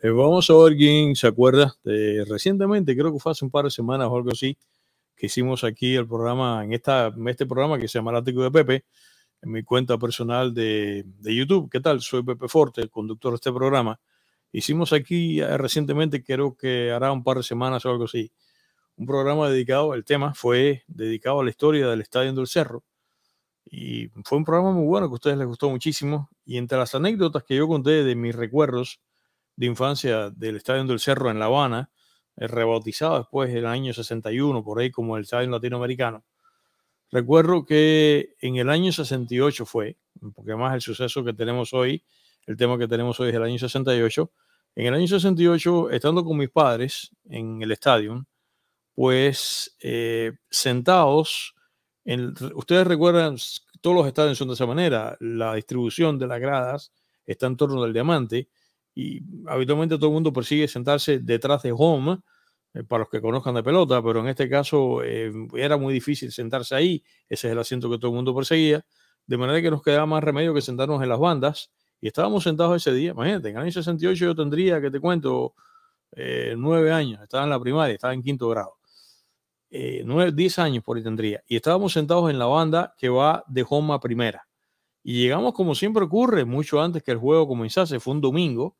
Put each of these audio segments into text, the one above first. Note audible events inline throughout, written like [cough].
Eh, vamos a ver quién se acuerda. De, recientemente, creo que fue hace un par de semanas o algo así, que hicimos aquí el programa, en esta, este programa que se llama Ático de Pepe, en mi cuenta personal de, YouTube. ¿Qué tal? Soy Pepe Forte, el conductor de este programa. Hicimos aquí eh, recientemente, creo que hará un par de semanas o algo así, un programa dedicado, el tema fue dedicado a la historia del Estadio del Cerro. Y fue un programa muy bueno que a ustedes les gustó muchísimo. Y entre las anécdotas que yo conté de mis recuerdos, de infancia del Estadio del Cerro en La Habana, eh, rebautizado después el año 61 por ahí como el Estadio Latinoamericano. Recuerdo que en el año 68 fue, porque más el suceso que tenemos hoy, el tema que tenemos hoy es el año 68. En el año 68, estando con mis padres en el estadio, pues eh, sentados, ustedes recuerdan, todos los estadios son de esa manera, la distribución de las gradas está en torno del diamante, y habitualmente todo el mundo persigue sentarse detrás de home, eh, para los que conozcan de pelota, pero en este caso eh, era muy difícil sentarse ahí, ese es el asiento que todo el mundo perseguía, de manera que nos quedaba más remedio que sentarnos en las bandas, y estábamos sentados ese día, imagínate, en el año 68 yo tendría, que te cuento, eh, nueve años, estaba en la primaria, estaba en quinto grado, nueve, diez años por ahí tendría, y estábamos sentados en la banda que va de home a primera. Y llegamos, como siempre ocurre, mucho antes que el juego comenzase, fue un domingo,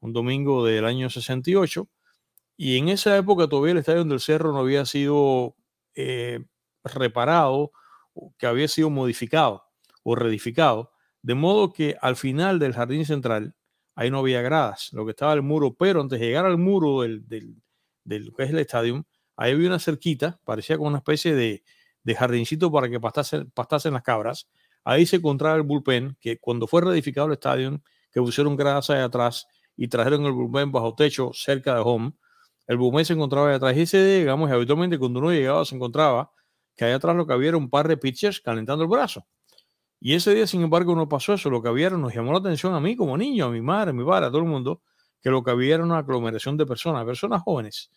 un domingo del año 68, y en esa época todavía el Estadio del Cerro no había sido eh, reparado, que había sido modificado o reedificado, de modo que al final del jardín central ahí no había gradas, lo que estaba el muro, pero antes de llegar al muro del, del, que es el estadio, ahí había una cerquita, parecía como una especie de, jardincito para que pastasen, pastasen, las cabras. Ahí se encontraba el bullpen, que cuando fue reedificado el estadio, que pusieron gradas ahí atrás, y trajeron el Bullpen bajo techo cerca de home. El Bullpen se encontraba detrás y se digamos, habitualmente cuando uno llegaba se encontraba que allá atrás lo que había era un par de pitchers calentando el brazo. Y ese día, sin embargo, no pasó eso. Lo que había nos llamó la atención a mí como niño, a mi madre, a mi padre, a todo el mundo, que lo que había era una aglomeración de personas, personas jóvenes,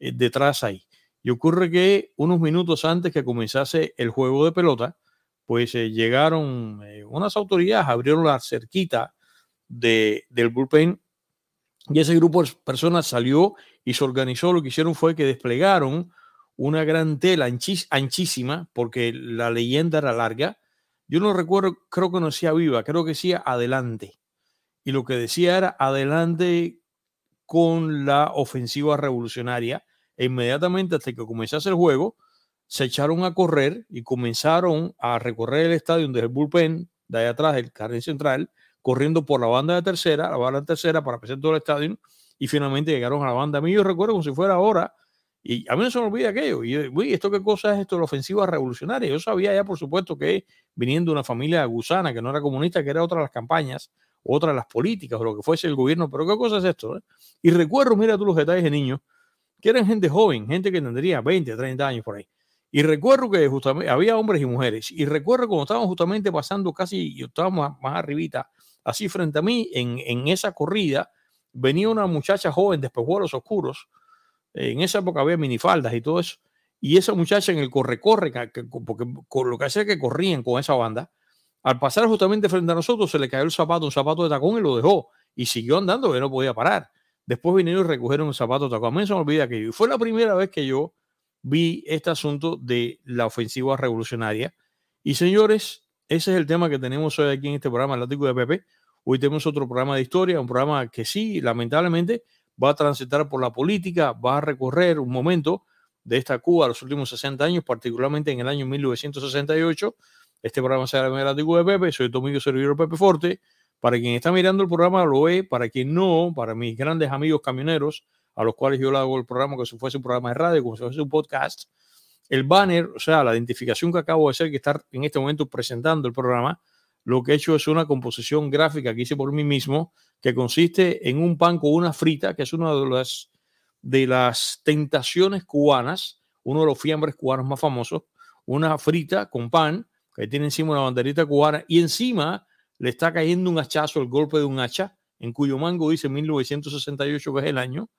eh, detrás ahí. Y ocurre que unos minutos antes que comenzase el juego de pelota, pues eh, llegaron eh, unas autoridades, abrieron la cerquita de, del bullpen y ese grupo de personas salió y se organizó. Lo que hicieron fue que desplegaron una gran tela anchísima, porque la leyenda era larga. Yo no recuerdo, creo que no decía viva, creo que decía adelante. Y lo que decía era adelante con la ofensiva revolucionaria. E inmediatamente, hasta que comenzase el juego, se echaron a correr y comenzaron a recorrer el estadio desde el bullpen, de ahí atrás, el carril central, corriendo por la banda de tercera, la banda de tercera para presentar todo el estadio y finalmente llegaron a la banda. A mí yo recuerdo como si fuera ahora y a mí no se me olvida aquello. Y yo, uy, ¿esto qué cosa es esto la ofensiva revolucionaria? Yo sabía ya, por supuesto, que viniendo una familia gusana que no era comunista, que era otra de las campañas, otra de las políticas o lo que fuese el gobierno, pero qué cosa es esto. ¿eh? Y recuerdo, mira tú los detalles de niños, que eran gente joven, gente que tendría 20, 30 años por ahí. Y recuerdo que justamente había hombres y mujeres. Y recuerdo cuando estábamos justamente pasando casi, yo estábamos más arribita así frente a mí, en, en esa corrida, venía una muchacha joven de los oscuros. En esa época había minifaldas y todo eso. Y esa muchacha en el corre-corre, porque lo que hacía es que corrían con esa banda, al pasar justamente frente a nosotros se le cayó el zapato, un zapato de tacón y lo dejó. Y siguió andando, que no podía parar. Después vinieron y recogieron el zapato de tacón. A mí se me olvida yo. fue la primera vez que yo vi este asunto de la ofensiva revolucionaria. Y señores, ese es el tema que tenemos hoy aquí en este programa, el Látigo de Pepe. Hoy tenemos otro programa de historia, un programa que sí, lamentablemente, va a transitar por la política, va a recorrer un momento de esta Cuba los últimos 60 años, particularmente en el año 1968. Este programa se llama El Antiguo de Pepe, soy tu servidor Pepe Forte. Para quien está mirando el programa, lo ve, para quien no, para mis grandes amigos camioneros, a los cuales yo le hago el programa como si fuese un programa de radio, como si fuese un podcast, el banner, o sea, la identificación que acabo de hacer, que está en este momento presentando el programa, lo que he hecho es una composición gráfica que hice por mí mismo, que consiste en un pan con una frita, que es una de las, de las tentaciones cubanas, uno de los fiambres cubanos más famosos, una frita con pan, que tiene encima una banderita cubana, y encima le está cayendo un hachazo, el golpe de un hacha, en cuyo mango dice 1968, que es el año,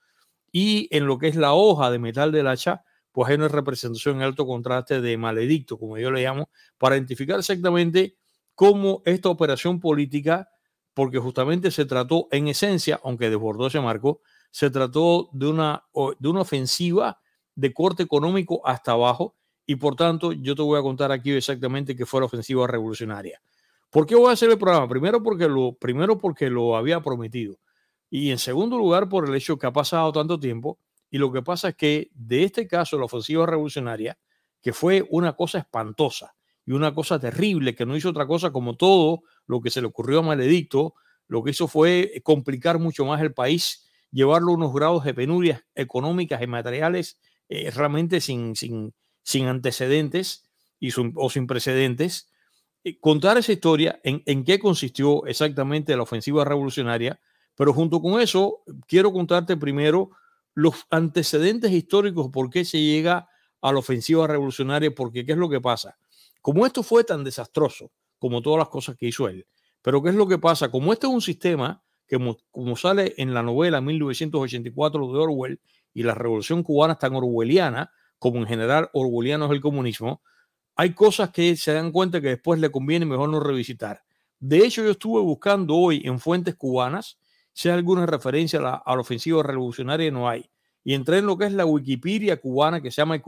y en lo que es la hoja de metal del hacha, pues hay una representación en alto contraste de maledicto, como yo le llamo, para identificar exactamente cómo esta operación política, porque justamente se trató en esencia, aunque desbordó ese marco, se trató de una, de una ofensiva de corte económico hasta abajo y por tanto yo te voy a contar aquí exactamente que fue la ofensiva revolucionaria. ¿Por qué voy a hacer el programa? Primero porque lo, primero porque lo había prometido y en segundo lugar por el hecho que ha pasado tanto tiempo y lo que pasa es que de este caso la ofensiva revolucionaria, que fue una cosa espantosa, y una cosa terrible que no hizo otra cosa como todo lo que se le ocurrió a Maledicto, lo que hizo fue eh, complicar mucho más el país, llevarlo a unos grados de penurias económicas y materiales eh, realmente sin, sin, sin antecedentes o sin precedentes. Eh, contar esa historia, en, en qué consistió exactamente la ofensiva revolucionaria, pero junto con eso quiero contarte primero los antecedentes históricos por qué se llega a la ofensiva revolucionaria, porque qué es lo que pasa como esto fue tan desastroso, como todas las cosas que hizo él. Pero ¿qué es lo que pasa? Como este es un sistema que, como sale en la novela 1984 de Orwell y la revolución cubana es tan orwelliana, como en general orwelliano es el comunismo, hay cosas que se dan cuenta que después le conviene mejor no revisitar. De hecho, yo estuve buscando hoy en fuentes cubanas si hay alguna referencia a la, ofensiva revolucionaria, no hay. Y entré en lo que es la Wikipedia cubana que se llama IQ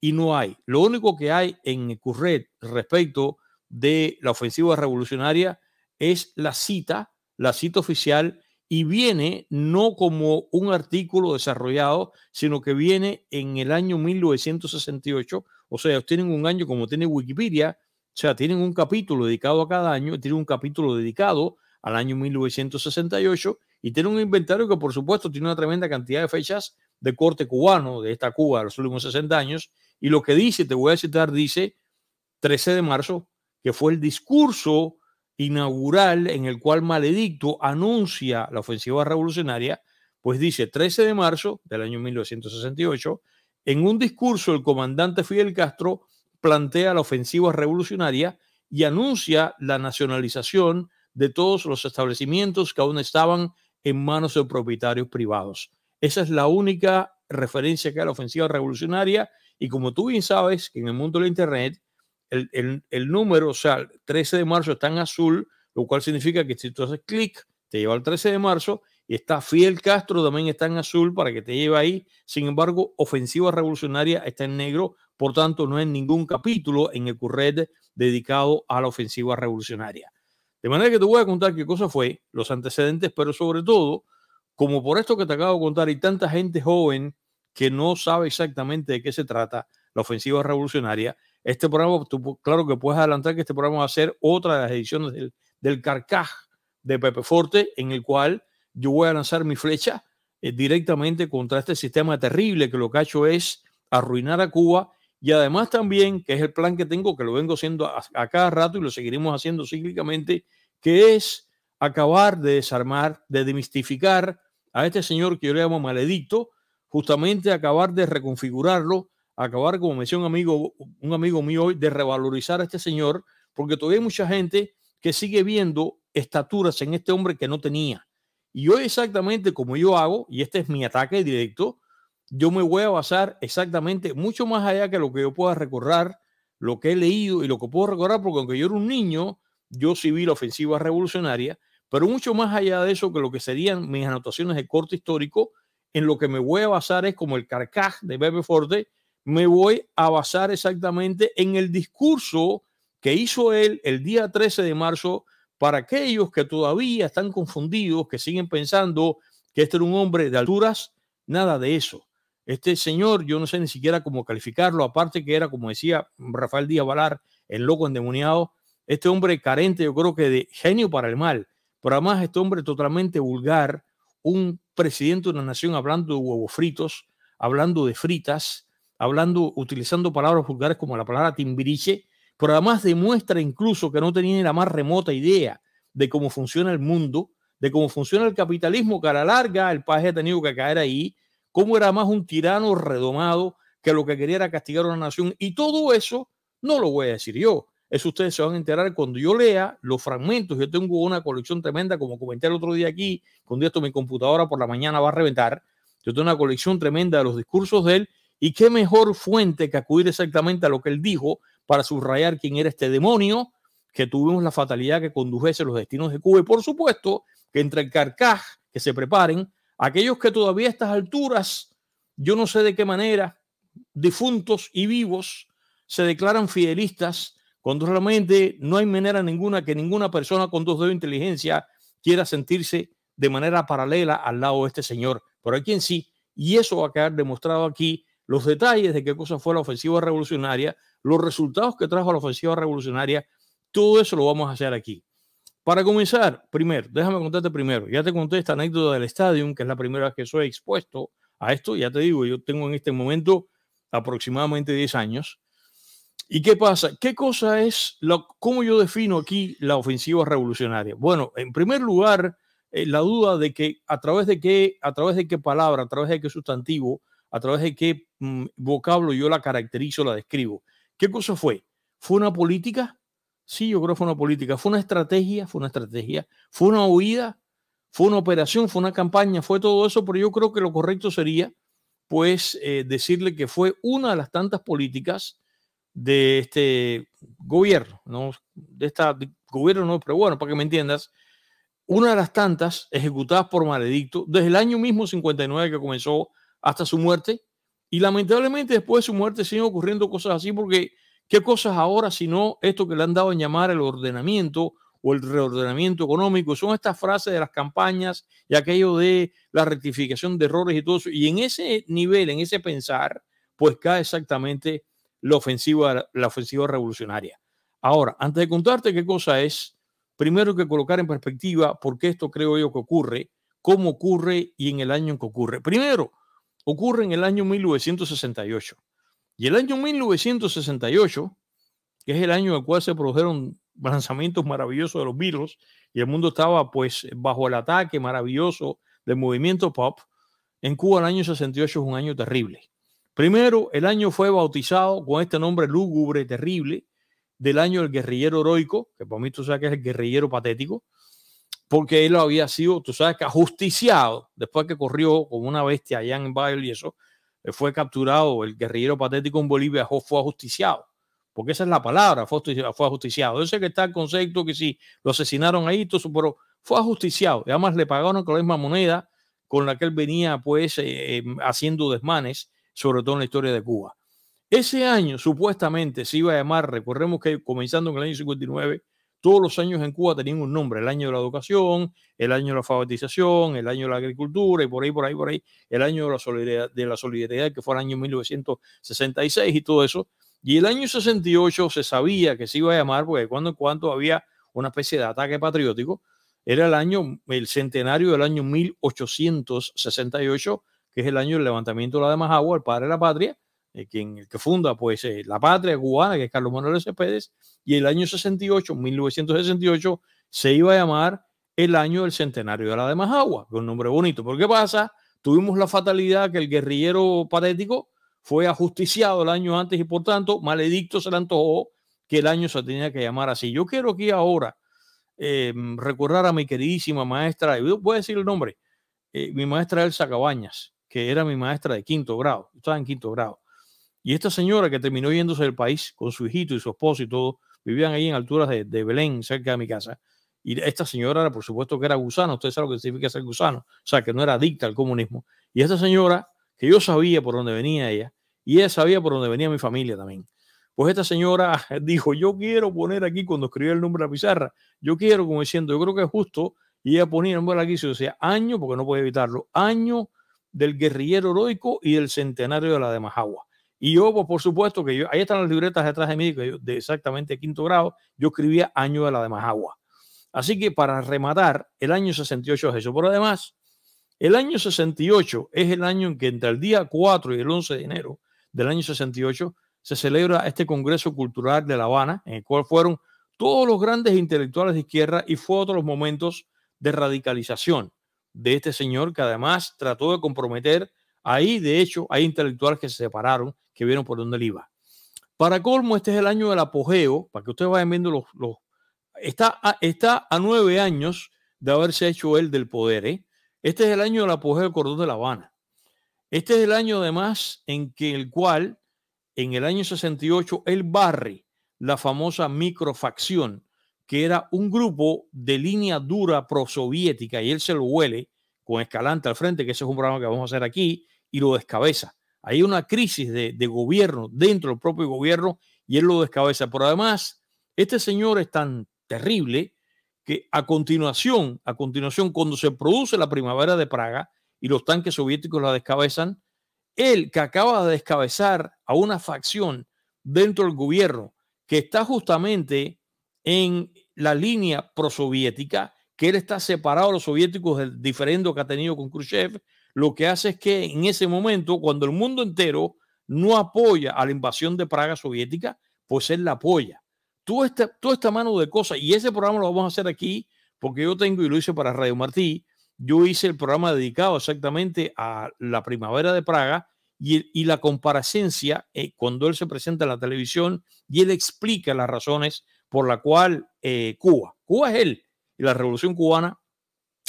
y no hay. Lo único que hay en Curret respecto de la ofensiva revolucionaria es la cita, la cita oficial, y viene no como un artículo desarrollado, sino que viene en el año 1968. O sea, tienen un año como tiene Wikipedia, o sea, tienen un capítulo dedicado a cada año, tienen un capítulo dedicado al año 1968 y tienen un inventario que, por supuesto, tiene una tremenda cantidad de fechas de corte cubano de esta Cuba de los últimos 60 años y lo que dice, te voy a citar, dice 13 de marzo, que fue el discurso inaugural en el cual Maledicto anuncia la ofensiva revolucionaria, pues dice 13 de marzo del año 1968, en un discurso el comandante Fidel Castro plantea la ofensiva revolucionaria y anuncia la nacionalización de todos los establecimientos que aún estaban en manos de propietarios privados. Esa es la única referencia que a la ofensiva revolucionaria y como tú bien sabes, que en el mundo del Internet, el, número, o sea, 13 de marzo está en azul, lo cual significa que si tú haces clic, te lleva al 13 de marzo y está Fidel Castro, también está en azul para que te lleve ahí. Sin embargo, ofensiva revolucionaria está en negro, por tanto, no hay ningún capítulo en el Curred dedicado a la ofensiva revolucionaria. De manera que te voy a contar qué cosa fue, los antecedentes, pero sobre todo, como por esto que te acabo de contar, y tanta gente joven que no sabe exactamente de qué se trata la ofensiva revolucionaria, este programa, claro que puedes adelantar que este programa va a ser otra de las ediciones del, Carcaj de Pepe Forte, en el cual yo voy a lanzar mi flecha eh, directamente contra este sistema terrible que lo que ha hecho es arruinar a Cuba y además también, que es el plan que tengo, que lo vengo haciendo a, a cada rato y lo seguiremos haciendo cíclicamente, que es acabar de desarmar, de demistificar a este señor que yo le llamo maledicto, justamente acabar de reconfigurarlo, acabar, como me decía un amigo, un amigo mío hoy, de revalorizar a este señor, porque todavía hay mucha gente que sigue viendo estaturas en este hombre que no tenía. Y hoy exactamente como yo hago, y este es mi ataque directo, yo me voy a basar exactamente mucho más allá que lo que yo pueda recordar, lo que he leído y lo que puedo recordar, porque aunque yo era un niño, yo sí vi la ofensiva revolucionaria, pero mucho más allá de eso que lo que serían mis anotaciones de corte histórico, en lo que me voy a basar es como el carcaj de Bebe Forte, me voy a basar exactamente en el discurso que hizo él el día 13 de marzo para aquellos que todavía están confundidos, que siguen pensando que este era un hombre de alturas, nada de eso. Este señor, yo no sé ni siquiera cómo calificarlo, aparte que era, como decía Rafael Díaz Valar, el loco endemoniado, este hombre carente, yo creo que de genio para el mal, pero además este hombre totalmente vulgar, un presidente de una nación hablando de huevos fritos, hablando de fritas, hablando, utilizando palabras vulgares como la palabra timbiriche, pero además demuestra incluso que no tenía la más remota idea de cómo funciona el mundo, de cómo funciona el capitalismo, que a la larga el país ha tenido que caer ahí, cómo era más un tirano redomado que lo que quería era castigar a una nación. Y todo eso no lo voy a decir yo. Eso ustedes se van a enterar cuando yo lea los fragmentos. Yo tengo una colección tremenda, como comenté el otro día aquí, con esto mi computadora por la mañana va a reventar. Yo tengo una colección tremenda de los discursos de él. Y qué mejor fuente que acudir exactamente a lo que él dijo para subrayar quién era este demonio, que tuvimos la fatalidad que condujese los destinos de Cuba. Y por supuesto, que entre el carcaj que se preparen, aquellos que todavía a estas alturas, yo no sé de qué manera, difuntos y vivos, se declaran fidelistas cuando realmente no hay manera ninguna que ninguna persona con dos dedos de inteligencia quiera sentirse de manera paralela al lado de este señor. Pero aquí en sí, y eso va a quedar demostrado aquí, los detalles de qué cosa fue la ofensiva revolucionaria, los resultados que trajo la ofensiva revolucionaria, todo eso lo vamos a hacer aquí. Para comenzar, primero, déjame contarte primero, ya te conté esta anécdota del estadio, que es la primera vez que soy expuesto a esto, ya te digo, yo tengo en este momento aproximadamente 10 años, ¿Y qué pasa? ¿Qué cosa es, cómo yo defino aquí la ofensiva revolucionaria? Bueno, en primer lugar, eh, la duda de que a través de qué, a través de qué palabra, a través de qué sustantivo, a través de qué mm, vocablo yo la caracterizo, la describo. ¿Qué cosa fue? ¿Fue una política? Sí, yo creo que fue una política. ¿Fue una estrategia? Fue una estrategia. ¿Fue una huida? ¿Fue una operación? ¿Fue una campaña? ¿Fue todo eso? Pero yo creo que lo correcto sería, pues, eh, decirle que fue una de las tantas políticas de este gobierno, ¿no? de este gobierno no, pero bueno, para que me entiendas, una de las tantas ejecutadas por Maledicto desde el año mismo 59 que comenzó hasta su muerte, y lamentablemente después de su muerte siguen ocurriendo cosas así, porque ¿qué cosas ahora sino esto que le han dado en llamar el ordenamiento o el reordenamiento económico? Son estas frases de las campañas y aquello de la rectificación de errores y todo eso. Y en ese nivel, en ese pensar, pues cae exactamente la ofensiva, la ofensiva revolucionaria. Ahora, antes de contarte qué cosa es, primero hay que colocar en perspectiva por qué esto creo yo que ocurre, cómo ocurre y en el año en que ocurre. Primero, ocurre en el año 1968. Y el año 1968, que es el año en el cual se produjeron [laughs] lanzamientos maravillosos de los virus y el mundo estaba pues bajo el ataque maravilloso del movimiento pop, en Cuba el año 68 es un año terrible. Primero, el año fue bautizado con este nombre lúgubre, terrible, del año del guerrillero heroico, que para mí tú sabes que es el guerrillero patético, porque él había sido, tú sabes que ajusticiado, después que corrió como una bestia allá en Bayer y eso, fue capturado el guerrillero patético en Bolivia, fue ajusticiado, porque esa es la palabra, fue ajusticiado. Yo que está el concepto que si lo asesinaron ahí, pero fue ajusticiado. además le pagaron con la misma moneda con la que él venía pues eh, em, haciendo desmanes sobre todo en la historia de Cuba. Ese año supuestamente se iba a llamar, recordemos que comenzando en el año 59, todos los años en Cuba tenían un nombre, el año de la educación, el año de la alfabetización, el año de la agricultura y por ahí, por ahí, por ahí, el año de la solidaridad, de la solidaridad que fue el año 1966 y todo eso. Y el año 68 se sabía que se iba a llamar, porque de cuando en cuando había una especie de ataque patriótico, era el año, el centenario del año 1868 que es el año del levantamiento de la de Majagua, el padre de la patria, eh, quien, el que funda pues eh, la patria cubana, que es Carlos Manuel Céspedes y el año 68, 1968, se iba a llamar el año del centenario de la de Majagua, que un nombre bonito. ¿Por qué pasa? Tuvimos la fatalidad que el guerrillero patético fue ajusticiado el año antes y por tanto maledicto se le antojó que el año se tenía que llamar así. Yo quiero aquí ahora eh, recordar a mi queridísima maestra, voy a decir el nombre, mi maestra Elsa Cabañas, que era mi maestra de quinto grado. Estaba en quinto grado. Y esta señora que terminó yéndose del país con su hijito y su esposo y todo, vivían ahí en alturas de, de Belén, cerca de mi casa. Y esta señora, por supuesto, que era gusano. ustedes saben lo que significa ser gusano. O sea, que no era adicta al comunismo. Y esta señora, que yo sabía por dónde venía ella, y ella sabía por dónde venía mi familia también. Pues esta señora [laughs] dijo, yo quiero poner aquí, cuando escribió el nombre de la pizarra, yo quiero, como diciendo, yo creo que es justo. Y ella ponía el nombre aquí, yo decía año, porque no puede evitarlo, año del guerrillero heroico y del centenario de la de Majagua. Y yo, pues, por supuesto que yo, ahí están las libretas detrás de mí, que de exactamente quinto grado, yo escribía año de la de Majagua. Así que para rematar, el año 68 es eso. Pero además, el año 68 es el año en que entre el día 4 y el 11 de enero del año 68 se celebra este Congreso Cultural de La Habana, en el cual fueron todos los grandes intelectuales de izquierda y fue otro de los momentos de radicalización de este señor que además trató de comprometer. Ahí, de hecho, hay intelectuales que se separaron, que vieron por dónde él iba. Para colmo, este es el año del apogeo, para que ustedes vayan viendo los... los está, a, está a nueve años de haberse hecho él del poder. ¿eh? Este es el año del apogeo del cordón de La Habana. Este es el año además en que el cual, en el año 68, él barre la famosa microfacción que era un grupo de línea dura prosoviética y él se lo huele con Escalante al frente, que ese es un programa que vamos a hacer aquí, y lo descabeza. Hay una crisis de, gobierno dentro del propio gobierno y él lo descabeza. Pero además, este señor es tan terrible que a continuación, a continuación, cuando se produce la primavera de Praga y los tanques soviéticos la descabezan, él que acaba de descabezar a una facción dentro del gobierno que está justamente en la línea prosoviética, que él está separado de los soviéticos del diferendo que ha tenido con Khrushchev, lo que hace es que en ese momento, cuando el mundo entero no apoya a la invasión de Praga soviética, pues él la apoya. Toda esta, toda esta mano de cosas, y ese programa lo vamos a hacer aquí, porque yo tengo, y lo hice para Radio Martí, yo hice el programa dedicado exactamente a la primavera de Praga y, la comparecencia eh, cuando él se presenta en la televisión y él explica las razones por la cual eh, Cuba, Cuba es él y la revolución cubana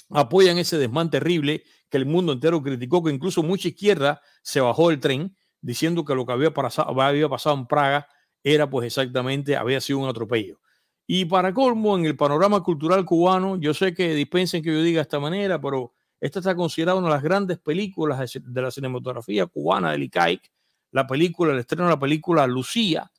apoyan ese desmán terrible que el mundo entero criticó, que incluso mucha izquierda se bajó del tren diciendo que lo que había pasado, había pasado en Praga era pues exactamente, había sido un atropello. Y para colmo, en el panorama cultural cubano, yo sé que dispensen que yo diga de esta manera, pero esta está considerada una de las grandes películas de la cinematografía cubana del ICAIC, la película, el estreno de la película Lucía,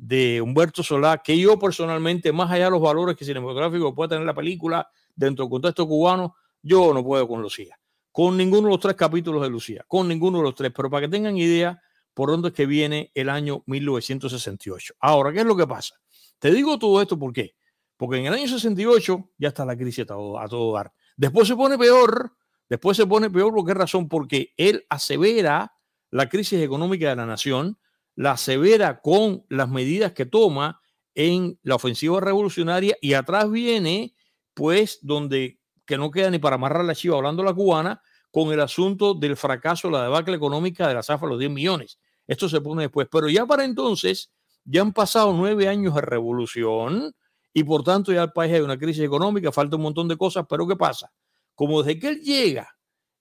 de Humberto Solá, que yo personalmente, más allá de los valores que cinematográficos puede tener la película dentro del contexto cubano, yo no puedo con Lucía, con ninguno de los tres capítulos de Lucía, con ninguno de los tres, pero para que tengan idea por dónde es que viene el año 1968. Ahora, ¿qué es lo que pasa? Te digo todo esto ¿por qué? porque en el año 68 ya está la crisis a todo, a todo dar. Después se pone peor, después se pone peor, ¿por qué razón? Porque él asevera la crisis económica de la nación, la severa con las medidas que toma en la ofensiva revolucionaria y atrás viene, pues, donde que no queda ni para amarrar la chiva hablando la cubana, con el asunto del fracaso, la debacle económica de la zafa los 10 millones. Esto se pone después, pero ya para entonces, ya han pasado nueve años de revolución y por tanto ya el país hay una crisis económica, falta un montón de cosas, pero ¿qué pasa? Como desde que él llega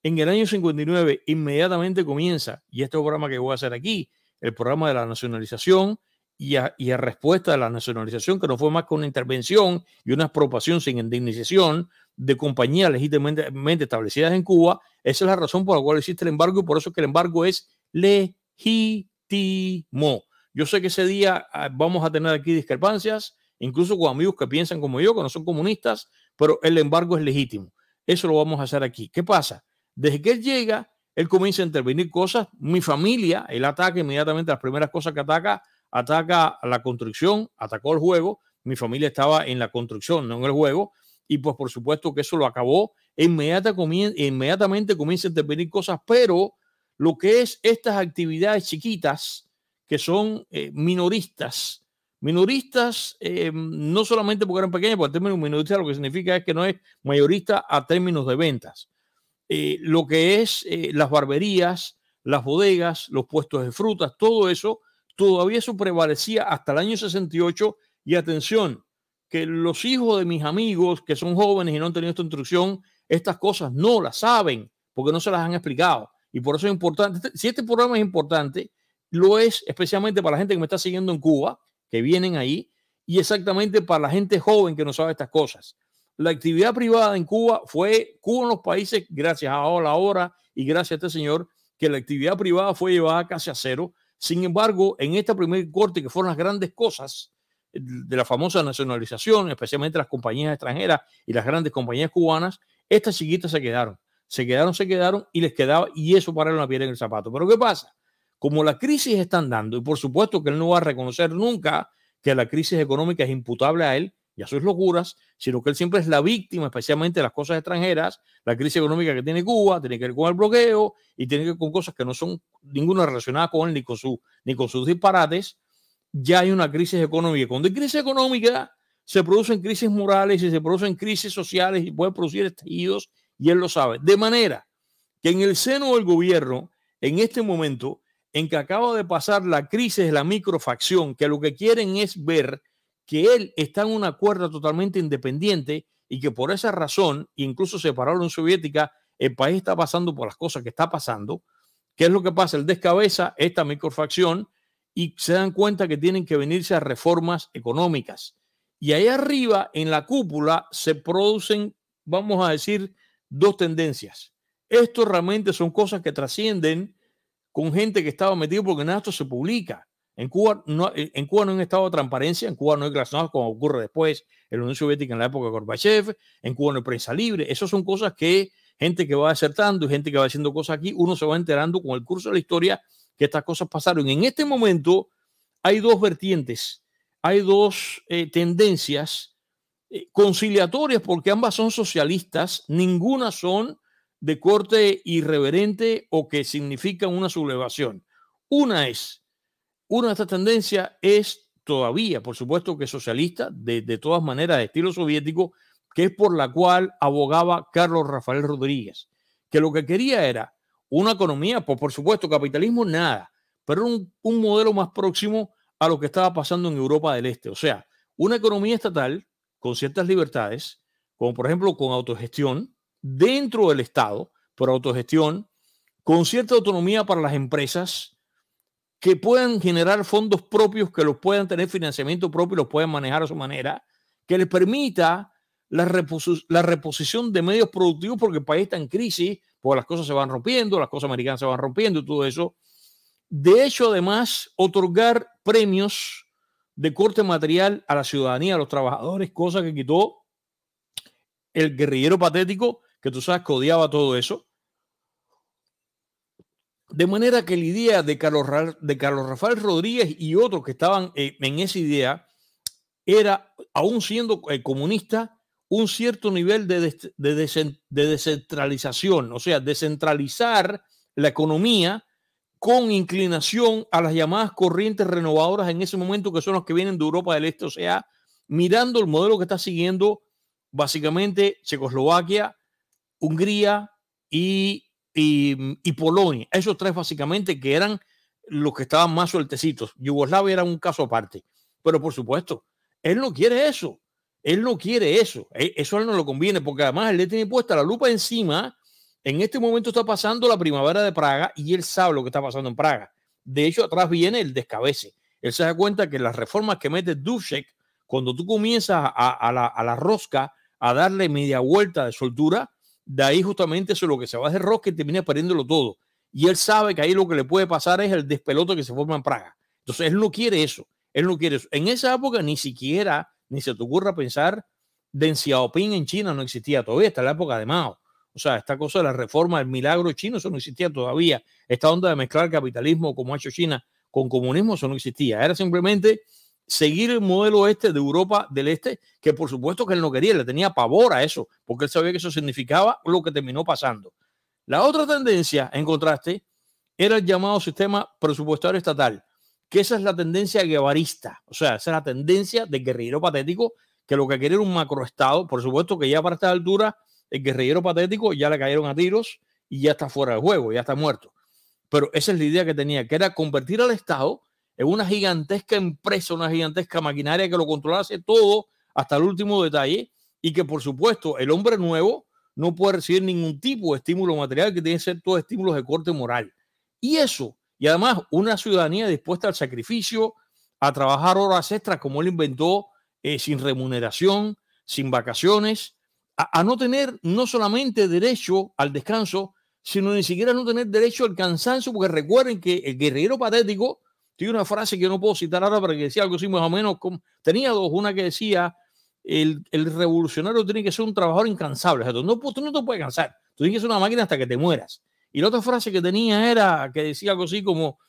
en el año 59, inmediatamente comienza, y este programa que voy a hacer aquí, el programa de la nacionalización y a, a, respuesta de la nacionalización, que no fue más que una intervención y una expropiación sin indemnización de compañías legítimamente establecidas en Cuba. Esa es la razón por la cual existe el embargo y por eso que el embargo es legítimo. Yo sé que ese día ah, vamos a tener aquí discrepancias, incluso con amigos que piensan como yo, que no son comunistas, pero el embargo es legítimo. Eso lo vamos a hacer aquí. ¿Qué pasa? Desde que él llega, él comienza a intervenir cosas. Mi familia, él ataca inmediatamente las primeras cosas que ataca, ataca la construcción, atacó el juego. Mi familia estaba en la construcción, no en el juego. Y pues por supuesto que eso lo acabó. E inmediatamente comienza a intervenir cosas, pero lo que es estas actividades chiquitas que son eh, minoristas, minoristas eh, no solamente porque eran pequeñas, porque el término minorista lo que significa es que no es mayorista a términos de ventas eh, lo que es eh, las barberías, las bodegas, los puestos de frutas, todo eso, todavía eso prevalecía hasta el año 68 y atención, que los hijos de mis amigos que son jóvenes y no han tenido esta instrucción, estas cosas no las saben porque no se las han explicado. Y por eso es importante, este, si este programa es importante, lo es especialmente para la gente que me está siguiendo en Cuba, que vienen ahí, y exactamente para la gente joven que no sabe estas cosas la actividad privada en Cuba fue Cuba en los países, gracias a la hora y gracias a este señor, que la actividad privada fue llevada casi a cero. Sin embargo, en esta primer corte, que fueron las grandes cosas de la famosa nacionalización, especialmente las compañías extranjeras y las grandes compañías cubanas, estas chiquitas se quedaron, se quedaron, se quedaron y les quedaba, y eso para la piedra en el zapato. Pero ¿qué pasa? Como la crisis están dando, y por supuesto que él no va a reconocer nunca que la crisis económica es imputable a él, ya son sus locuras, sino que él siempre es la víctima, especialmente las cosas extranjeras, la crisis económica que tiene Cuba, tiene que ver con el bloqueo y tiene que ver con cosas que no son ninguna relacionada con él ni con, ni con sus disparates. Ya hay una crisis económica. Cuando hay crisis económica, se producen crisis morales y se producen crisis sociales y puede producir estallidos y él lo sabe. De manera que en el seno del gobierno, en este momento en que acaba de pasar la crisis de la microfacción, que lo que quieren es ver que él está en una cuerda totalmente independiente y que por esa razón, incluso separado de Soviética, el país está pasando por las cosas que está pasando. ¿Qué es lo que pasa? Él descabeza esta microfacción y se dan cuenta que tienen que venirse a reformas económicas. Y ahí arriba, en la cúpula, se producen, vamos a decir, dos tendencias. Esto realmente son cosas que trascienden con gente que estaba metida porque nada esto se publica. En Cuba, no, eh, en hay un estado de transparencia, en Cuba no hay glasnost, como ocurre después en la Unión Soviética en la época de Gorbachev, en Cuba no hay prensa libre. Esas son cosas que gente que va acertando y gente que va haciendo cosas aquí, uno se va enterando con el curso de la historia que estas cosas pasaron. En este momento hay dos vertientes, hay dos eh, tendencias eh, conciliatorias, porque ambas son socialistas, ninguna son de corte irreverente o que significan una sublevación. Una es una de estas tendencias es todavía, por supuesto, que socialista, de, todas maneras, de estilo soviético, que es por la cual abogaba Carlos Rafael Rodríguez, que lo que quería era una economía, pues, por supuesto, capitalismo, nada, pero un, un modelo más próximo a lo que estaba pasando en Europa del Este. O sea, una economía estatal con ciertas libertades, como por ejemplo con autogestión dentro del Estado, por autogestión, con cierta autonomía para las empresas, que puedan generar fondos propios, que los puedan tener financiamiento propio y los puedan manejar a su manera, que les permita la, reposición de medios productivos porque el país está en crisis, porque las cosas se van rompiendo, las cosas americanas se van rompiendo y todo eso. De hecho, además, otorgar premios de corte material a la ciudadanía, a los trabajadores, cosa que quitó el guerrillero patético, que tú sabes que odiaba todo eso, de manera que la idea de Carlos, de Carlos Rafael Rodríguez y otros que estaban eh, en esa idea era, aún siendo eh, comunista, un cierto nivel de, de, descentralización, o sea, descentralizar la economía con inclinación a las llamadas corrientes renovadoras en ese momento, que son las que vienen de Europa del Este, o sea, mirando el modelo que está siguiendo básicamente Checoslovaquia, Hungría y Mm, y, Polonia. Esos tres básicamente que eran los que estaban más sueltecitos. Yugoslavia era un caso aparte. Pero por supuesto, él no quiere eso. Él no quiere eso. E, eso a él no lo conviene porque además él le tiene puesta la lupa encima. En este momento está pasando la primavera de Praga y él sabe lo que está pasando en Praga. De hecho, atrás viene el descabece. Él se da cuenta que las reformas que mete Dubček, cuando tú comienzas a, la, a la rosca a darle media vuelta de soltura, de ahí justamente eso es lo que se va hacer Rock, que termina perdiéndolo todo. Y él sabe que ahí lo que le puede pasar es el despelote que se forma en Praga. Entonces él no quiere eso, él no quiere eso. En esa época ni siquiera, ni se te ocurra pensar Deng Xiaoping en China, no existía todavía, está la época de Mao. O sea, esta cosa de la reforma del milagro chino, eso no existía todavía. Esta onda de mezclar capitalismo como ha hecho China con comunismo, eso no existía. Era simplemente seguir el modelo este de Europa del Este, que por supuesto que él no quería, le tenía pavor a eso, porque él sabía que eso significaba lo que terminó pasando. La otra tendencia, en contraste, era el llamado sistema presupuestario estatal, que esa es la tendencia guevarista, o sea, esa es la tendencia de guerrillero patético, que lo que quería era un macroestado, por supuesto que ya para esta altura el guerrillero patético ya le cayeron a tiros y ya está fuera de juego, ya está muerto. Pero esa es la idea que tenía, que era convertir al Estado es una gigantesca empresa, una gigantesca maquinaria que lo controlase todo hasta el último detalle y que por supuesto el hombre nuevo no puede recibir ningún tipo de estímulo material que tiene que ser todo estímulos de corte moral. Y eso, y además una ciudadanía dispuesta al sacrificio, a trabajar horas extras como él inventó, eh, sin remuneración, sin vacaciones, a, a, no tener no solamente derecho al descanso, sino ni siquiera no tener derecho al cansancio, porque recuerden que el guerrero patético tiene una frase que no puedo citar ahora, pero que decía algo así más o menos. Como, tenía dos, una que decía, el, revolucionario tiene que ser un trabajador incansable. tú, no, tú no te puedes cansar. Tú tienes que ser una máquina hasta que te mueras. Y la otra frase que tenía era, que decía algo así como,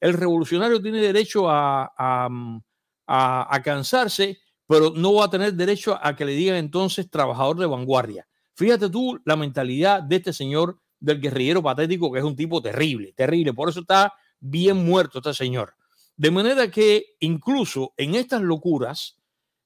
el revolucionario tiene derecho a cansarse, pero no va a tener derecho a que le digan entonces trabajador de vanguardia. Fíjate tú la mentalidad de este señor del guerrillero patético, que es un tipo terrible, terrible. Por eso está bien muerto está señor. De manera que incluso en estas locuras,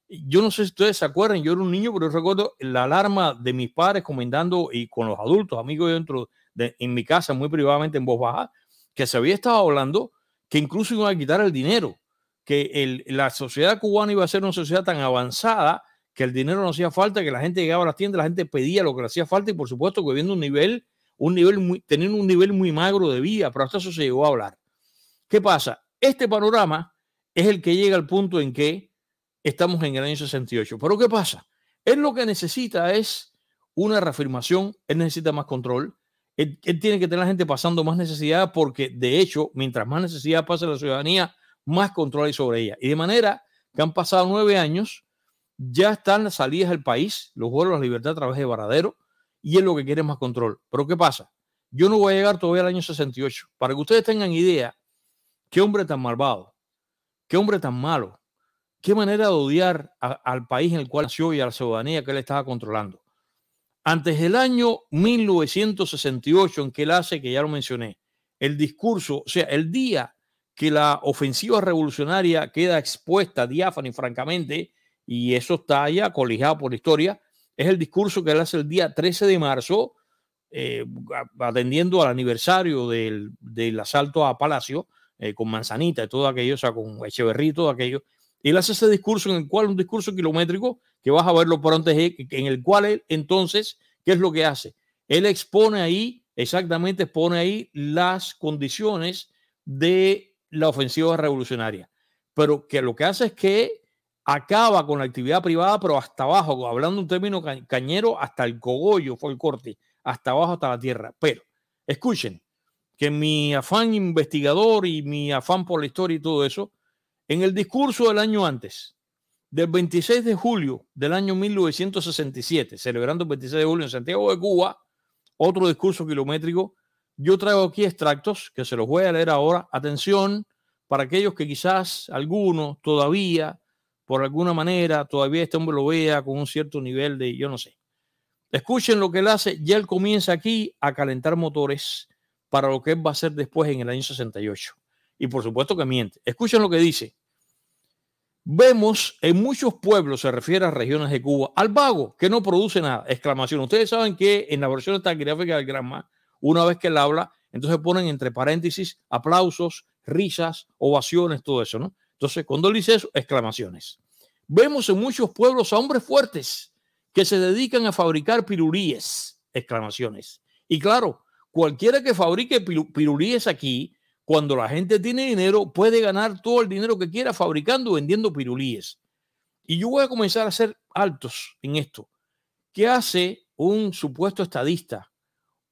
yo no sé si ustedes se acuerdan, yo era un niño, pero recuerdo la alarma de mis padres comentando y con los adultos, amigos dentro de, en mi casa, muy privadamente en voz baja, que se había estado hablando que incluso iban a quitar el dinero, que la sociedad cubana iba a ser una sociedad tan avanzada que el dinero no hacía falta, que la gente llegaba a las tiendas, la gente pedía lo que le hacía falta y por supuesto que viendo un nivel, un nivel muy, teniendo un nivel muy magro de vida, pero hasta eso se llegó a hablar. ¿Qué pasa? Este panorama es el que llega al punto en que estamos en el año 68. Pero ¿qué pasa? Él lo que necesita es una reafirmación, él necesita más control, él, tiene que tener a la gente pasando más necesidad porque de hecho, mientras más necesidad pase la ciudadanía, más control hay sobre ella. Y de manera que han pasado nueve años, ya están las salidas del país, los vuelos a la libertad a través de Varadero, y es lo que quiere más control. Pero ¿qué pasa? Yo no voy a llegar todavía al año 68. Para que ustedes tengan idea, Qué hombre tan malvado, qué hombre tan malo, qué manera de odiar al país en el cual nació y a la ciudadanía que él estaba controlando. Antes del año 1968, en que él hace, que ya lo mencioné, el discurso, o sea, el día que la ofensiva revolucionaria queda expuesta, diáfana y francamente, y eso está ya colijado por la historia, es el discurso que él hace el día 13 de marzo, eh, atendiendo al aniversario del, asalto a Palacio, eh, con Manzanita, y todo aquello, o sea, con Echeverría, todo aquello. Y él hace ese discurso en el cual, un discurso kilométrico, que vas a verlo por antes, en el cual él, entonces, ¿qué es lo que hace? Él expone ahí, exactamente expone ahí las condiciones de la ofensiva revolucionaria. Pero que lo que hace es que acaba con la actividad privada, pero hasta abajo, hablando un término cañero, hasta el cogollo fue el corte, hasta abajo, hasta la tierra. Pero, escuchen, que mi afán investigador y mi afán por la historia y todo eso, en el discurso del año antes, del 26 de julio del año 1967, celebrando el 26 de julio en Santiago de Cuba, otro discurso kilométrico, yo traigo aquí extractos que se los voy a leer ahora. Atención para aquellos que quizás alguno todavía, por alguna manera, todavía este hombre lo vea con un cierto nivel de, yo no sé. Escuchen lo que él hace, ya él comienza aquí a calentar motores para lo que él va a ser después en el año 68. Y por supuesto que miente. Escuchen lo que dice. Vemos en muchos pueblos, se refiere a regiones de Cuba, al vago que no produce nada. Exclamación. Ustedes saben que en la versión de esta gráfica del Granma, una vez que él habla, entonces ponen entre paréntesis aplausos, risas, ovaciones, todo eso, ¿no? Entonces, cuando él dice eso, exclamaciones. Vemos en muchos pueblos a hombres fuertes que se dedican a fabricar piruríes, exclamaciones. Y claro, Cualquiera que fabrique pirulíes aquí, cuando la gente tiene dinero, puede ganar todo el dinero que quiera fabricando o vendiendo pirulíes. Y yo voy a comenzar a ser altos en esto. ¿Qué hace un supuesto estadista,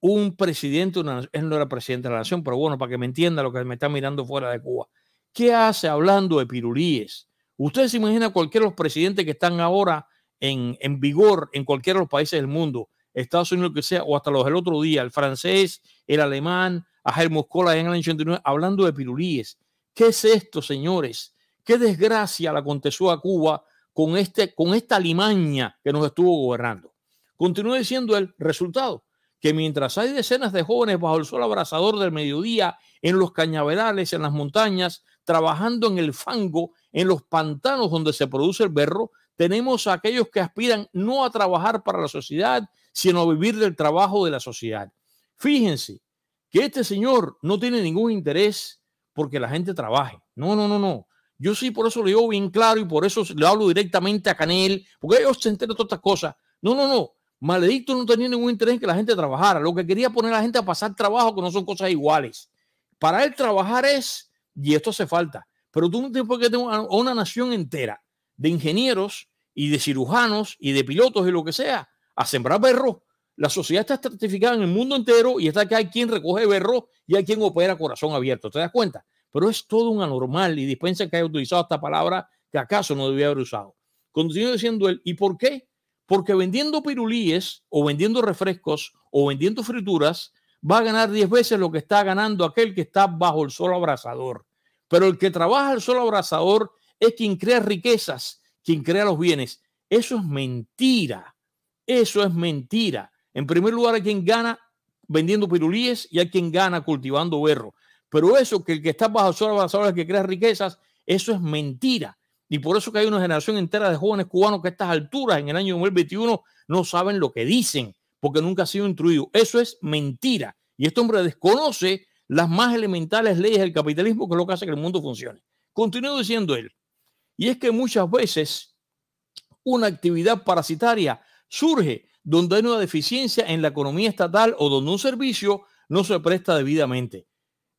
un presidente, una, él no era presidente de la nación, pero bueno, para que me entienda lo que me está mirando fuera de Cuba? ¿Qué hace hablando de pirulíes? Ustedes se imaginan cualquiera de los presidentes que están ahora en, en vigor en cualquiera de los países del mundo Estados Unidos, lo que sea, o hasta los del otro día, el francés, el alemán, a Helmut Kohl en el año 89, hablando de pirulíes. ¿Qué es esto, señores? ¿Qué desgracia le aconteció a Cuba con, este, con esta limaña que nos estuvo gobernando? Continúa diciendo el resultado, que mientras hay decenas de jóvenes bajo el sol abrasador del mediodía, en los cañaverales, en las montañas, trabajando en el fango, en los pantanos donde se produce el berro, tenemos a aquellos que aspiran no a trabajar para la sociedad, sino vivir del trabajo de la sociedad. Fíjense que este señor no tiene ningún interés porque la gente trabaje. No, no, no, no. Yo sí, por eso le digo bien claro y por eso le hablo directamente a Canel, porque ellos se enteran de todas estas cosas. No, no, no. Maledicto no tenía ningún interés en que la gente trabajara. Lo que quería poner a la gente a pasar trabajo, que no son cosas iguales. Para él trabajar es, y esto hace falta, pero tú no tienes que qué tener una nación entera de ingenieros y de cirujanos y de pilotos y lo que sea, a sembrar perro. La sociedad está estratificada en el mundo entero y está que hay quien recoge berro y hay quien opera corazón abierto. ¿Te das cuenta? Pero es todo un anormal y dispensa que haya utilizado esta palabra que acaso no debía haber usado. Continúa diciendo él, ¿y por qué? Porque vendiendo pirulíes o vendiendo refrescos o vendiendo frituras va a ganar 10 veces lo que está ganando aquel que está bajo el sol abrasador. Pero el que trabaja el sol abrasador es quien crea riquezas, quien crea los bienes. Eso es mentira. Eso es mentira. En primer lugar, hay quien gana vendiendo pirulíes y hay quien gana cultivando berro. Pero eso, que el que está bajo sola, bajo que crea riquezas, eso es mentira. Y por eso que hay una generación entera de jóvenes cubanos que a estas alturas, en el año 2021, no saben lo que dicen, porque nunca han sido instruidos. Eso es mentira. Y este hombre desconoce las más elementales leyes del capitalismo, que es lo que hace que el mundo funcione. Continúo diciendo él, y es que muchas veces una actividad parasitaria surge donde hay una deficiencia en la economía estatal o donde un servicio no se presta debidamente.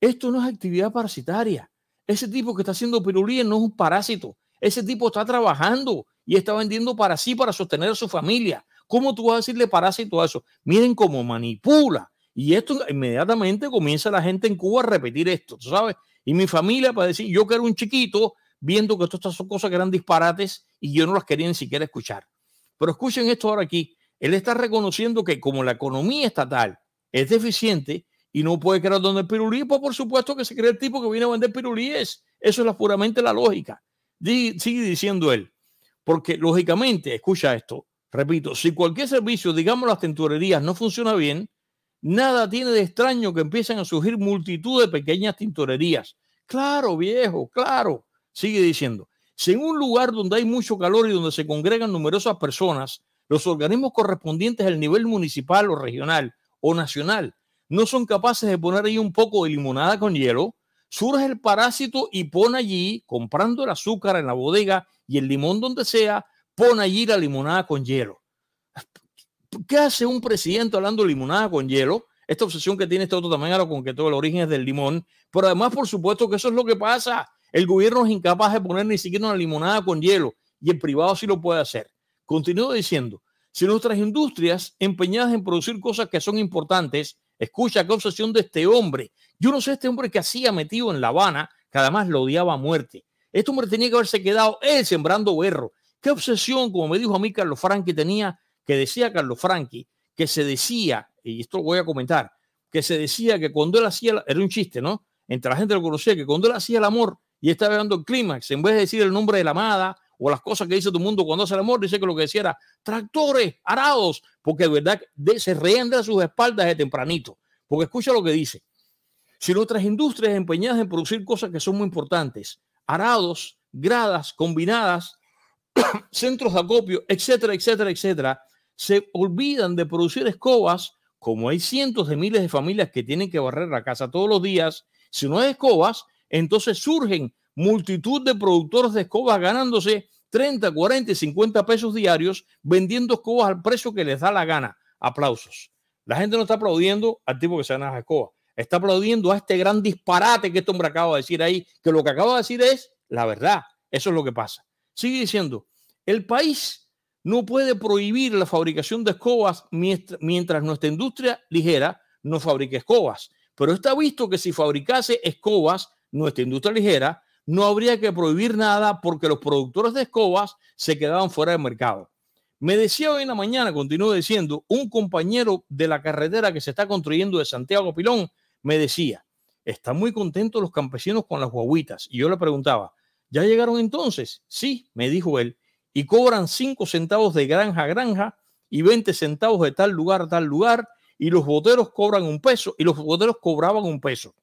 Esto no es actividad parasitaria. Ese tipo que está haciendo pirulí no es un parásito. Ese tipo está trabajando y está vendiendo para sí, para sostener a su familia. ¿Cómo tú vas a decirle parásito a eso? Miren cómo manipula. Y esto inmediatamente comienza la gente en Cuba a repetir esto, ¿sabes? Y mi familia para decir, yo que era un chiquito, viendo que estas son cosas que eran disparates y yo no las quería ni siquiera escuchar. Pero escuchen esto ahora aquí. Él está reconociendo que como la economía estatal es deficiente y no puede crear donde el pirulí, pues por supuesto que se cree el tipo que viene a vender pirulíes. Eso es puramente la lógica. sigue diciendo él. Porque lógicamente, escucha esto, repito, si cualquier servicio, digamos las tintorerías, no funciona bien, nada tiene de extraño que empiecen a surgir multitud de pequeñas tintorerías. Claro, viejo, claro. Sigue diciendo, si en un lugar donde hay mucho calor y donde se congregan numerosas personas, los organismos correspondientes al nivel municipal o regional o nacional no son capaces de poner ahí un poco de limonada con hielo, surge el parásito y pone allí, comprando el azúcar en la bodega y el limón donde sea, pone allí la limonada con hielo. ¿Qué hace un presidente hablando limonada con hielo? Esta obsesión que tiene este otro también, ahora con que todo el origen es del limón. Pero además, por supuesto que eso es lo que pasa. El gobierno es incapaz de poner ni siquiera una limonada con hielo y el privado sí lo puede hacer. Continúo diciendo, si nuestras industrias empeñadas en producir cosas que son importantes, escucha qué obsesión de este hombre. Yo no sé este hombre que hacía metido en La Habana, que además lo odiaba a muerte. Este hombre tenía que haberse quedado él sembrando berro. Qué obsesión, como me dijo a mí Carlos Franqui, tenía, que decía Carlos Franqui, que se decía, y esto lo voy a comentar, que se decía que cuando él hacía, era un chiste, ¿no? Entre la gente lo conocía, que cuando él hacía el amor, y está hablando el clímax, en vez de decir el nombre de la amada o las cosas que dice tu mundo cuando hace el amor, dice que lo que decía era tractores, arados, porque de verdad se reían a sus espaldas de tempranito. Porque escucha lo que dice. Si nuestras industrias empeñadas en producir cosas que son muy importantes, arados, gradas combinadas, [coughs] centros de acopio, etcétera, etcétera, etcétera, se olvidan de producir escobas, como hay cientos de miles de familias que tienen que barrer la casa todos los días, si no hay escobas, entonces surgen multitud de productores de escobas ganándose 30, 40 y 50 pesos diarios vendiendo escobas al precio que les da la gana. Aplausos. La gente no está aplaudiendo al tipo que se gana las escobas. Está aplaudiendo a este gran disparate que este hombre acaba de decir ahí, que lo que acaba de decir es la verdad. Eso es lo que pasa. Sigue diciendo, el país no puede prohibir la fabricación de escobas mientras nuestra industria ligera no fabrique escobas. Pero está visto que si fabricase escobas, nuestra industria ligera, no habría que prohibir nada porque los productores de escobas se quedaban fuera del mercado. Me decía hoy en la mañana, continúo diciendo, un compañero de la carretera que se está construyendo de Santiago Pilón, me decía, están muy contentos los campesinos con las guaguitas. Y yo le preguntaba, ¿ya llegaron entonces? Sí, me dijo él, y cobran 5 centavos de granja a granja y 20 centavos de tal lugar a tal lugar, y los boteros cobran un peso, y los boteros cobraban un peso.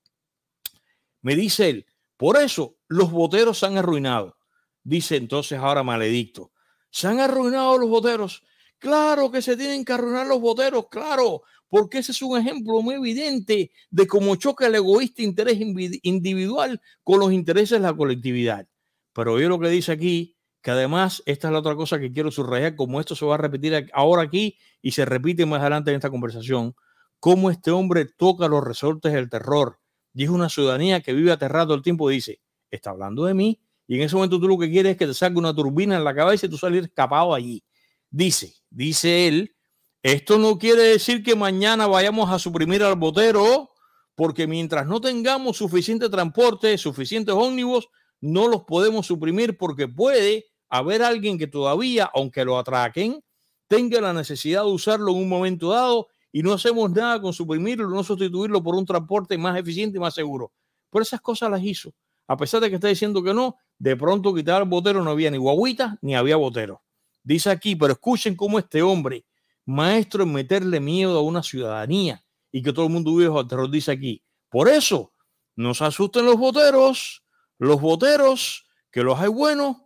Me dice él, por eso los boteros se han arruinado. Dice entonces ahora maledicto, ¿se han arruinado los boteros? Claro que se tienen que arruinar los boteros, claro, porque ese es un ejemplo muy evidente de cómo choca el egoísta interés individual con los intereses de la colectividad. Pero yo lo que dice aquí, que además esta es la otra cosa que quiero subrayar, como esto se va a repetir ahora aquí y se repite más adelante en esta conversación, cómo este hombre toca los resortes del terror, dijo una ciudadanía que vive aterrado el tiempo dice, está hablando de mí, y en ese momento tú lo que quieres es que te saque una turbina en la cabeza y tú salir escapado allí. Dice, dice él, esto no quiere decir que mañana vayamos a suprimir al botero, porque mientras no tengamos suficiente transporte, suficientes ómnibus, no los podemos suprimir porque puede haber alguien que todavía, aunque lo atraquen, tenga la necesidad de usarlo en un momento dado y no hacemos nada con suprimirlo, no sustituirlo por un transporte más eficiente y más seguro. Pero esas cosas las hizo. A pesar de que está diciendo que no, de pronto quitar el botero no había ni guaguita ni había botero. Dice aquí, pero escuchen cómo este hombre, maestro en meterle miedo a una ciudadanía y que todo el mundo vive bajo terror, dice aquí. Por eso, no se asusten los boteros, los boteros, que los hay buenos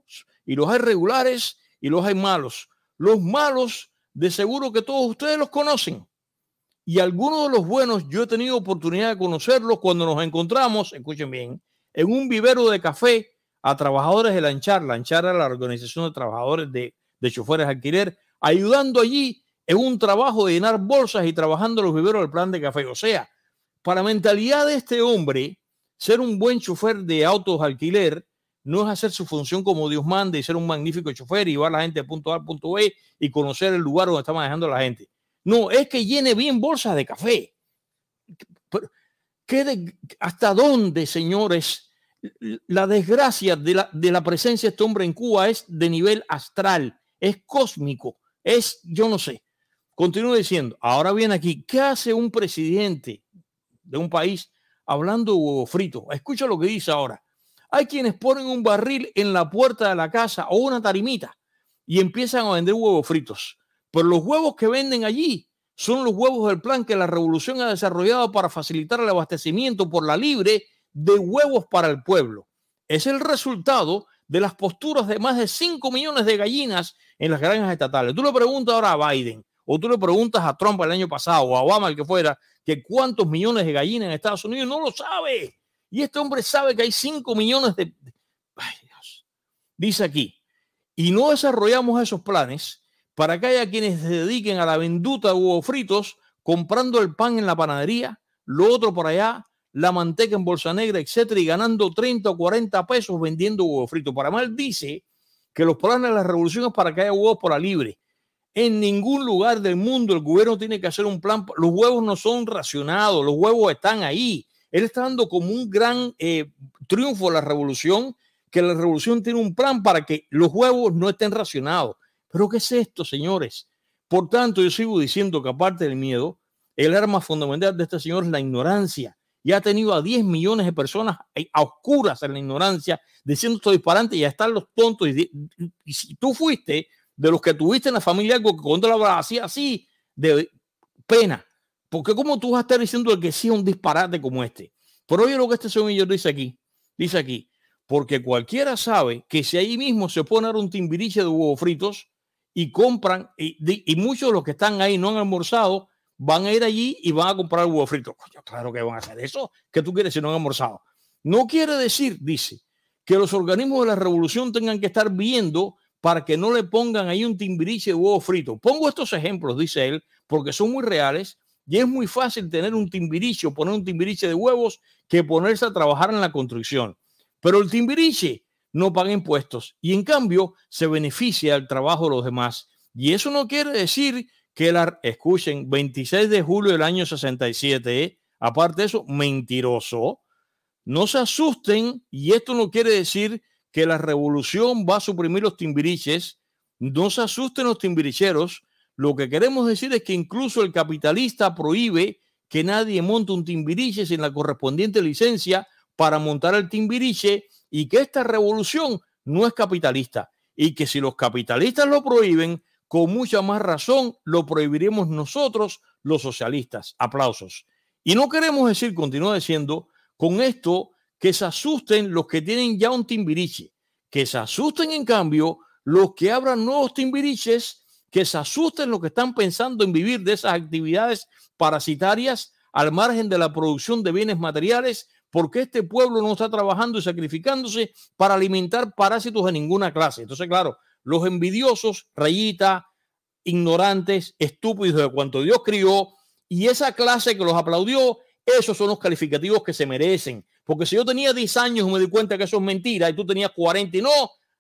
y los hay regulares y los hay malos. Los malos, de seguro que todos ustedes los conocen. Y algunos de los buenos yo he tenido oportunidad de conocerlos cuando nos encontramos, escuchen bien, en un vivero de café a trabajadores de Lanchar, Lanchar a la organización de trabajadores de, de choferes alquiler, ayudando allí en un trabajo de llenar bolsas y trabajando los viveros del plan de café. O sea, para mentalidad de este hombre, ser un buen chofer de autos alquiler no es hacer su función como Dios manda y ser un magnífico chofer y llevar a la gente a punto A punto B y conocer el lugar donde está manejando la gente. No, es que llene bien bolsas de café. ¿Hasta dónde, señores? La desgracia de la, presencia de este hombre en Cuba es de nivel astral, es cósmico, es, yo no sé. Continúo diciendo, ahora viene aquí, ¿qué hace un presidente de un país hablando huevo frito? Escucha lo que dice ahora. Hay quienes ponen un barril en la puerta de la casa o una tarimita y empiezan a vender huevos fritos. Pero los huevos que venden allí son los huevos del plan que la revolución ha desarrollado para facilitar el abastecimiento por la libre de huevos para el pueblo. Es el resultado de las posturas de más de 5 millones de gallinas en las granjas estatales. Tú le preguntas ahora a Biden, o tú le preguntas a Trump el año pasado, o a Obama, el que fuera, que cuántos millones de gallinas en Estados Unidos, no lo sabe. Y este hombre sabe que hay 5 millones de... Dios. Dice aquí, y no desarrollamos esos planes para que haya quienes se dediquen a la venduta de huevos fritos, comprando el pan en la panadería, lo otro por allá, la manteca en bolsa negra, etcétera, y ganando 30 o 40 pesos vendiendo huevos fritos. Para mal dice que los planes de la revolución es para que haya huevos por la libre. En ningún lugar del mundo el gobierno tiene que hacer un plan. Los huevos no son racionados, los huevos están ahí. Él está dando como un gran eh, triunfo a la revolución, que la revolución tiene un plan para que los huevos no estén racionados. ¿Pero qué es esto, señores? Por tanto, yo sigo diciendo que aparte del miedo, el arma fundamental de este señor es la ignorancia. Y ha tenido a 10 millones de personas eh, a oscuras en la ignorancia, diciendo esto disparantes y a estar los tontos. Y, si tú fuiste de los que tuviste en la familia algo que contra la así, de pena. Porque cómo tú vas a estar diciendo que sí un disparate como este. Pero oye lo que este señor dice aquí. Dice aquí, porque cualquiera sabe que si ahí mismo se pone a dar un timbiriche de huevos fritos, y compran, y, muchos de los que están ahí no han almorzado, van a ir allí y van a comprar huevo frito. claro que van a hacer eso. ¿Qué tú quieres si no han almorzado? No quiere decir, dice, que los organismos de la revolución tengan que estar viendo para que no le pongan ahí un timbiriche de huevo frito. Pongo estos ejemplos, dice él, porque son muy reales y es muy fácil tener un timbiriche o poner un timbiriche de huevos que ponerse a trabajar en la construcción. Pero el timbiriche no paga impuestos y en cambio se beneficia el trabajo de los demás. Y eso no quiere decir que la, escuchen, 26 de julio del año 67, ¿eh? aparte de eso, mentiroso. No se asusten y esto no quiere decir que la revolución va a suprimir los timbiriches. No se asusten los timbiricheros. Lo que queremos decir es que incluso el capitalista prohíbe que nadie monte un timbiriche sin la correspondiente licencia para montar el timbiriche y que esta revolución no es capitalista y que si los capitalistas lo prohíben, con mucha más razón lo prohibiremos nosotros los socialistas. Aplausos. Y no queremos decir, continúa diciendo, con esto que se asusten los que tienen ya un timbiriche, que se asusten en cambio los que abran nuevos timbiriches, que se asusten los que están pensando en vivir de esas actividades parasitarias al margen de la producción de bienes materiales porque este pueblo no está trabajando y sacrificándose para alimentar parásitos de ninguna clase. Entonces, claro, los envidiosos, rayita, ignorantes, estúpidos de cuanto Dios crió, y esa clase que los aplaudió, esos son los calificativos que se merecen. Porque si yo tenía 10 años y me di cuenta que eso es mentira y tú tenías 40 y no,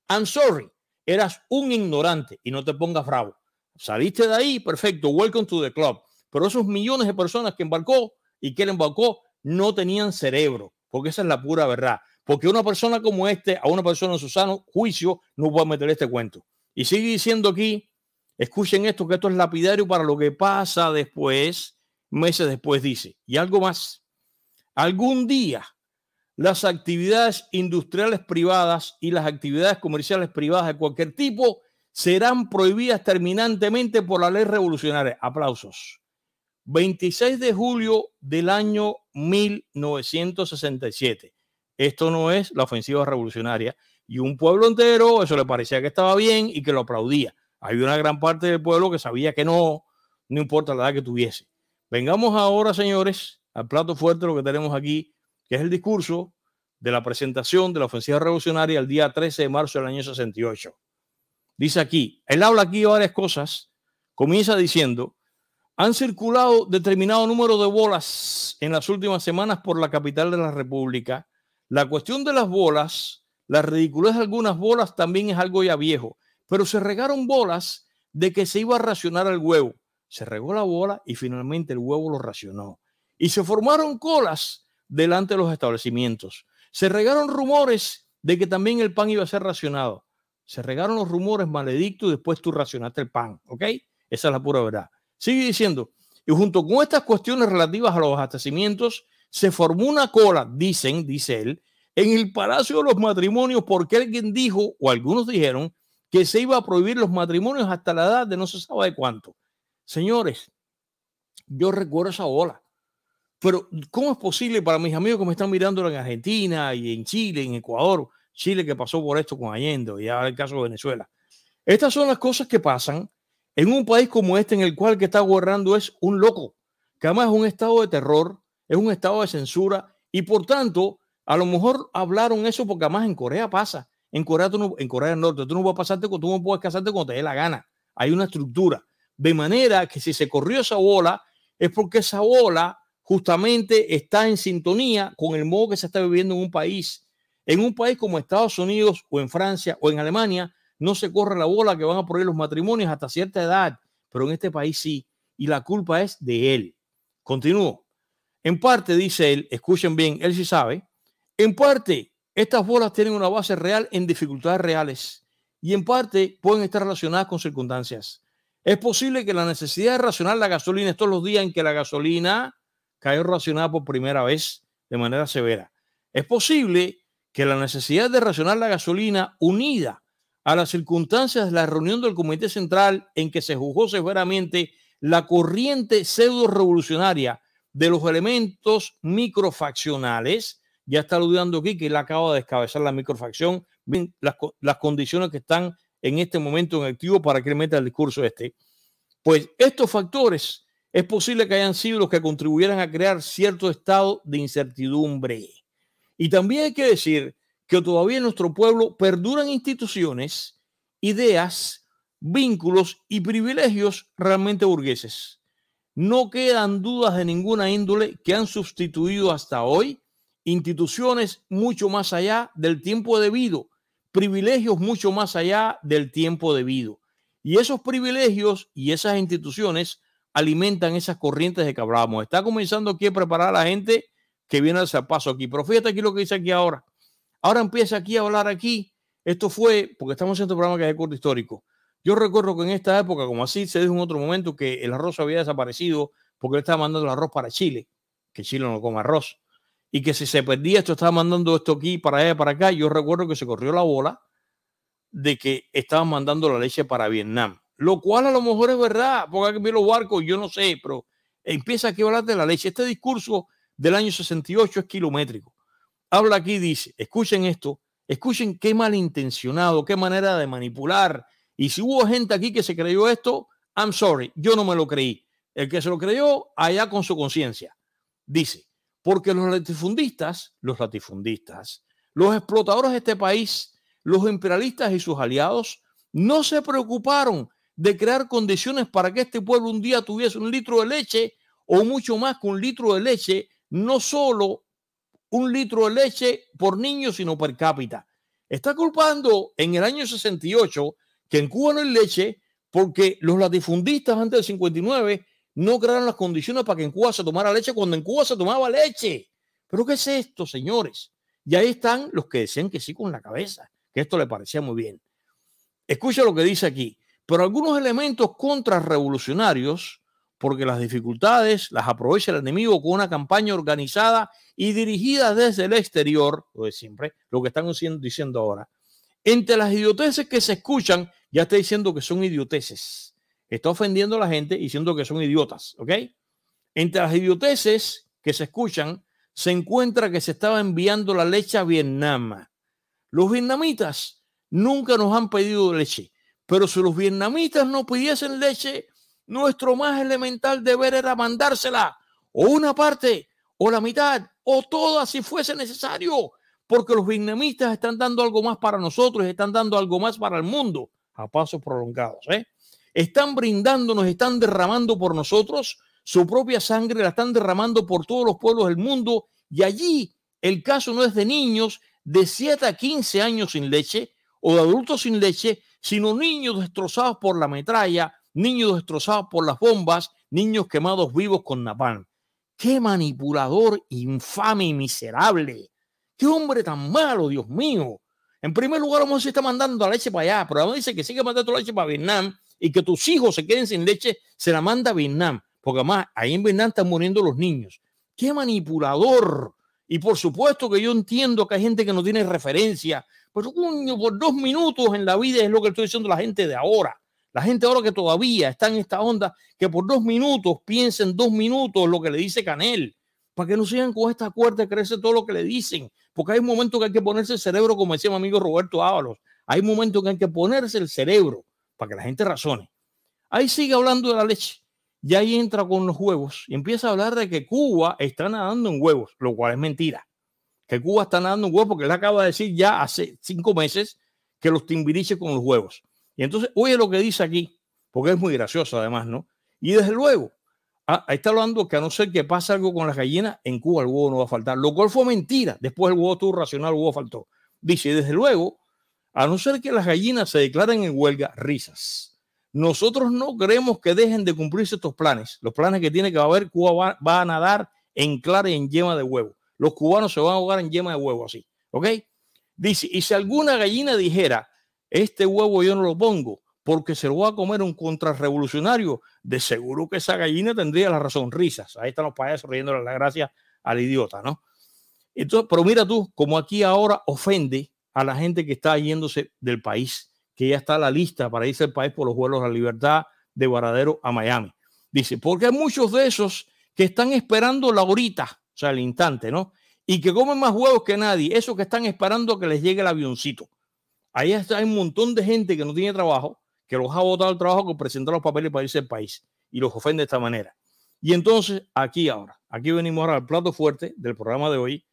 I'm sorry, eras un ignorante y no te pongas bravo. Saliste de ahí, perfecto, welcome to the club. Pero esos millones de personas que embarcó y que él embarcó no tenían cerebro, porque esa es la pura verdad. Porque una persona como este, a una persona en su sano juicio, no puede meter este cuento. Y sigue diciendo aquí, escuchen esto, que esto es lapidario para lo que pasa después, meses después, dice. Y algo más, algún día las actividades industriales privadas y las actividades comerciales privadas de cualquier tipo serán prohibidas terminantemente por la ley revolucionaria. Aplausos. 26 de julio del año 1967. Esto no es la ofensiva revolucionaria. Y un pueblo entero, eso le parecía que estaba bien y que lo aplaudía. Hay una gran parte del pueblo que sabía que no, no importa la edad que tuviese. Vengamos ahora, señores, al plato fuerte, lo que tenemos aquí, que es el discurso de la presentación de la ofensiva revolucionaria el día 13 de marzo del año 68. Dice aquí, él habla aquí varias cosas, comienza diciendo han circulado determinado número de bolas en las últimas semanas por la capital de la República. La cuestión de las bolas, la ridiculez de algunas bolas también es algo ya viejo, pero se regaron bolas de que se iba a racionar el huevo. Se regó la bola y finalmente el huevo lo racionó. Y se formaron colas delante de los establecimientos. Se regaron rumores de que también el pan iba a ser racionado. Se regaron los rumores maledictos y después tú racionaste el pan, ¿ok? Esa es la pura verdad. Sigue diciendo, y junto con estas cuestiones relativas a los abastecimientos, se formó una cola, dicen, dice él, en el Palacio de los Matrimonios porque alguien dijo, o algunos dijeron, que se iba a prohibir los matrimonios hasta la edad de no se sabe de cuánto. Señores, yo recuerdo esa ola. Pero ¿cómo es posible para mis amigos que me están mirando en Argentina y en Chile, en Ecuador, Chile que pasó por esto con Allende y ahora el caso de Venezuela? Estas son las cosas que pasan en un país como este en el cual que está gobernando es un loco, que además es un estado de terror, es un estado de censura y por tanto, a lo mejor hablaron eso porque además en Corea pasa, en Corea, en Corea del Norte tú no puedes pasarte, tú no puedes casarte cuando te dé la gana, hay una estructura. De manera que si se corrió esa bola es porque esa bola justamente está en sintonía con el modo que se está viviendo en un país. En un país como Estados Unidos o en Francia o en Alemania, no se corre la bola que van a prohibir los matrimonios hasta cierta edad, pero en este país sí, y la culpa es de él. Continúo. En parte, dice él, escuchen bien, él sí sabe, en parte estas bolas tienen una base real en dificultades reales y en parte pueden estar relacionadas con circunstancias. Es posible que la necesidad de racionar la gasolina, todos los días en que la gasolina cayó racionada por primera vez de manera severa. Es posible que la necesidad de racionar la gasolina unida a las circunstancias de la reunión del Comité Central en que se juzgó severamente la corriente pseudo-revolucionaria de los elementos microfaccionales. Ya está aludiendo aquí que él acaba de descabezar la microfacción, las, las condiciones que están en este momento en activo para que meta el discurso este. Pues estos factores es posible que hayan sido los que contribuyeran a crear cierto estado de incertidumbre. Y también hay que decir que todavía en nuestro pueblo perduran instituciones, ideas, vínculos y privilegios realmente burgueses. No quedan dudas de ninguna índole que han sustituido hasta hoy instituciones mucho más allá del tiempo debido, privilegios mucho más allá del tiempo debido. Y esos privilegios y esas instituciones alimentan esas corrientes de que hablábamos. Está comenzando aquí a preparar a la gente que viene hacer paso aquí. Pero fíjate aquí lo que dice aquí ahora. Ahora empieza aquí a hablar aquí. Esto fue, porque estamos en un este programa que es de corto histórico. Yo recuerdo que en esta época, como así se dijo en otro momento, que el arroz había desaparecido porque él estaba mandando el arroz para Chile, que Chile no come arroz. Y que si se perdía esto, estaba mandando esto aquí, para allá, para acá. Yo recuerdo que se corrió la bola de que estaban mandando la leche para Vietnam. Lo cual a lo mejor es verdad, porque hay que ver los barcos, yo no sé, pero empieza aquí a hablar de la leche. Este discurso del año 68 es kilométrico habla aquí, dice, escuchen esto, escuchen qué malintencionado, qué manera de manipular. Y si hubo gente aquí que se creyó esto, I'm sorry, yo no me lo creí. El que se lo creyó, allá con su conciencia. Dice, porque los latifundistas, los latifundistas, los explotadores de este país, los imperialistas y sus aliados, no se preocuparon de crear condiciones para que este pueblo un día tuviese un litro de leche o mucho más que un litro de leche, no solo un litro de leche por niño, sino per cápita. Está culpando en el año 68 que en Cuba no hay leche porque los latifundistas antes del 59 no crearon las condiciones para que en Cuba se tomara leche cuando en Cuba se tomaba leche. Pero ¿qué es esto, señores? Y ahí están los que decían que sí con la cabeza, que esto le parecía muy bien. Escucha lo que dice aquí. Pero algunos elementos contrarrevolucionarios porque las dificultades las aprovecha el enemigo con una campaña organizada y dirigida desde el exterior, lo de siempre, lo que están diciendo ahora. Entre las idioteces que se escuchan, ya está diciendo que son idioteces. Está ofendiendo a la gente diciendo que son idiotas, ¿ok? Entre las idioteces que se escuchan, se encuentra que se estaba enviando la leche a Vietnam. Los vietnamitas nunca nos han pedido leche, pero si los vietnamitas no pidiesen leche, nuestro más elemental deber era mandársela o una parte o la mitad o toda si fuese necesario, porque los vietnamistas están dando algo más para nosotros, están dando algo más para el mundo a pasos prolongados. ¿eh? Están brindándonos, están derramando por nosotros su propia sangre, la están derramando por todos los pueblos del mundo y allí el caso no es de niños de 7 a 15 años sin leche o de adultos sin leche, sino niños destrozados por la metralla niños destrozados por las bombas, niños quemados vivos con napalm. Qué manipulador infame y miserable. Qué hombre tan malo, Dios mío. En primer lugar, vamos se está mandando la leche para allá, pero además dice que sigue mandando la leche para Vietnam y que tus hijos se queden sin leche, se la manda a Vietnam, porque además ahí en Vietnam están muriendo los niños. Qué manipulador. Y por supuesto que yo entiendo que hay gente que no tiene referencia, pero un por dos minutos en la vida es lo que estoy diciendo la gente de ahora. La gente ahora que todavía está en esta onda, que por dos minutos piensen dos minutos lo que le dice Canel, para que no sigan con esta cuerda, crece todo lo que le dicen, porque hay un momento que hay que ponerse el cerebro, como decía mi amigo Roberto Ábalos, hay un momento que hay que ponerse el cerebro para que la gente razone. Ahí sigue hablando de la leche, y ahí entra con los huevos y empieza a hablar de que Cuba está nadando en huevos, lo cual es mentira. Que Cuba está nadando en huevos porque él acaba de decir ya hace cinco meses que los timbiriche con los huevos. Y entonces, oye lo que dice aquí, porque es muy gracioso además, ¿no? Y desde luego, ah, ahí está hablando que a no ser que pase algo con las gallinas, en Cuba el huevo no va a faltar, lo cual fue mentira. Después el huevo tuvo racional, el huevo faltó. Dice, desde luego, a no ser que las gallinas se declaren en huelga, risas. Nosotros no queremos que dejen de cumplirse estos planes. Los planes que tiene que haber, Cuba va, va a nadar en clara y en yema de huevo. Los cubanos se van a ahogar en yema de huevo así. ¿Ok? Dice, y si alguna gallina dijera, este huevo yo no lo pongo porque se lo va a comer un contrarrevolucionario, de seguro que esa gallina tendría las risas. Ahí están los payasos riéndole la gracia al idiota, ¿no? Entonces, pero mira tú, como aquí ahora ofende a la gente que está yéndose del país, que ya está a la lista para irse al país por los vuelos a la libertad de Varadero a Miami. Dice, porque hay muchos de esos que están esperando la horita, o sea, el instante, ¿no? Y que comen más huevos que nadie, esos que están esperando que les llegue el avioncito. Ahí está, hay un montón de gente que no tiene trabajo, que los ha votado el trabajo, que presentar los papeles para irse al país y los ofende de esta manera. Y entonces, aquí ahora, aquí venimos ahora al plato fuerte del programa de hoy.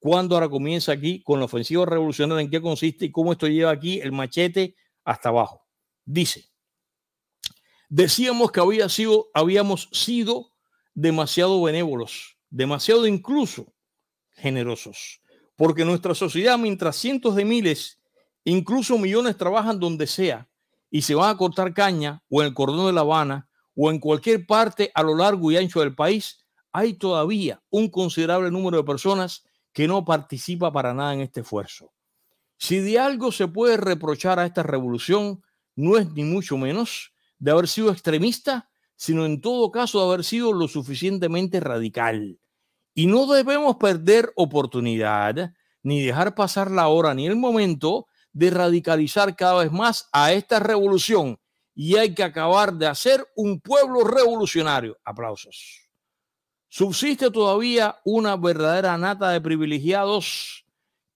cuando ahora comienza aquí con la ofensiva revolucionaria? ¿En qué consiste y cómo esto lleva aquí el machete hasta abajo? Dice, decíamos que había sido, habíamos sido demasiado benévolos, demasiado incluso generosos, porque nuestra sociedad, mientras cientos de miles Incluso millones trabajan donde sea y se van a cortar caña o en el cordón de La Habana o en cualquier parte a lo largo y ancho del país. Hay todavía un considerable número de personas que no participa para nada en este esfuerzo. Si de algo se puede reprochar a esta revolución, no es ni mucho menos de haber sido extremista, sino en todo caso de haber sido lo suficientemente radical. Y no debemos perder oportunidad, ni dejar pasar la hora ni el momento de radicalizar cada vez más a esta revolución y hay que acabar de hacer un pueblo revolucionario. Aplausos. Subsiste todavía una verdadera nata de privilegiados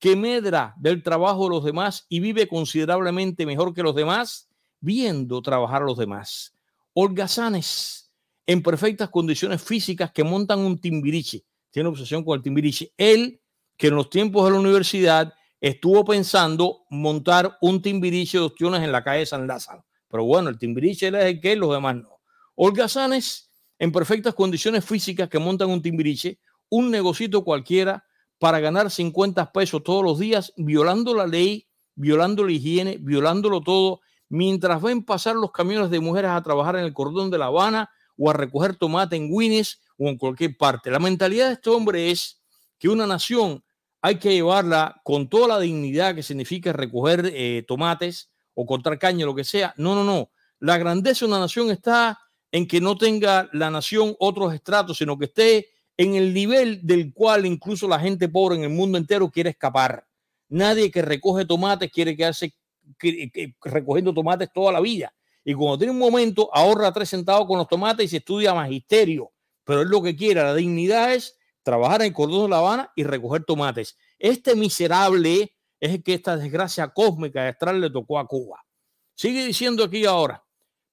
que medra del trabajo de los demás y vive considerablemente mejor que los demás, viendo trabajar a los demás. Holgazanes en perfectas condiciones físicas que montan un timbiriche. Tiene obsesión con el timbiriche. Él, que en los tiempos de la universidad estuvo pensando montar un timbiriche de opciones en la calle San Lázaro. Pero bueno, el timbiriche es el que los demás no. Olga Sanes en perfectas condiciones físicas que montan un timbiriche, un negocito cualquiera para ganar 50 pesos todos los días, violando la ley, violando la higiene, violándolo todo, mientras ven pasar los camiones de mujeres a trabajar en el cordón de La Habana o a recoger tomate en Guinness o en cualquier parte. La mentalidad de este hombre es que una nación hay que llevarla con toda la dignidad que significa recoger eh, tomates o cortar caña, lo que sea. No, no, no. La grandeza de una nación está en que no tenga la nación otros estratos, sino que esté en el nivel del cual incluso la gente pobre en el mundo entero quiere escapar. Nadie que recoge tomates quiere quedarse eh, recogiendo tomates toda la vida. Y cuando tiene un momento, ahorra tres centavos con los tomates y se estudia magisterio. Pero es lo que quiera. La dignidad es trabajar en de La Habana y recoger tomates. Este miserable es que esta desgracia cósmica de astral le tocó a Cuba. Sigue diciendo aquí ahora.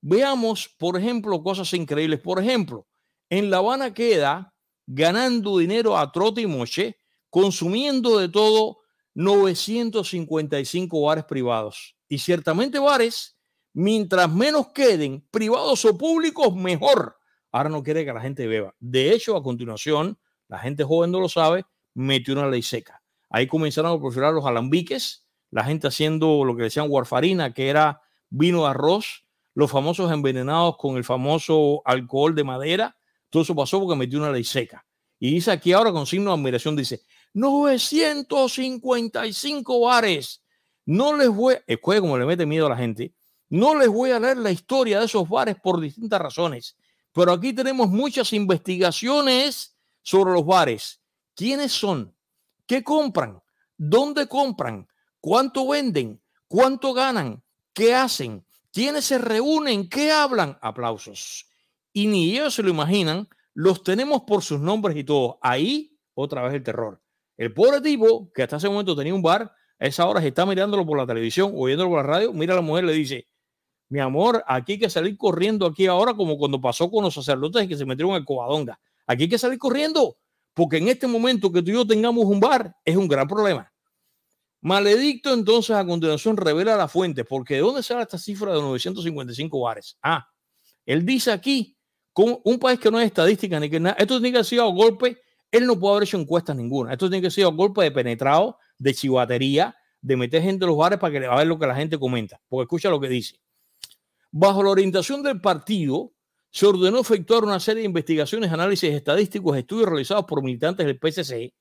Veamos, por ejemplo, cosas increíbles. Por ejemplo, en La Habana queda ganando dinero a trote y moche, consumiendo de todo 955 bares privados. Y ciertamente bares, mientras menos queden privados o públicos, mejor. Ahora no quiere que la gente beba. De hecho, a continuación, la gente joven no lo sabe, metió una ley seca. Ahí comenzaron a profilar los alambiques, la gente haciendo lo que decían warfarina, que era vino de arroz, los famosos envenenados con el famoso alcohol de madera. Todo eso pasó porque metió una ley seca. Y dice aquí ahora con signo de admiración, dice, 955 bares. No les voy, escuche como le mete miedo a la gente, no les voy a leer la historia de esos bares por distintas razones, pero aquí tenemos muchas investigaciones sobre los bares. ¿Quiénes son? ¿Qué compran? ¿Dónde compran? ¿Cuánto venden? ¿Cuánto ganan? ¿Qué hacen? ¿Quiénes se reúnen? ¿Qué hablan? Aplausos. Y ni ellos se lo imaginan. Los tenemos por sus nombres y todo. Ahí otra vez el terror. El pobre tipo que hasta ese momento tenía un bar, a esa hora se está mirándolo por la televisión, oyéndolo por la radio, mira a la mujer le dice, mi amor, aquí hay que salir corriendo aquí ahora como cuando pasó con los sacerdotes que se metieron en covadonga. Aquí hay que salir corriendo, porque en este momento que tú y yo tengamos un bar es un gran problema. Maledicto entonces a continuación revela la fuente, porque ¿de dónde sale esta cifra de 955 bares? Ah, él dice aquí, con un país que no es estadística ni que nada, esto tiene que ser a golpe, él no puede haber hecho encuestas ninguna, esto tiene que ser a golpe de penetrado, de chivatería, de meter gente en los bares para que a ver lo que la gente comenta, porque escucha lo que dice. Bajo la orientación del partido, se ordenó efectuar una serie de investigaciones, análisis estadísticos, estudios realizados por militantes del PSC,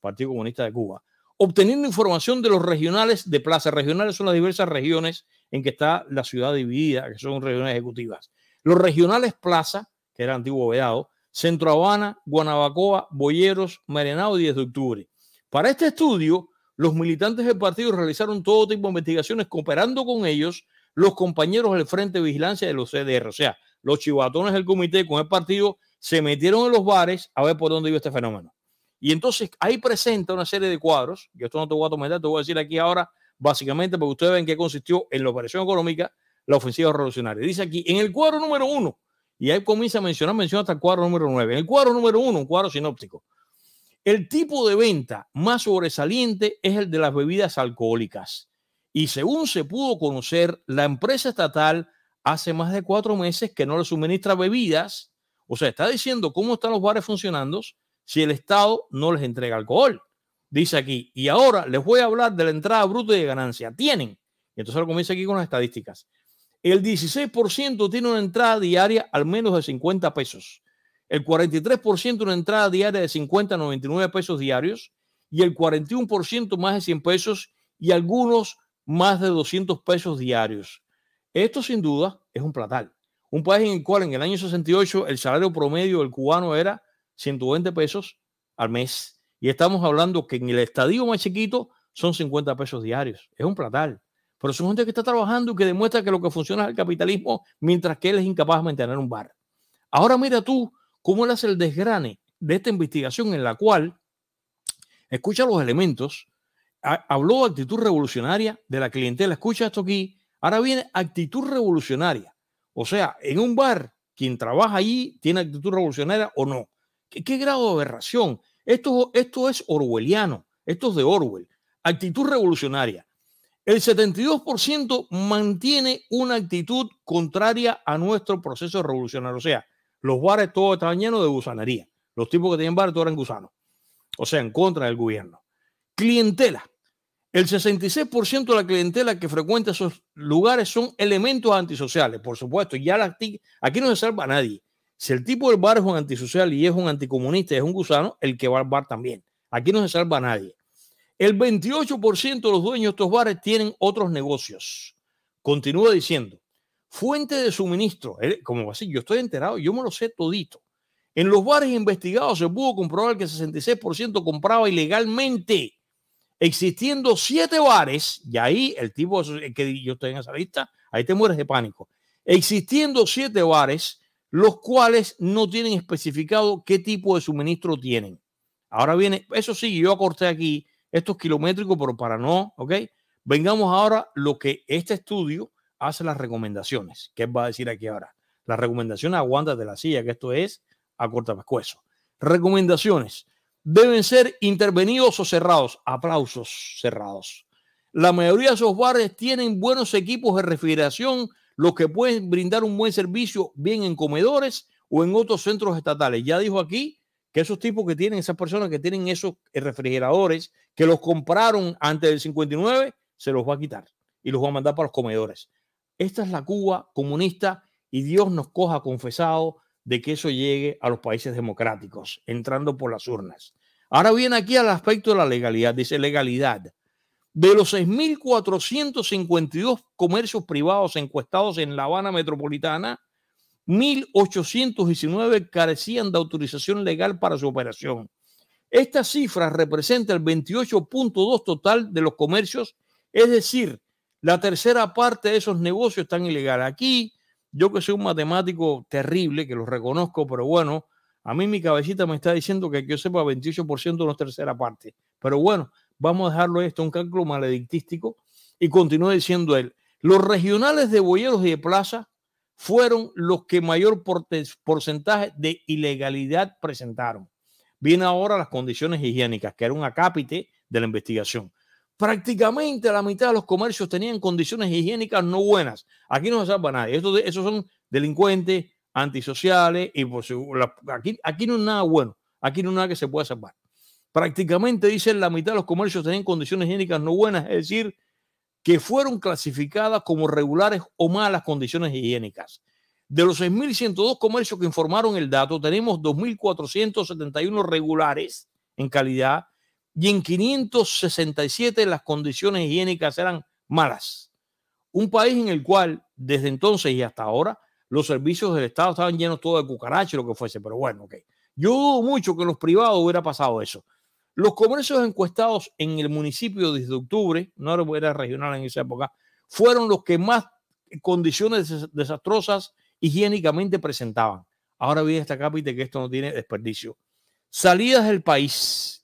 Partido Comunista de Cuba, obteniendo información de los regionales de plaza. Regionales son las diversas regiones en que está la ciudad dividida, que son regiones ejecutivas. Los regionales plaza, que era antiguo veado, Centro Habana, Guanabacoa, Boyeros, y 10 de octubre. Para este estudio, los militantes del partido realizaron todo tipo de investigaciones, cooperando con ellos los compañeros del Frente de Vigilancia de los CDR. O sea, los chivatones del comité con el partido se metieron en los bares a ver por dónde iba este fenómeno. Y entonces ahí presenta una serie de cuadros, yo esto no te voy a comentar, te voy a decir aquí ahora, básicamente, porque ustedes ven qué consistió en la operación económica la ofensiva revolucionaria. Dice aquí, en el cuadro número uno, y ahí comienza a mencionar, menciona hasta el cuadro número nueve, en el cuadro número uno, un cuadro sinóptico, el tipo de venta más sobresaliente es el de las bebidas alcohólicas. Y según se pudo conocer, la empresa estatal hace más de cuatro meses que no le suministra bebidas. O sea, está diciendo cómo están los bares funcionando si el Estado no les entrega alcohol. Dice aquí, y ahora les voy a hablar de la entrada bruta y de ganancia. Tienen. Y entonces lo comienza aquí con las estadísticas. El 16% tiene una entrada diaria al menos de 50 pesos. El 43% una entrada diaria de 50 a 99 pesos diarios. Y el 41% más de 100 pesos y algunos más de 200 pesos diarios. Esto sin duda es un platal. Un país en el cual en el año 68 el salario promedio del cubano era 120 pesos al mes. Y estamos hablando que en el estadio más chiquito son 50 pesos diarios. Es un platal. Pero son gente que está trabajando y que demuestra que lo que funciona es el capitalismo mientras que él es incapaz de mantener un bar. Ahora mira tú cómo él hace el desgrane de esta investigación en la cual escucha los elementos, habló de actitud revolucionaria de la clientela, escucha esto aquí, Ahora viene actitud revolucionaria. O sea, en un bar, quien trabaja ahí tiene actitud revolucionaria o no. ¿Qué, grado de aberración? Esto, esto es orwelliano, esto es de Orwell. Actitud revolucionaria. El 72% mantiene una actitud contraria a nuestro proceso revolucionario. O sea, los bares todos estaban llenos de gusanería. Los tipos que tenían bares todos eran gusanos. O sea, en contra del gobierno. Clientela. El 66% de la clientela que frecuenta esos lugares son elementos antisociales, por supuesto. Ya aquí no se salva a nadie. Si el tipo del bar es un antisocial y es un anticomunista y es un gusano, el que va al bar también. Aquí no se salva a nadie. El 28% de los dueños de estos bares tienen otros negocios. Continúa diciendo, fuente de suministro, como así, yo estoy enterado, yo me lo sé todito. En los bares investigados se pudo comprobar que el 66% compraba ilegalmente existiendo siete bares, y ahí el tipo que yo estoy en esa lista, ahí te mueres de pánico, existiendo siete bares, los cuales no tienen especificado qué tipo de suministro tienen. Ahora viene, eso sí, yo acorté aquí, estos kilométricos pero para no, ¿ok? Vengamos ahora lo que este estudio hace las recomendaciones. ¿Qué va a decir aquí ahora? Las recomendaciones aguanta de la silla, que esto es a corta pescuezo. Recomendaciones deben ser intervenidos o cerrados. Aplausos cerrados. La mayoría de esos bares tienen buenos equipos de refrigeración, los que pueden brindar un buen servicio bien en comedores o en otros centros estatales. Ya dijo aquí que esos tipos que tienen, esas personas que tienen esos eh, refrigeradores, que los compraron antes del 59, se los va a quitar y los va a mandar para los comedores. Esta es la Cuba comunista y Dios nos coja confesado de que eso llegue a los países democráticos, entrando por las urnas. Ahora viene aquí al aspecto de la legalidad, dice legalidad. De los 6.452 comercios privados encuestados en La Habana Metropolitana, 1.819 carecían de autorización legal para su operación. Esta cifra representa el 28.2 total de los comercios, es decir, la tercera parte de esos negocios están ilegales. Aquí yo que soy un matemático terrible, que lo reconozco, pero bueno, a mí mi cabecita me está diciendo que, yo sepa 28% no es tercera parte. Pero bueno, vamos a dejarlo esto, un cálculo maledictístico. Y continúa diciendo él, los regionales de Boyeros y de Plaza fueron los que mayor porcentaje de ilegalidad presentaron. Viene ahora las condiciones higiénicas, que era un acápite de la investigación prácticamente la mitad de los comercios tenían condiciones higiénicas no buenas. Aquí no se salva nadie. Estos, esos son delincuentes, antisociales, y aquí, aquí no es nada bueno. Aquí no es nada que se pueda salvar. Prácticamente, dicen, la mitad de los comercios tenían condiciones higiénicas no buenas, es decir, que fueron clasificadas como regulares o malas condiciones higiénicas. De los 6.102 comercios que informaron el dato, tenemos 2.471 regulares en calidad, y en 567 las condiciones higiénicas eran malas. Un país en el cual desde entonces y hasta ahora los servicios del Estado estaban llenos todo de cucarachas y lo que fuese, pero bueno, ok. Yo dudo mucho que los privados hubiera pasado eso. Los comercios encuestados en el municipio desde octubre, no era regional en esa época, fueron los que más condiciones desastrosas higiénicamente presentaban. Ahora viene esta cápita que esto no tiene desperdicio. Salidas del país.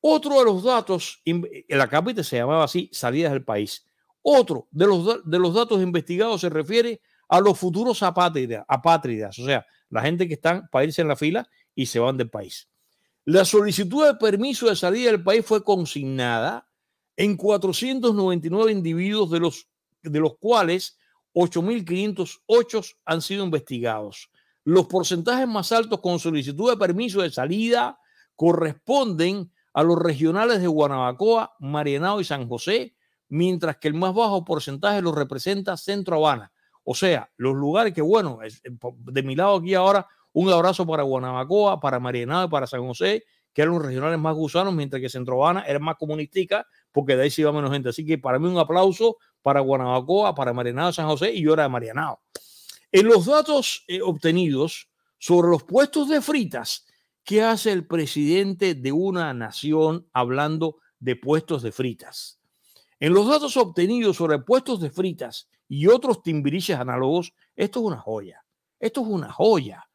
Otro de los datos, en la cápita se llamaba así, salidas del país. Otro de los, de los datos investigados se refiere a los futuros apátridas, apátridas, o sea, la gente que están para irse en la fila y se van del país. La solicitud de permiso de salida del país fue consignada en 499 individuos, de los, de los cuales 8.508 han sido investigados. Los porcentajes más altos con solicitud de permiso de salida corresponden a los regionales de Guanabacoa, Marienao y San José, mientras que el más bajo porcentaje lo representa Centro Habana. O sea, los lugares que, bueno, eh, de mi lado aquí ahora, un abrazo para Guanabacoa, para Marianao y para San José, que eran los regionales más gusanos, mientras que Centro Habana era más comunística, porque de ahí se iba menos gente. Así que para mí un aplauso para Guanabacoa, para Marienado, San José y yo era de Marienado. En los datos eh, obtenidos sobre los puestos de fritas ¿Qué hace el presidente de una nación hablando de puestos de fritas? En los datos obtenidos sobre puestos de fritas y otros timbiriches análogos, esto es una joya. Esto es una joya.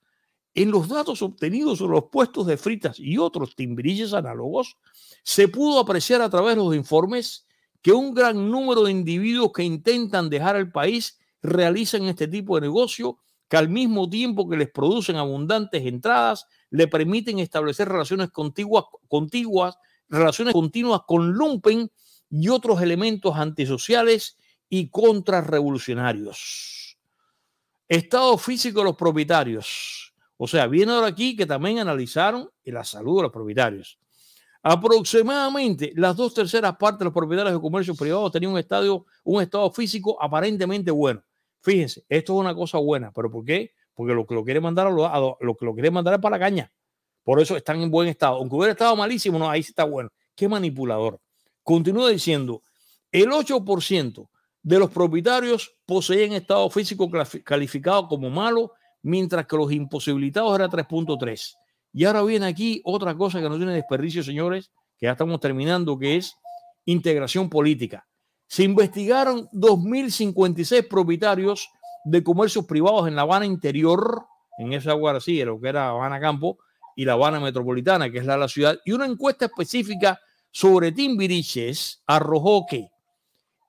En los datos obtenidos sobre los puestos de fritas y otros timbiriches análogos, se pudo apreciar a través de los informes que un gran número de individuos que intentan dejar el país realizan este tipo de negocio que al mismo tiempo que les producen abundantes entradas, le permiten establecer relaciones contiguas, contiguas relaciones continuas con lumpen y otros elementos antisociales y contrarrevolucionarios. Estado físico de los propietarios. O sea, viene ahora aquí que también analizaron la salud de los propietarios. Aproximadamente las dos terceras partes de los propietarios de comercios privados tenían un, un estado físico aparentemente bueno. Fíjense, esto es una cosa buena, pero ¿por qué? Porque lo que lo quiere mandar a lo, que lo quiere mandar es para la caña. Por eso están en buen estado. Aunque hubiera estado malísimo, no, ahí sí está bueno. Qué manipulador. Continúa diciendo, el 8% de los propietarios poseen estado físico calificado como malo, mientras que los imposibilitados era 3.3. Y ahora viene aquí otra cosa que no tiene desperdicio, señores, que ya estamos terminando, que es integración política. Se investigaron 2.056 propietarios de comercios privados en La Habana Interior, en esa guarcía, lo que era Habana Campo, y La Habana Metropolitana, que es la, la ciudad. Y una encuesta específica sobre Timbiriches arrojó que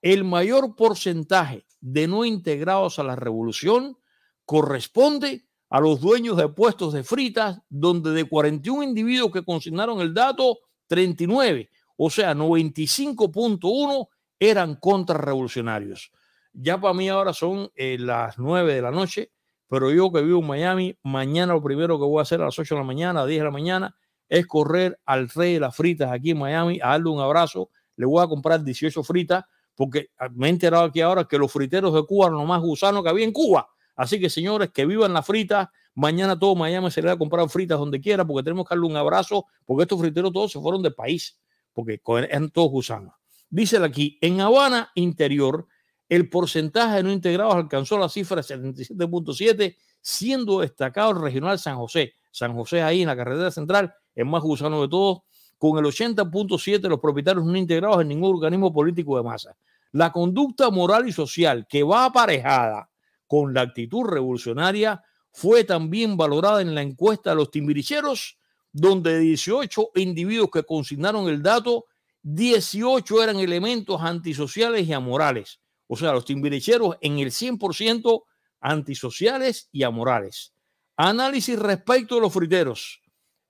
el mayor porcentaje de no integrados a la revolución corresponde a los dueños de puestos de fritas, donde de 41 individuos que consignaron el dato, 39, o sea, 95.1 eran contrarrevolucionarios. Ya para mí ahora son eh, las 9 de la noche, pero yo que vivo en Miami, mañana lo primero que voy a hacer a las 8 de la mañana, a 10 de la mañana, es correr al rey de las fritas aquí en Miami, a darle un abrazo. Le voy a comprar 18 fritas, porque ah, me he enterado aquí ahora que los friteros de Cuba eran los más gusanos que había en Cuba. Así que, señores, que vivan las fritas. Mañana todo Miami se le va a comprar fritas donde quiera, porque tenemos que darle un abrazo, porque estos friteros todos se fueron de país, porque eran todos gusanos. Dice aquí, en Habana Interior, el porcentaje de no integrados alcanzó la cifra de 77.7, siendo destacado el regional San José. San José ahí en la carretera central, es más gusano de todos, con el 80.7 de los propietarios no integrados en ningún organismo político de masa. La conducta moral y social que va aparejada con la actitud revolucionaria fue también valorada en la encuesta de los timbiricheros, donde 18 individuos que consignaron el dato 18 eran elementos antisociales y amorales. O sea, los timbiricheros en el 100% antisociales y amorales. Análisis respecto de los friteros.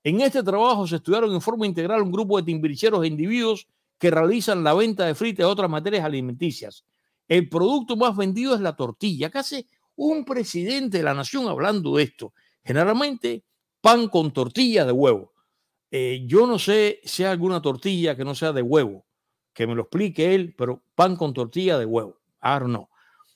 En este trabajo se estudiaron en forma integral un grupo de timbiricheros e individuos que realizan la venta de fritas y otras materias alimenticias. El producto más vendido es la tortilla. Casi un presidente de la nación hablando de esto. Generalmente pan con tortilla de huevo. Eh, yo no sé si hay alguna tortilla que no sea de huevo, que me lo explique él, pero pan con tortilla de huevo. Ah, no.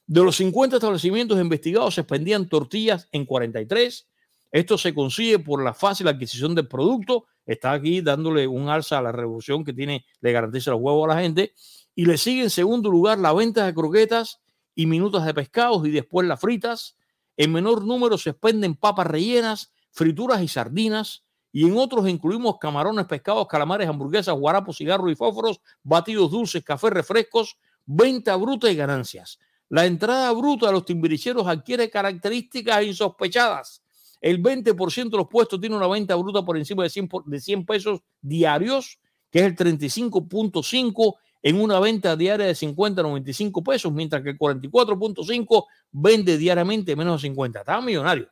De los 50 establecimientos investigados se expendían tortillas en 43. Esto se consigue por la fácil adquisición del producto. Está aquí dándole un alza a la revolución que tiene, le garantiza los huevos a la gente. Y le sigue en segundo lugar la venta de croquetas y minutos de pescados y después las fritas. En menor número se expenden papas rellenas, frituras y sardinas y en otros incluimos camarones, pescados, calamares, hamburguesas, guarapos, cigarros y fósforos, batidos dulces, café, refrescos, venta bruta y ganancias. La entrada bruta de los timbiricheros adquiere características insospechadas. El 20% de los puestos tiene una venta bruta por encima de 100, pesos diarios, que es el 35.5 en una venta diaria de 50 a 95 pesos, mientras que el 44.5 vende diariamente menos de 50. Estaba millonario.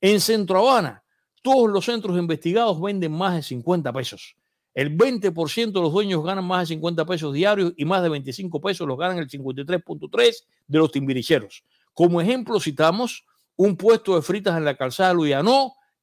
En Centro Habana, todos los centros investigados venden más de 50 pesos. El 20% de los dueños ganan más de 50 pesos diarios y más de 25 pesos los ganan el 53.3 de los timbiricheros. Como ejemplo citamos un puesto de fritas en la calzada de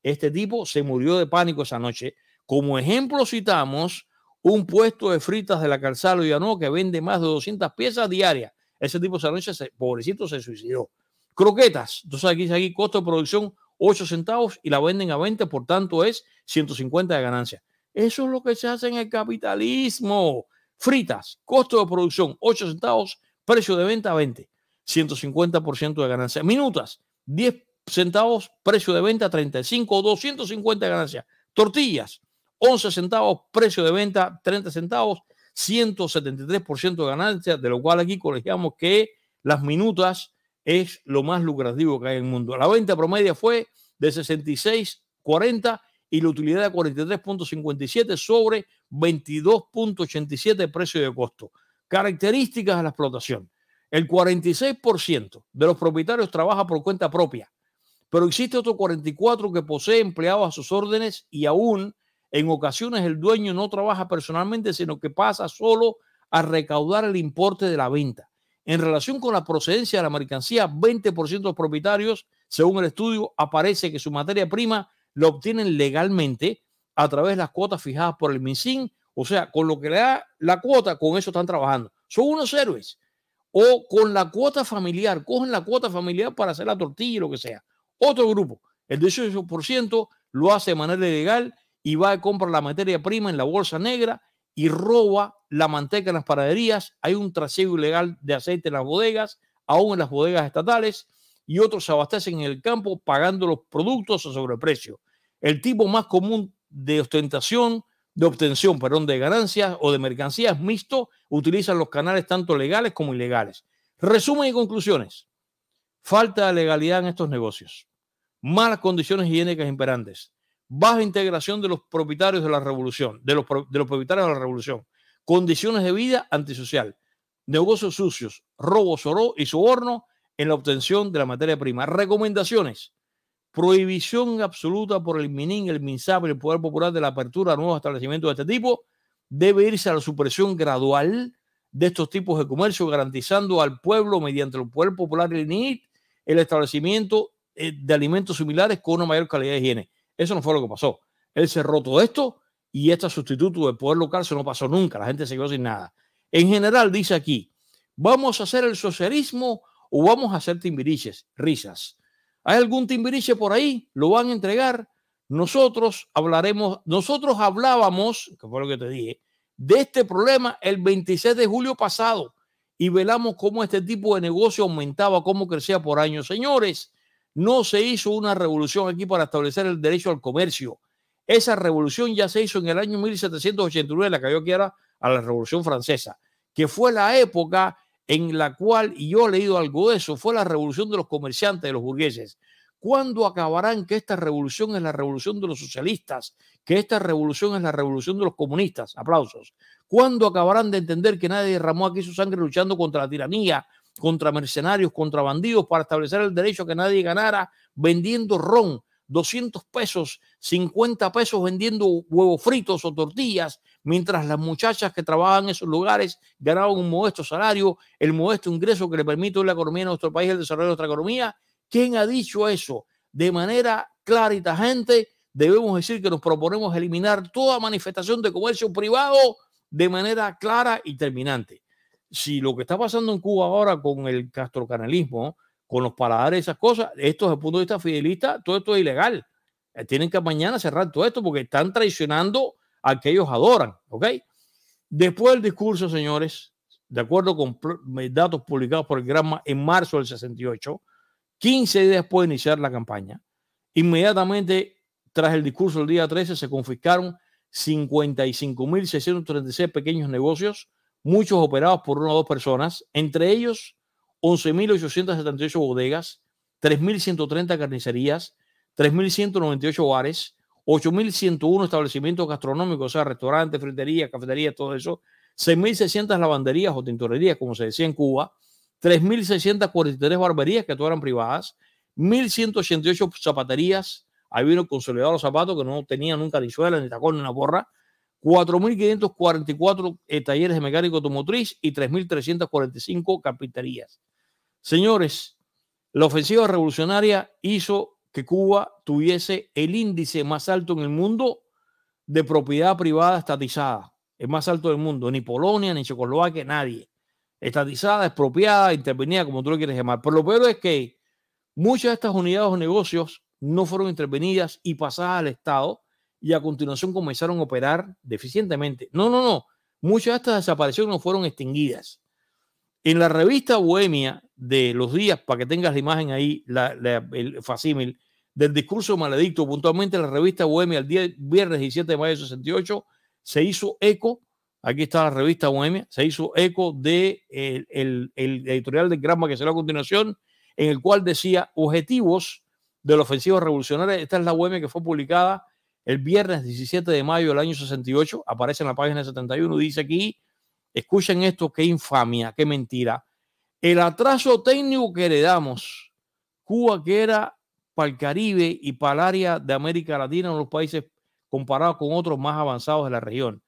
Este tipo se murió de pánico esa noche. Como ejemplo citamos un puesto de fritas de la calzada de Luyanó que vende más de 200 piezas diarias. Ese tipo esa noche, pobrecito, se suicidó. Croquetas. Entonces aquí, aquí costo de producción 8 centavos y la venden a 20, por tanto es 150 de ganancia. Eso es lo que se hace en el capitalismo. Fritas, costo de producción 8 centavos, precio de venta 20, 150% de ganancia. Minutas, 10 centavos, precio de venta 35, 250 de ganancia. Tortillas, 11 centavos, precio de venta 30 centavos, 173% de ganancia, de lo cual aquí colegiamos que las minutas es lo más lucrativo que hay en el mundo. La venta promedio fue de 66.40 y la utilidad de 43.57 sobre 22.87 precio de costo. Características de la explotación. El 46% de los propietarios trabaja por cuenta propia, pero existe otro 44% que posee empleados a sus órdenes y aún en ocasiones el dueño no trabaja personalmente, sino que pasa solo a recaudar el importe de la venta. En relación con la procedencia de la mercancía, 20% de los propietarios, según el estudio, aparece que su materia prima la obtienen legalmente a través de las cuotas fijadas por el MINSIN, o sea, con lo que le da la cuota, con eso están trabajando. Son unos héroes. O con la cuota familiar, cogen la cuota familiar para hacer la tortilla y lo que sea. Otro grupo, el 18% lo hace de manera ilegal y va a comprar la materia prima en la bolsa negra y roba la manteca en las paraderías, hay un trasiego ilegal de aceite en las bodegas, aún en las bodegas estatales, y otros se abastecen en el campo pagando los productos a sobreprecio. El tipo más común de ostentación, de obtención, perdón, de ganancias o de mercancías mixto, utilizan los canales tanto legales como ilegales. Resumen y conclusiones. Falta de legalidad en estos negocios. Malas condiciones higiénicas imperantes. Baja integración de los propietarios de la revolución, de los propietarios de la revolución condiciones de vida antisocial, negocios sucios, robo y soborno en la obtención de la materia prima. Recomendaciones. Prohibición absoluta por el MININ, el MINSAP, el Poder Popular de la apertura a nuevos establecimientos de este tipo. Debe irse a la supresión gradual de estos tipos de comercio, garantizando al pueblo, mediante el Poder Popular y el el establecimiento eh, de alimentos similares con una mayor calidad de higiene. Eso no fue lo que pasó. Él cerró todo esto y este sustituto del poder local se no pasó nunca, la gente se sin nada. En general dice aquí, vamos a hacer el socialismo o vamos a hacer timbiriches, risas. ¿Hay algún timbiriche por ahí? ¿Lo van a entregar? Nosotros hablaremos, nosotros hablábamos, que fue lo que te dije, de este problema el 26 de julio pasado y velamos cómo este tipo de negocio aumentaba, cómo crecía por años. Señores, no se hizo una revolución aquí para establecer el derecho al comercio esa revolución ya se hizo en el año 1789, la que yo quiera, a la Revolución Francesa, que fue la época en la cual, y yo he leído algo de eso, fue la revolución de los comerciantes, de los burgueses. ¿Cuándo acabarán que esta revolución es la revolución de los socialistas? Que esta revolución es la revolución de los comunistas. Aplausos. ¿Cuándo acabarán de entender que nadie derramó aquí su sangre luchando contra la tiranía, contra mercenarios, contra bandidos, para establecer el derecho a que nadie ganara vendiendo ron, 200 pesos, 50 pesos vendiendo huevos fritos o tortillas, mientras las muchachas que trabajan en esos lugares ganaban un modesto salario, el modesto ingreso que le permite la economía de nuestro país, el desarrollo de nuestra economía. ¿Quién ha dicho eso? De manera clara y tajante, debemos decir que nos proponemos eliminar toda manifestación de comercio privado de manera clara y terminante. Si lo que está pasando en Cuba ahora con el castrocanalismo, con los paladares y esas cosas. Esto desde el punto de vista fidelista, todo esto es ilegal. Eh, tienen que mañana cerrar todo esto porque están traicionando a que ellos adoran, ¿ok? Después del discurso, señores, de acuerdo con eh, datos publicados por el Granma en marzo del 68, 15 días después de iniciar la campaña, inmediatamente tras el discurso del día 13 se confiscaron 55.636 pequeños negocios, muchos operados por una o dos personas, entre ellos 11.878 bodegas, 3.130 carnicerías, 3.198 bares, 8.101 establecimientos gastronómicos, o sea, restaurantes, friterías, cafeterías, todo eso, 6.600 lavanderías o tintorerías, como se decía en Cuba, 3.643 barberías que todas eran privadas, 1.188 zapaterías, ahí vino consolidado los zapatos que no tenían nunca ni suela, ni tacón, ni una borra, 4.544 eh, talleres de mecánico automotriz y 3.345 carpinterías. Señores, la ofensiva revolucionaria hizo que Cuba tuviese el índice más alto en el mundo de propiedad privada estatizada. Es más alto del mundo. Ni Polonia, ni Checoslovaquia, nadie. Estatizada, expropiada, intervenida, como tú lo quieres llamar. Pero lo peor es que muchas de estas unidades o negocios no fueron intervenidas y pasadas al Estado y a continuación comenzaron a operar deficientemente. No, no, no. Muchas de estas desapariciones no fueron extinguidas. En la revista Bohemia de los días, para que tengas la imagen ahí, la, el facímil del discurso maledicto, puntualmente la revista Bohemia el día viernes 17 de mayo de 68 se hizo eco, aquí está la revista Bohemia, se hizo eco de el, editorial de Granma que será a continuación, en el cual decía objetivos de la revolucionario. revolucionaria. Esta es la Bohemia que fue publicada el viernes 17 de mayo del año 68, aparece en la página 71, dice aquí, Escuchen esto, qué infamia, qué mentira. El atraso técnico que heredamos, Cuba que era para el Caribe y para el área de América Latina, en los países comparados con otros más avanzados de la región.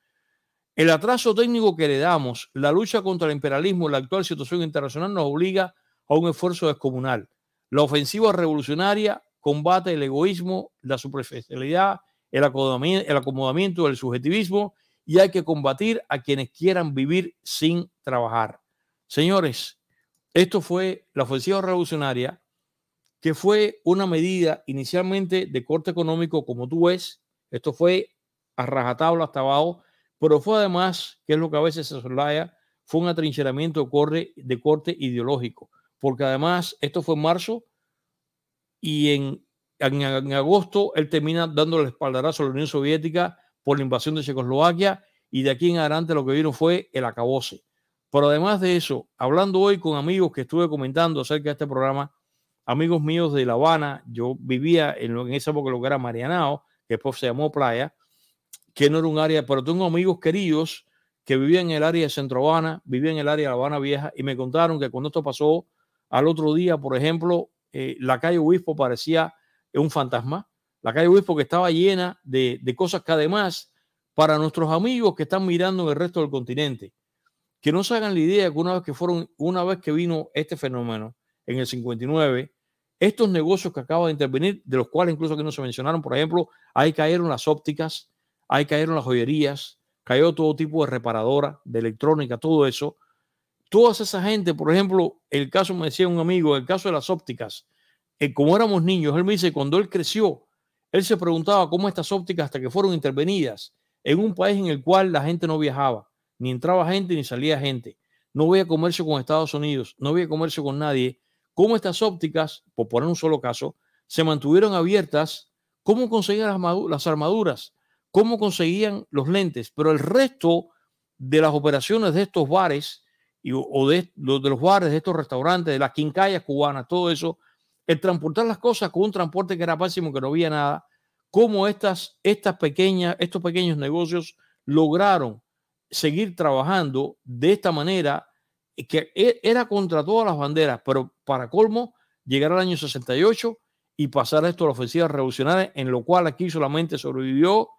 El atraso técnico que heredamos, la lucha contra el imperialismo y la actual situación internacional nos obliga a un esfuerzo descomunal. La ofensiva revolucionaria combate el egoísmo, la superficialidad, el acomodamiento, el acomodamiento, el subjetivismo y hay que combatir a quienes quieran vivir sin trabajar. Señores, esto fue la ofensiva revolucionaria, que fue una medida inicialmente de corte económico, como tú ves. Esto fue a rajatabla hasta abajo, pero fue además, que es lo que a veces se solaya, fue un atrincheramiento de corte, de corte ideológico, porque además esto fue en marzo y en, agosto él termina dándole el espaldarazo a la Unión Soviética por la invasión de Checoslovaquia y de aquí en adelante lo que vieron fue el acabose. Pero además de eso, hablando hoy con amigos que estuve comentando acerca de este programa, amigos míos de La Habana, yo vivía en, en esa época lo que era Marianao, que después se llamó Playa, que no era un área, pero tengo amigos queridos que vivían en el área de Centro Habana, vivían en el área de La Habana Vieja y me contaron que cuando esto pasó, al otro día, por ejemplo, eh, la calle Obispo parecía un fantasma, la calle Luis que estaba llena de, cosas que además para nuestros amigos que están mirando en el resto del continente, que no se hagan la idea que una vez que fueron, una vez que vino este fenómeno en el 59, estos negocios que acaba de intervenir, de los cuales incluso que no se mencionaron, por ejemplo, ahí cayeron las ópticas, ahí cayeron las joyerías, cayó todo tipo de reparadora, de electrónica, todo eso. Todas esa gente, por ejemplo, el caso, me decía un amigo, el caso de las ópticas, eh, como éramos niños, él me dice, cuando él creció, él se preguntaba cómo estas ópticas hasta que fueron intervenidas en un país en el cual la gente no viajaba, ni entraba gente ni salía gente, no había comercio con Estados Unidos, no había comercio con nadie, cómo estas ópticas, por poner un solo caso, se mantuvieron abiertas, cómo conseguían las armaduras, cómo conseguían los lentes, pero el resto de las operaciones de estos bares o de, de los bares, de estos restaurantes, de las quincallas cubanas, todo eso, el transportar las cosas con un transporte que era pésimo, que no había nada, cómo estas, estas pequeñas, estos pequeños negocios lograron seguir trabajando de esta manera, eh, que e, era contra todas las banderas, pero para colmo, llegar al año 68 y pasar esto a la ofensiva revolucionaria, en lo cual aquí solamente sobrevivió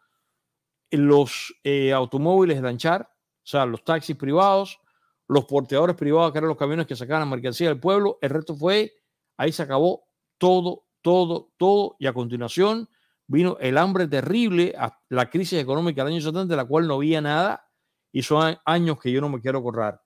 los eh, automóviles de anchar, o sea, los taxis privados, los porteadores privados, que eran los camiones que sacaban la mercancía del pueblo, el resto fue Ahí se acabó todo, todo, todo. Y a continuación vino el hambre terrible, la crisis económica del año 70, de la cual no había nada. Y son años que yo no me quiero correr.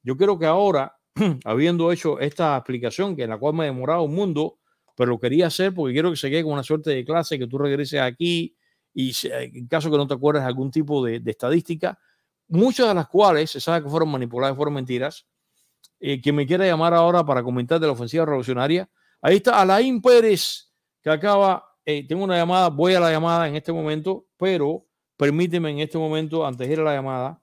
Yo creo que ahora, [clears throat] habiendo hecho esta explicación, que en la cual me he demorado un mundo, pero lo quería hacer porque quiero que se quede con una suerte de clase, que tú regreses aquí y en caso que no te acuerdes algún tipo de estadística, muchas de las cuales se sabe que fueron manipuladas, fueron mentiras, eh, quien me quiera llamar ahora para comentar de la ofensiva revolucionaria. Ahí está Alain Pérez, que acaba, eh, tengo una llamada, voy a la llamada en este momento, pero permíteme en este momento, antes de ir a la llamada,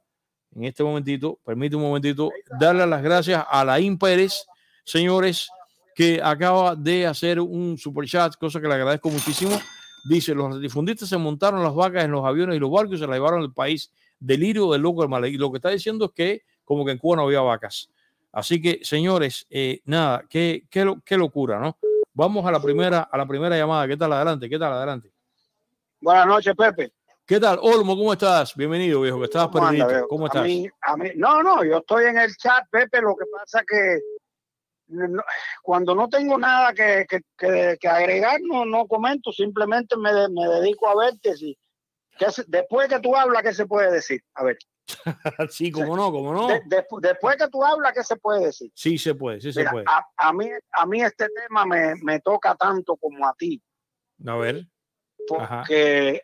en este momentito, permíteme un momentito, darle las gracias a Alain Pérez, señores, que acaba de hacer un super chat, cosa que le agradezco muchísimo. Dice, los difundistas se montaron las vacas en los aviones y los barcos se las llevaron al país. Delirio de loco del y Lo que está diciendo es que como que en Cuba no había vacas. Así que, señores, eh, nada, qué, qué, qué, locura, ¿no? Vamos a la primera, a la primera llamada. ¿Qué tal adelante? ¿Qué tal adelante? Buenas noches, Pepe. ¿Qué tal, Olmo? ¿Cómo estás? Bienvenido, viejo, que estabas ¿Cómo ¿Cómo estás? no, no, yo estoy en el chat, Pepe. Lo que pasa que cuando no tengo nada que, que, que, agregar, no, no comento, simplemente me, me dedico a verte. Si, después que tú hablas, ¿qué se puede decir? A ver. [laughs] sí, como no, como no. después que tú hablas, ¿qué se puede decir? Sí, se puede, sí se puede. A, mí, a mí este tema me, toca tanto como a ti. A ver. Porque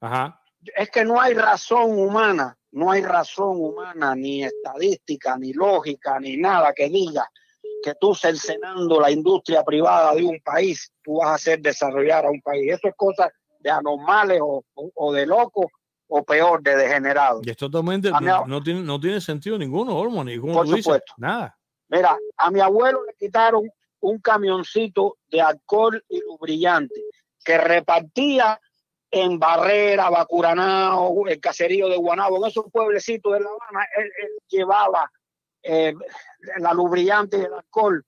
Ajá. es que no hay razón humana, no hay razón humana, ni estadística, ni lógica, ni nada que diga que tú cercenando la industria privada de un país, tú vas a hacer desarrollar a un país. Eso es cosa de anormales o de locos o peor, de degenerado. Y esto totalmente no, tiene, sentido ninguno, Olmo, ninguno. Por supuesto. nada. Mira, a mi abuelo le quitaron un camioncito de alcohol y brillante que repartía en Barrera, Bacuranao, el caserío de Guanabo, en esos pueblecitos de La Habana, él, llevaba eh, la lubrillante y el alcohol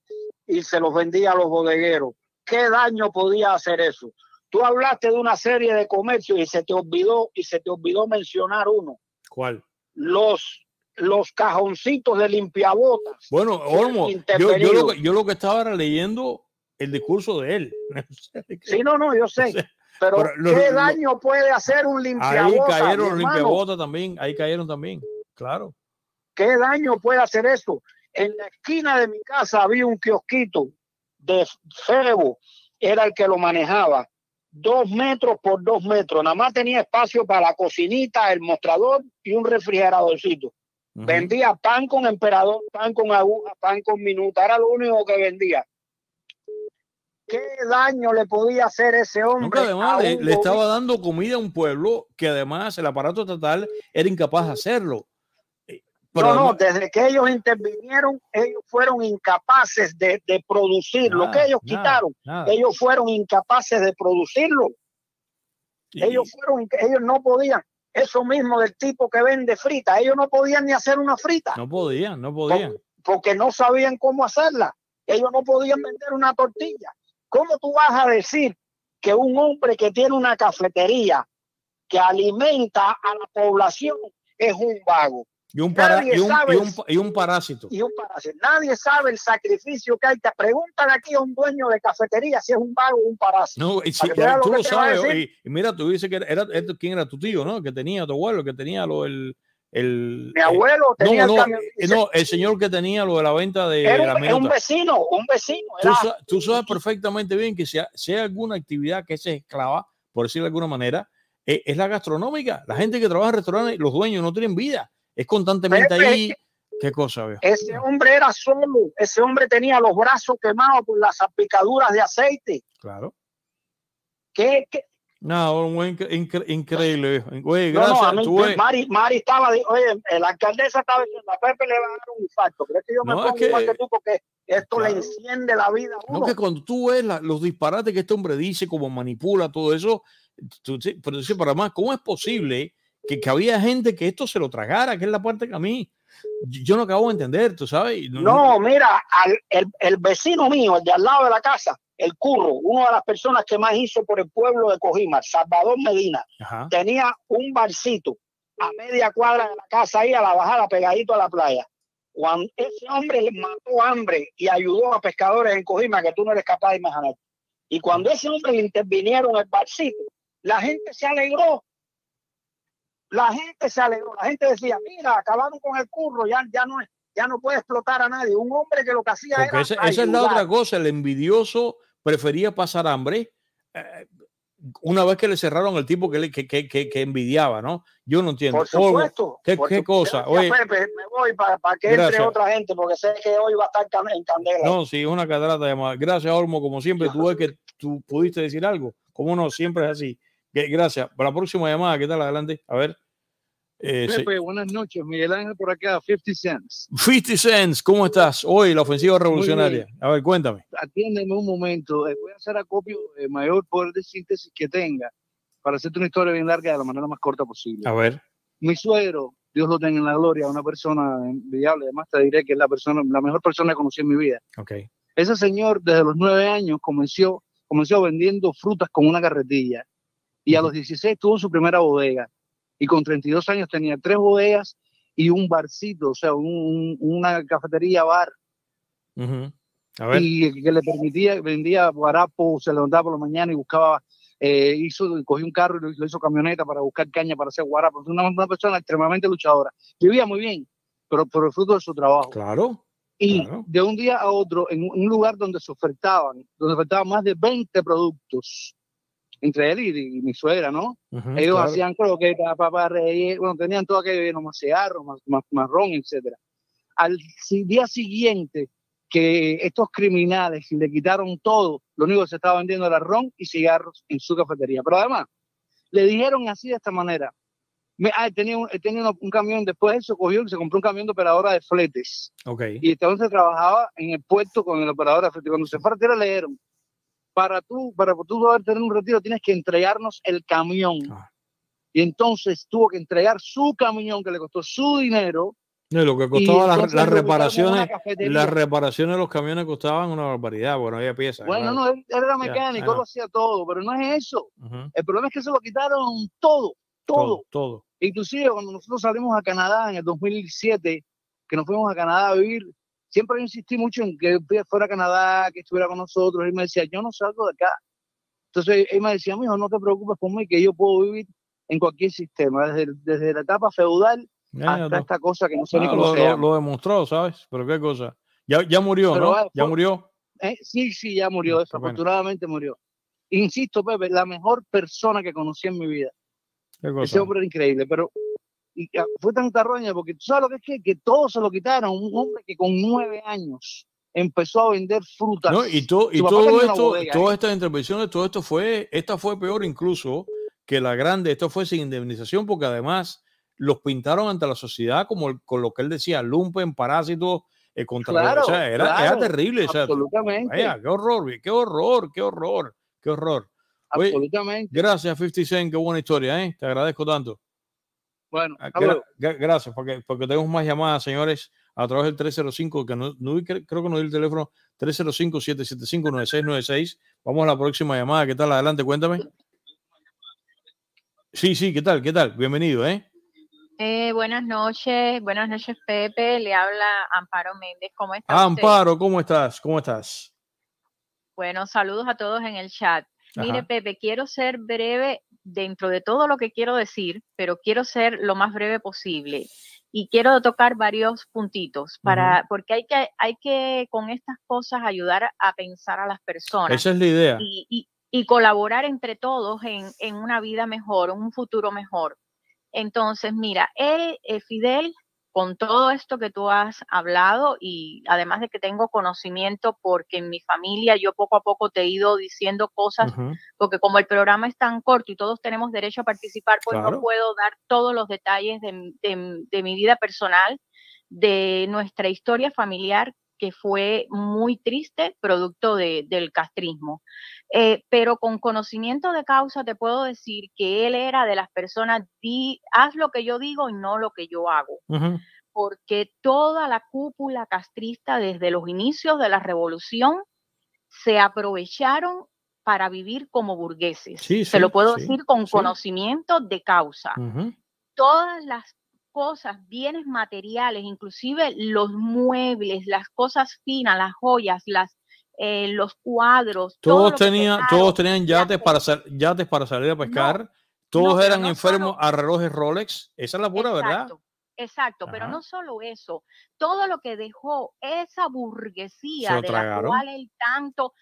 y se los vendía a los bodegueros. ¿Qué daño podía hacer eso? Tú hablaste de una serie de comercios y se te olvidó y se te olvidó mencionar uno. ¿Cuál? Los los cajoncitos de limpiabotas. Bueno, Olmo, yo, lo que, estaba era leyendo el discurso de él. [laughs] sí, no, no, yo sé. Pero, ¿qué daño puede hacer un limpiabotas? Ahí cayeron los limpiabotas también, ahí cayeron también, claro. ¿Qué daño puede hacer eso? En la esquina de mi casa había un kiosquito de Cebo, era el que lo manejaba dos metros por dos metros. Nada más tenía espacio para la cocinita, el mostrador y un refrigeradorcito. Vendía pan con emperador, pan con aguja, pan con minuta. Era lo único que vendía. ¿Qué daño le podía hacer ese hombre? además le, le, estaba dando comida a un pueblo que además el aparato estatal era incapaz de hacerlo. Pero no, desde que ellos intervinieron, ellos fueron incapaces de, producir lo que ellos quitaron. Ellos fueron incapaces de producirlo. Ellos fueron, ellos no podían. Eso mismo del tipo que vende frita, ellos no podían ni hacer una frita. No podían, no podían. Porque, porque no sabían cómo hacerla. Ellos no podían vender una tortilla. ¿Cómo tú vas a decir que un hombre que tiene una cafetería que alimenta a la población es un vago? Y un, parásito. Y un parásito. Nadie sabe el sacrificio que hay. Te preguntan aquí a un dueño de cafetería si es un vago o un parásito. No, y tú lo, sabes. Y, mira, tú dices que era, quién era tu tío, ¿no? Que tenía tu abuelo, que tenía lo El, Mi abuelo eh, tenía el, no, eh, el señor que tenía lo de la venta de un, un vecino, un vecino. Tú, sabes perfectamente bien que si, hay alguna actividad que se esclava, por decirlo de alguna manera, eh, es la gastronómica. La gente que trabaja en restaurantes, los dueños no tienen vida es constantemente ahí. ¿Qué cosa, veo Ese hombre era solo. Ese hombre tenía los brazos quemados por las apicaduras de aceite. Claro. ¿Qué, qué, no, incre incre increíble. Oye, gracias. No, no, Mari, Mari, estaba, oye, la alcaldesa estaba diciendo, a Pepe le va a dar un infarto. creo que yo me pongo que, que tú porque esto le enciende la vida. Uno. No, que cuando tú ves los disparates que este hombre dice, cómo manipula todo eso, tú, pero dice, para más, ¿cómo es posible que, había gente que esto se lo tragara, que es la parte que a mí, yo no acabo de entender, tú sabes. No, mira, el, vecino mío, el de al lado de la casa, el curro, una de las personas que más hizo por el pueblo de Cojima, Salvador Medina, tenía un barcito a media cuadra de la casa ahí a la bajada pegadito a la playa. Cuando ese hombre le mató hambre y ayudó a pescadores en Cojima que tú no eres capaz de imaginar. Y cuando ese hombre le intervinieron el barcito, la gente se alegró la gente se alegró, la gente decía, mira, acabaron con el curro, ya, ya no es ya no puede explotar a nadie. Un hombre que lo que hacía era. esa es la otra cosa, el envidioso prefería pasar hambre eh, una vez que le cerraron el tipo que, le, que, que, que, envidiaba, ¿no? Yo no entiendo. Por supuesto. ¿Qué, qué cosa? Oye, me voy para, que entre otra gente, porque sé que hoy va a estar en candela. No, sí, es una catarata llamada. Gracias, Olmo, como siempre, tú ves que tú pudiste decir algo. como no? Siempre es así. Gracias. Para la próxima llamada, ¿qué tal? Adelante. A ver. Eh, Pepe, buenas noches. Miguel Ángel por acá, 50 Cents. 50 Cents, ¿cómo estás? Hoy la ofensiva revolucionaria. A ver, cuéntame. Atiéndeme un momento. Eh, voy a hacer acopio de eh, mayor poder de síntesis que tenga para hacerte una historia bien larga de la manera más corta posible. A ver. Mi suegro, Dios lo tenga en la gloria, una persona envidiable, además te diré que es la, persona, la mejor persona que conocí en mi vida. Okay. Ese señor desde los nueve años comenzó, comenzó vendiendo frutas con una carretilla y a los 16 tuvo su primera bodega y con 32 años tenía tres bodegas y un barcito, o sea, una cafetería bar. A ver. Y que le permitía, vendía guarapo, se levantaba por la mañana y buscaba, eh, hizo, cogió un carro y lo, hizo camioneta para buscar caña para hacer guarapo. Una, persona extremadamente luchadora. Vivía muy bien, pero por el fruto de su trabajo. Claro. Y de un día a otro, en un lugar donde se ofertaban, donde ofertaban más de 20 productos, entre él y, mi suegra, ¿no? Ellos hacían croquetas, papá reyes, bueno, tenían todo aquello más cigarro, más más marrón, etcétera. Al día siguiente que estos criminales le quitaron todo, lo único que se estaba vendiendo era ron y cigarros en su cafetería. Pero además, le dijeron así de esta manera. ah, tenía, un, un, camión, después de eso cogió y se compró un camión de operadora de fletes. Okay. Y entonces trabajaba en el puerto con el operador de fletes. Cuando se fue a le dieron para tú, para tú poder tener un retiro, tienes que entregarnos el camión. Y entonces tuvo que entregar su camión que le costó su dinero. No, lo que costaba las, reparaciones, las reparaciones de los camiones costaban una barbaridad, bueno, había piezas. Bueno, no, él, era mecánico, lo hacía todo, pero no es eso. El problema es que se lo quitaron todo, todo, todo, todo. Inclusive cuando nosotros salimos a Canadá en el 2007, que nos fuimos a Canadá a vivir, siempre insistí mucho en que fuera a Canadá, que estuviera con nosotros. Y me decía, yo no salgo de acá. Entonces él me decía, hijo, no te preocupes por mí, que yo puedo vivir en cualquier sistema, desde, desde la etapa feudal hasta esta cosa que no sé ni ah, cómo lo, se llama. Lo, demostró, ¿sabes? Pero qué cosa. Ya, ya murió, ¿no? ya murió. Eh, sí, sí, ya murió, mm, desafortunadamente murió. Insisto, Pepe, la mejor persona que conocí en mi vida. Ese hombre increíble, pero y ah, fue tan roña, porque tú sabes lo que es que, que se lo quitaron. Un hombre que con nueve años empezó a vender frutas. y, y todo esto, todas estas intervenciones, todo esto fue, esta fue peor incluso que la grande, esto fue sin indemnización porque además los pintaron ante la sociedad como con lo que él decía, lumpen, parásitos, eh, contra o sea, era, terrible. O absolutamente. qué horror, qué horror, qué horror, qué horror. absolutamente. Gracias, 50 Cent, qué buena historia, ¿eh? Te agradezco tanto. Bueno, ah, gracias, porque, porque tenemos más llamadas, señores, a través del 305, que creo que nos dio el teléfono, 305-775-9696. Vamos a la próxima llamada. ¿Qué tal? Adelante, cuéntame. Sí, sí, ¿qué tal? ¿Qué tal? Bienvenido, ¿eh? eh buenas noches, buenas noches Pepe, le habla Amparo Méndez, ¿cómo estás? Amparo, ¿cómo estás? ¿Cómo estás? Bueno, saludos a todos en el chat. Mire Pepe, quiero ser breve dentro de todo lo que quiero decir, pero quiero ser lo más breve posible y quiero tocar varios puntitos para porque hay que hay que con estas cosas ayudar a pensar a las personas. Esa es la idea. Y, colaborar entre todos en, una vida mejor, un futuro mejor. Entonces, mira, él, e Fidel, con todo esto que tú has hablado y además de que tengo conocimiento porque en mi familia yo poco a poco te he ido diciendo cosas, porque como el programa es tan corto y todos tenemos derecho a participar, pues no puedo dar todos los detalles de mi vida personal, de nuestra historia familiar, que fue muy triste, producto de, del castrismo. Eh, pero con conocimiento de causa te puedo decir que él era de las personas, di, haz lo que yo digo y no lo que yo hago. Porque toda la cúpula castrista desde los inicios de la revolución se aprovecharon para vivir como burgueses. Se lo puedo decir con conocimiento de causa. Todas las cosas, bienes materiales, inclusive los muebles, las cosas finas, las joyas, eh, los cuadros. Todos, tenían, todos tenían yates para, yates para salir a pescar, todos eran enfermos a relojes Rolex, esa es la pura verdad. Exacto, pero no solo eso, todo lo que dejó esa burguesía de la cual el tanto...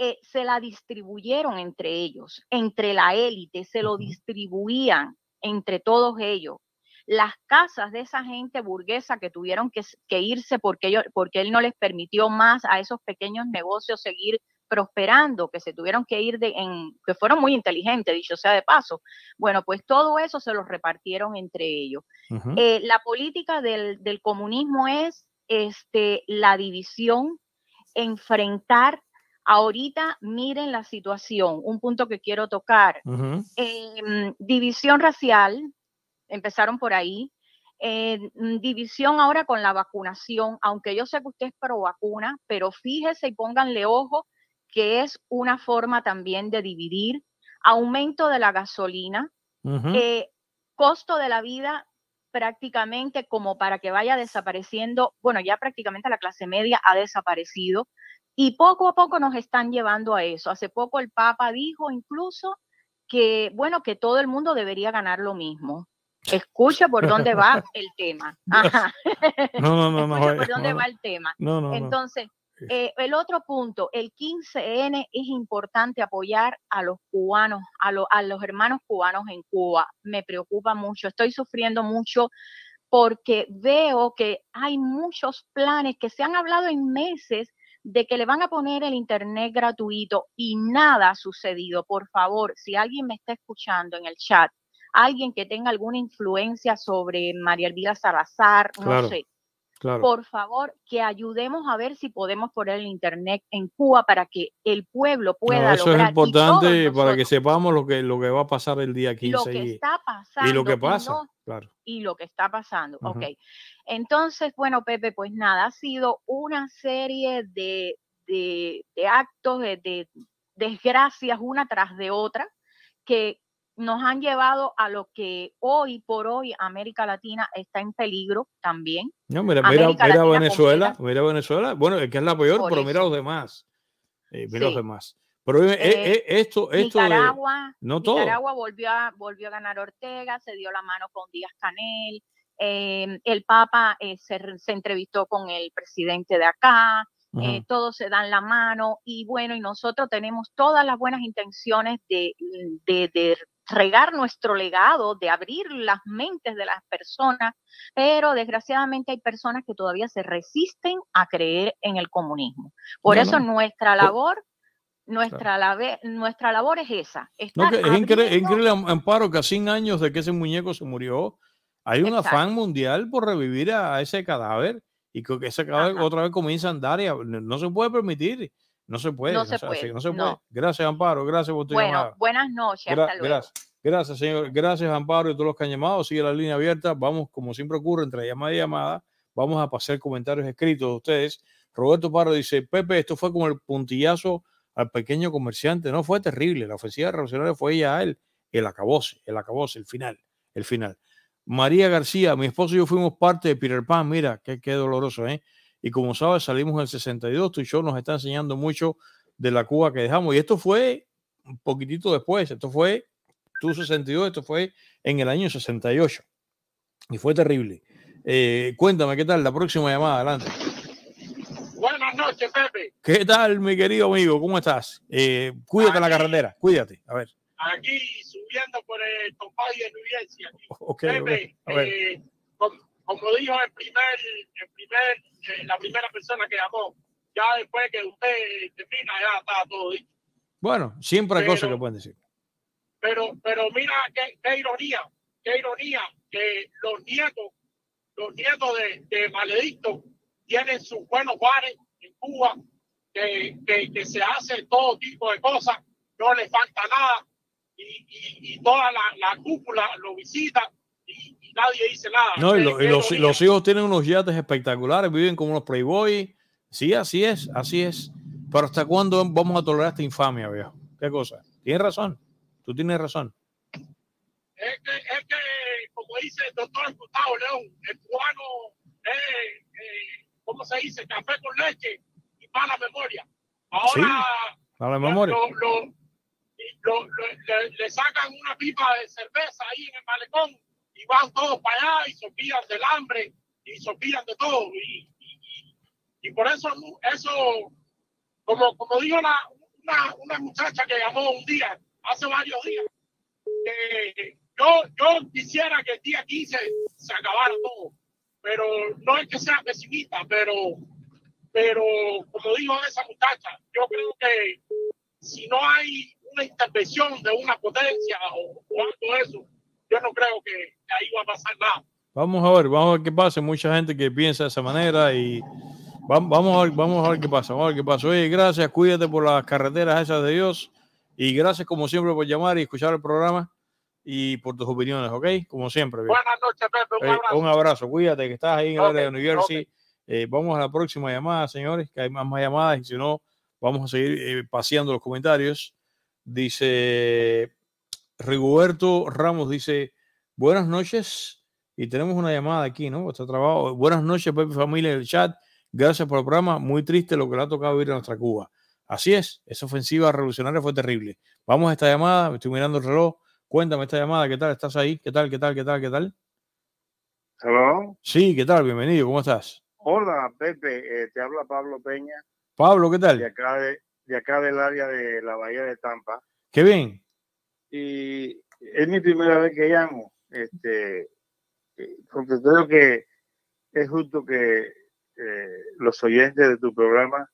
Eh, se la distribuyeron entre ellos, entre la élite, se lo distribuían entre todos ellos las casas de esa gente burguesa que tuvieron que, irse porque, porque él no les permitió más a esos pequeños negocios seguir prosperando, que se tuvieron que ir de, en, que fueron muy inteligentes, dicho sea de paso. Bueno, pues todo eso se los repartieron entre ellos. Eh, la política del, comunismo es este, la división, enfrentar. Ahorita miren la situación, un punto que quiero tocar. Em, división racial, Empezaron por ahí. Eh, mm, división ahora con la vacunación, aunque yo sé que usted es pro vacuna, pero fíjese y pónganle ojo que es una forma también de dividir. Aumento de la gasolina, eh, costo de la vida prácticamente como para que vaya desapareciendo, bueno, ya prácticamente la clase media ha desaparecido y poco a poco nos están llevando a eso. Hace poco el Papa dijo incluso que, bueno, que todo el mundo debería ganar lo mismo escucha por dónde va el tema. No, no, no, escucha por dónde va el tema. Entonces, eh, el otro punto, el 15N es importante apoyar a los cubanos, a, a los hermanos cubanos en Cuba. Me preocupa mucho, estoy sufriendo mucho porque veo que hay muchos planes que se han hablado en meses de que le van a poner el internet gratuito y nada ha sucedido. Por favor, si alguien me está escuchando en el chat alguien que tenga alguna influencia sobre María Elvira Salazar, no sé. Por favor, que ayudemos a ver si podemos poner el internet en Cuba para que el pueblo pueda eso es importante para que sepamos lo que, va a pasar el día 15. Lo que y, está pasando. Y lo que pasa. Y lo que está pasando. Entonces, bueno, Pepe, pues nada, ha sido una serie de, actos, de desgracias una tras de otra, que, nos han llevado a lo que hoy por hoy América Latina está en peligro también. No, mira, mira, Venezuela, mira Venezuela, bueno, es que es la peor, pero mira los demás. Eh, mira los demás. Pero eh, eh, esto, esto Nicaragua, no todo. volvió a, volvió a ganar Ortega, se dio la mano con Díaz Canel, el Papa se, se, entrevistó con el presidente de acá, todos se dan la mano y bueno, y nosotros tenemos todas las buenas intenciones de regar nuestro legado, de abrir las mentes de las personas, pero desgraciadamente hay personas que todavía se resisten a creer en el comunismo. Por eso nuestra labor... Nuestra, nuestra labor es esa. es increíble, Amparo, que a 100 años de que ese muñeco se murió, hay un afán mundial por revivir a, ese cadáver y que ese cadáver otra vez comienza a andar y no se puede permitir. No se puede. No se, puede, Gracias, Amparo. Gracias por tu buenas noches. hasta luego. Gracias. Gracias, señor. Gracias, Amparo, y todos los que han llamado. Sigue la línea abierta. Vamos, como siempre ocurre, entre llamada y llamada, vamos a pasar comentarios escritos de ustedes. Roberto Parro dice, Pepe, esto fue como el puntillazo al pequeño comerciante. No, fue terrible. La ofensiva revolucionaria fue ella a él. El acabose, el acabose, el final, el final. María García, mi esposo y yo fuimos parte de Peter Pan. Mira, qué, qué doloroso, ¿eh? Y como sabes, salimos en el 62. Tu yo nos está enseñando mucho de la Cuba que dejamos. Y esto fue un poquitito después. Esto fue tu 62. Esto fue en el año 68. Y fue terrible. Eh, cuéntame, ¿qué tal? La próxima llamada, adelante. Buenas noches, Pepe. ¿Qué tal, mi querido amigo? ¿Cómo estás? Eh, cuídate la carretera, cuídate. A ver. Aquí subiendo por el compadre de Nubiancia Pepe, eh, como dijo el primer, el primer, eh, la primera persona que llamó, ya después que usted termina, ya está todo dicho. Bueno, siempre hay cosas que pueden decir. Pero, pero mira qué, ironía, qué ironía que los nietos, los nietos de, de Maledicto tienen sus buenos bares en Cuba, que, que, se hace todo tipo de cosas, no les falta nada, y, y, toda la, la cúpula lo visita nadie dice nada. No, y, los, hijos tienen unos yates espectaculares, viven como unos playboys. Sí, así es, así es. Pero ¿hasta cuándo vamos a tolerar esta infamia, viejo? ¿Qué cosa? Tienes razón, tú tienes razón. Es que, es que como dice el doctor Gustavo León, el cubano eh, ¿cómo se dice? Café con leche y mala memoria. Ahora, memoria. le, sacan una pipa de cerveza ahí en el malecón y van todos para allá y se olvidan del hambre y se olvidan de todo. Y, y, por eso, eso como, como dijo una, una, muchacha que llamó un día, hace varios días, yo, yo quisiera que el día 15 se acabara todo, pero no es que sea pesimista, pero, pero como dijo esa muchacha, yo creo que si no hay una intervención de una potencia o, o algo de eso, yo no creo que ahí va a pasar nada. Vamos a ver, vamos a ver qué pasa. Mucha gente que piensa de esa manera y vamos, a, ver, vamos a ver qué pasa. Vamos a ver qué pasa. Oye, gracias, cuídate por las carreteras esas de Dios y gracias como siempre por llamar y escuchar el programa y por tus opiniones, ¿ok? Como siempre. Buenas noches, Pepe. Un eh, abrazo. un abrazo. Cuídate que estás ahí en el área de New Eh, vamos a la próxima llamada, señores, que hay más, llamadas y si no, vamos a seguir eh, paseando los comentarios. Dice Rigoberto Ramos dice, buenas noches. Y tenemos una llamada aquí, ¿no? Está trabajo. Buenas noches, Pepe Familia del chat. Gracias por el programa. Muy triste lo que le ha tocado vivir a nuestra Cuba. Así es, esa ofensiva revolucionaria fue terrible. Vamos a esta llamada, me estoy mirando el reloj. Cuéntame esta llamada, ¿qué tal? ¿Estás ahí? ¿Qué tal? ¿Qué tal? ¿Qué tal? ¿Qué tal? ¿Hello? Sí, ¿qué tal? Bienvenido, ¿cómo estás? Hola, Pepe, eh, te habla Pablo Peña. Pablo, ¿qué tal? De acá, de, de acá del área de la Bahía de Tampa. Qué bien y es mi primera vez que llamo, este, eh, porque creo que es justo que eh, los oyentes de tu programa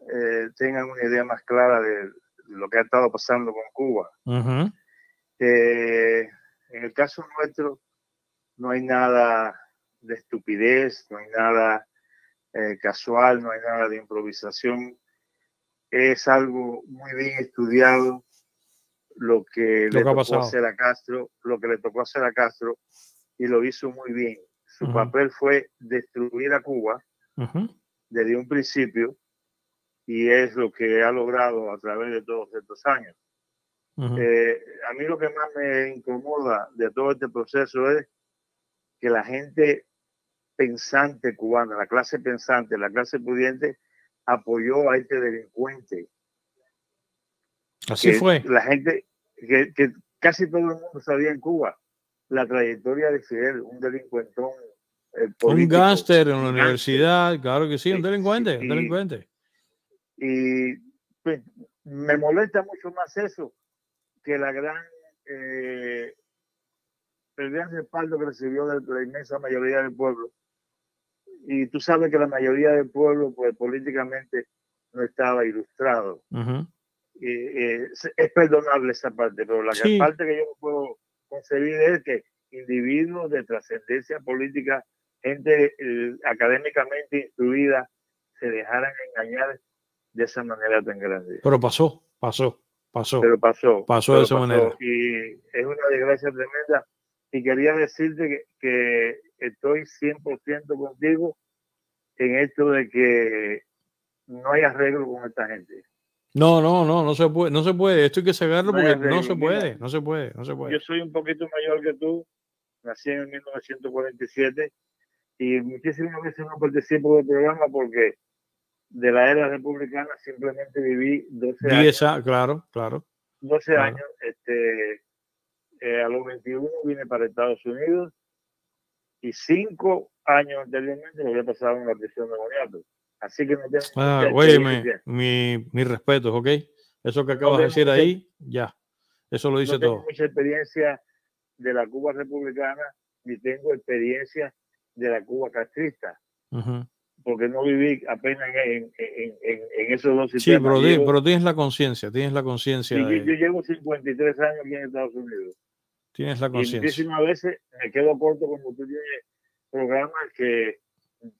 eh, tengan una idea más clara de lo que ha estado pasando con Cuba. en el caso nuestro, no hay nada de estupidez, no hay nada casual, no hay nada de improvisación. Es algo muy bien estudiado, lo que le tocó hacer a Castro, lo que le tocó hacer a Castro, y lo hizo muy bien. Su papel fue destruir a Cuba desde un principio, y es lo que ha logrado a través de todos estos años. Eh, a mí lo que más me incomoda de todo este proceso es que la gente pensante cubana, la clase pensante, la clase pudiente, apoyó a este delincuente. Así fue. La gente, que, casi todo el mundo sabía en Cuba la trayectoria de Fidel, un delincuentón eh, Un gángster en la universidad, claro que sí, un delincuente, un delincuente. Y pues, me molesta mucho más eso que la gran, eh, el gran respaldo que recibió de la inmensa mayoría del pueblo. Y tú sabes que la mayoría del pueblo, pues políticamente no estaba ilustrado. Ajá es, perdonable esa parte, pero la parte que yo no puedo concebir es que individuos de trascendencia política, gente eh, académicamente instruida, se dejaran engañar de esa manera tan grande. Pero pasó, pasó, pasó. Pero pasó. Pasó de esa manera. Y es una desgracia tremenda. Y quería decirte que, que estoy 100% contigo en esto de que no hay arreglo con esta gente. No, no, no, no se puede, no se puede. Esto hay que sacarlo porque no, se puede, no se puede, no se puede. Yo soy un poquito mayor que tú, nací en 1947 y muchísimas veces no participo del programa porque de la era republicana simplemente viví 12 años. claro, claro. 12 años, este, eh, a los 21 vine para Estados Unidos y 5 años anteriormente me había pasado en la prisión de Moniato. Así que me Ah, oye, mi, respeto, ¿ok? Eso que acabas de decir ahí, ya. Eso lo dice no tengo mucha experiencia de la Cuba republicana ni tengo experiencia de la Cuba castrista. Porque no viví apenas en, esos dos sistemas. Sí, pero, tienes la conciencia, tienes la conciencia. yo, llevo 53 años aquí en Estados Unidos. Tienes la conciencia. muchísimas veces me quedo corto cuando tú tienes programas que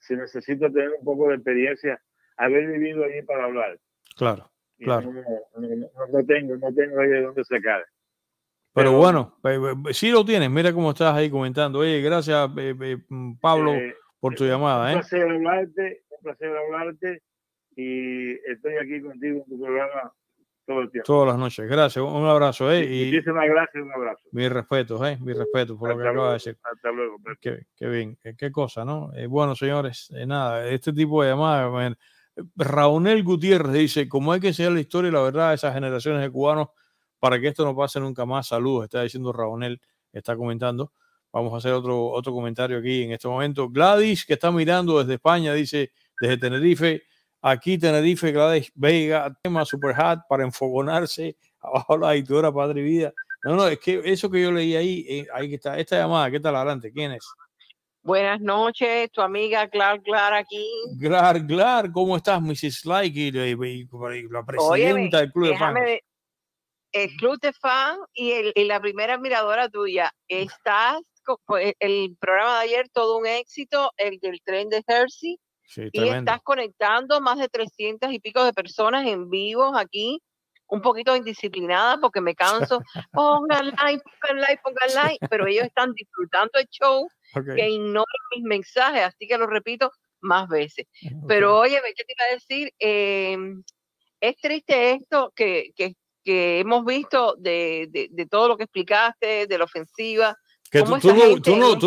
si necesito tener un poco de experiencia, haber vivido allí para hablar. Claro, claro. No, tengo, no tengo ahí de dónde sacar. Pero, bueno, eh, eh, eh, si lo tienes, mira cómo estás ahí comentando. Oye, gracias mm, Pablo por tu llamada. Un placer hablarte, un placer hablarte y estoy aquí contigo en tu programa Todas las noches. Gracias, un abrazo. ¿eh? y muchísimas gracias, un abrazo. Mis respetos, ¿eh? mis respetos por lo que acaba de decir. Hasta luego. Qué, qué, bien, qué, cosa, ¿no? Eh, bueno, señores, eh, nada, este tipo de llamadas. Man. Raúl Gutiérrez dice: Como hay que enseñar la historia y la verdad a esas generaciones de cubanos para que esto no pase nunca más. Saludos, está diciendo Raúl, está comentando. Vamos a hacer otro, otro comentario aquí en este momento. Gladys, que está mirando desde España, dice, desde Tenerife, Aquí Tenerife, Gladys, Vega, tema Superhat para enfogonarse [laughs] abajo la editora Padre Vida. No, no, es que eso que yo leí ahí, eh, ahí que está, esta llamada, ¿qué tal adelante? ¿Quién es? Buenas noches, tu amiga Clar Clar aquí. Clark Clar, ¿cómo estás, Mrs. Like? la presidenta del Club de Fans. el Club de Fans y, la primera admiradora tuya. Estás, el programa de ayer, todo un éxito, el del tren de Jersey y estás conectando más de 300 y pico de personas en vivo aquí, un poquito indisciplinadas porque me canso, pongan like, pongan like, pongan like, pero ellos están disfrutando el show [laughs] que ignoran mis mensajes, así que lo repito más veces. [laughs] Pero oye, ¿qué te iba a decir? Em, es triste esto que, hemos visto de, de todo lo que explicaste, de la ofensiva, que tú,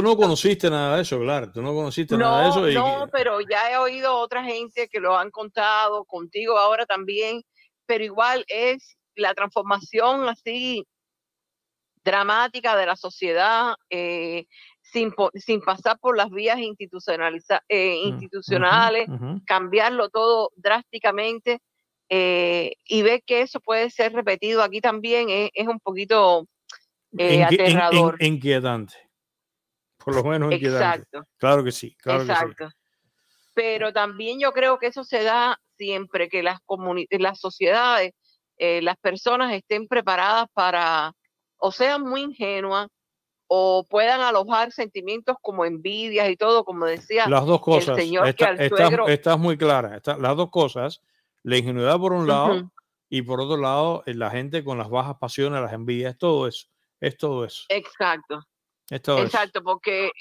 no, conociste nada de eso, claro. Tú no conociste nada de eso. No, pero ya he oído otra gente que lo han contado contigo ahora también. Pero igual es la transformación así dramática de la sociedad eh, sin, pasar por las vías institucionaliza, eh, mm, institucionales, cambiarlo todo drásticamente eh, y ver que eso puede ser repetido aquí también es un poquito eh, aterrador. inquietante. Por lo menos inquietante. Claro que sí, Pero también yo creo que eso se da siempre, que las, las sociedades, eh, las personas estén preparadas para, o sean muy ingenuas, o puedan alojar sentimientos como envidias y todo, como decía las dos cosas, el señor suegro... estás, muy clara, las dos cosas, la ingenuidad por un lado y por otro lado eh, la gente con las bajas pasiones, las envidias, todo eso. Es todo eso. Exacto. Es todo Exacto, porque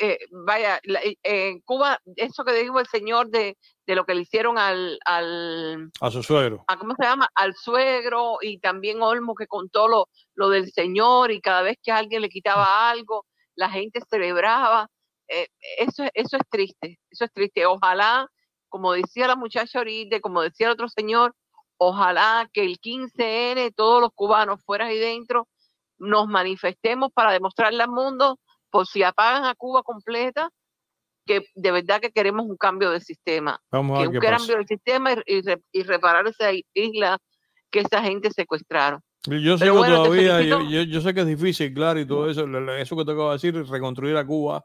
eh, vaya, eh, en Cuba, eso que dijo el señor de, de lo que le hicieron al, al, A su suegro. ¿Cómo se llama? Al suegro y también Olmo que contó lo, del señor y cada vez que alguien le quitaba ah. algo, la gente celebraba. Eh, eso, eso es triste, eso es triste. Ojalá, como decía la muchacha ahorita, como decía el otro señor, ojalá que el 15N todos los cubanos fuera ahí dentro nos manifestemos para demostrarle al mundo, por si apagan a Cuba completa, que de verdad que queremos un cambio de sistema. Vamos a ver un cambio de sistema y, y, reparar esa isla que esa gente secuestraron. Yo sé que es difícil, claro, y todo eso, eso que te acabo de decir, reconstruir a Cuba,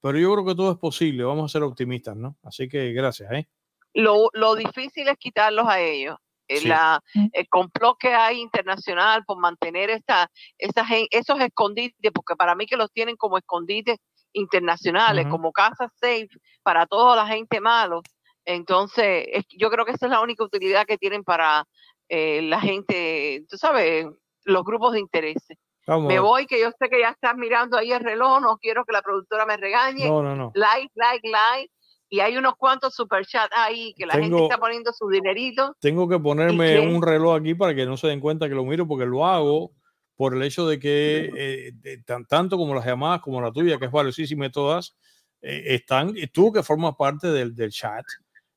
pero yo creo que todo es posible, vamos a ser optimistas, ¿no? Así que gracias, ¿eh? Lo, lo difícil es quitarlos a ellos. La, mm. el eh, complot que hay internacional por mantener esta, esos escondites, porque para mí que los tienen como escondites internacionales, como casa safe para toda la gente malo Entonces, yo creo que esa es la única utilidad que tienen para eh, la gente, tú sabes, los grupos de interés. Me voy, que yo sé que ya estás mirando ahí el reloj, no quiero que la productora me regañe. Like, like, like y hay unos cuantos superchats ahí que la gente está poniendo su dinerito. Tengo que ponerme un reloj aquí para que no se den cuenta que lo miro porque lo hago por el hecho de que eh, tan, tanto como las llamadas como la tuya, que es valiosísima todas, eh, están, y tú que formas parte del, del chat,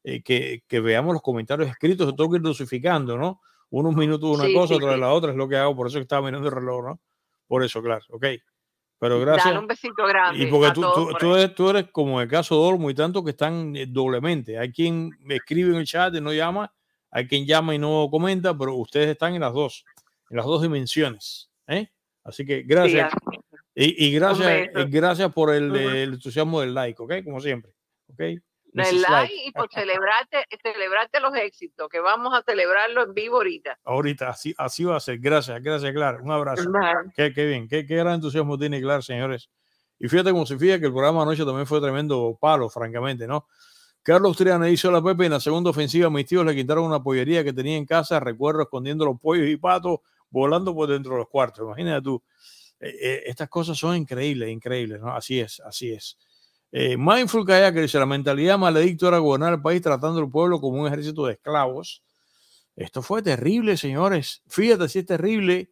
eh, que, que, veamos los comentarios escritos, tengo que ir dosificando, ¿no? Unos minutos de una cosa, otra de la otra, es lo que hago, por eso estaba mirando el reloj, ¿no? Por eso, claro, ok. Pero gracias. un besito grande. Y porque tú, tú, tú, eres, como el caso de Olmo y tanto que están eh, doblemente. Hay quien escribe en el chat y no llama, hay quien llama y no comenta, pero ustedes están en las dos, en las dos dimensiones. ¿eh? Así que gracias. y, gracias, gracias por el, entusiasmo del like, ¿ok? Como siempre. ¿Ok? y por celebrarte, eh, celebrarte los éxitos, que vamos a celebrarlo en vivo ahorita. Ahorita, así, así va a ser. Gracias, gracias, Clara. Un abrazo. Qué, bien, qué, qué, gran entusiasmo tiene Clara, señores. Y fíjate como se fija que el programa anoche también fue tremendo palo, francamente, ¿no? Carlos Triana hizo la Pepe en la segunda ofensiva. Mis tíos le quitaron una pollería que tenía en casa, recuerdo escondiendo los pollos y patos volando por dentro de los cuartos. Imagínate tú. Eh, eh, estas cosas son increíbles, increíbles, ¿no? Así es, así es. Eh, Mindful que dice, la mentalidad maledicta era gobernar el país tratando al pueblo como un ejército de esclavos. Esto fue terrible, señores. Fíjate si es terrible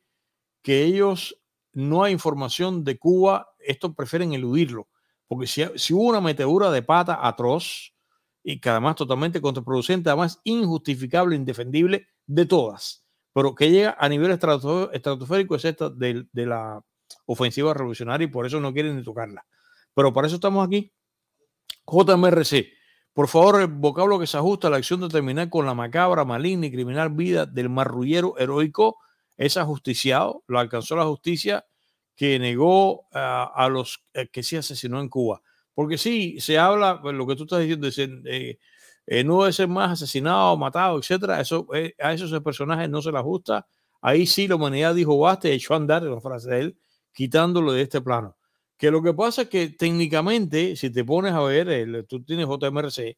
que ellos no hay información de Cuba. Esto prefieren eludirlo. Porque si, hubo una meteura de pata atroz y que además totalmente contraproducente, además injustificable, indefendible de todas, pero que llega a nivel estratosférico es esta de, de la ofensiva revolucionaria y por eso no quieren ni tocarla. Pero para eso estamos aquí. JMRC, por favor, el vocablo que se ajusta a la acción de terminar con la macabra, maligna y criminal vida del marrullero heroico es ajusticiado, lo alcanzó la justicia que negó a los eh, que se asesinó en Cuba. Porque sí, se habla, pues, lo que tú estás diciendo, eh, eh, no debe ser más asesinado, matado, etcétera. Eso, a esos personajes no se le ajusta. Ahí sí la humanidad dijo basta y echó a andar, en la frase de él, quitándolo de este plano. Que lo que pasa es que técnicamente, si te pones a ver, el, tú tienes JMRC,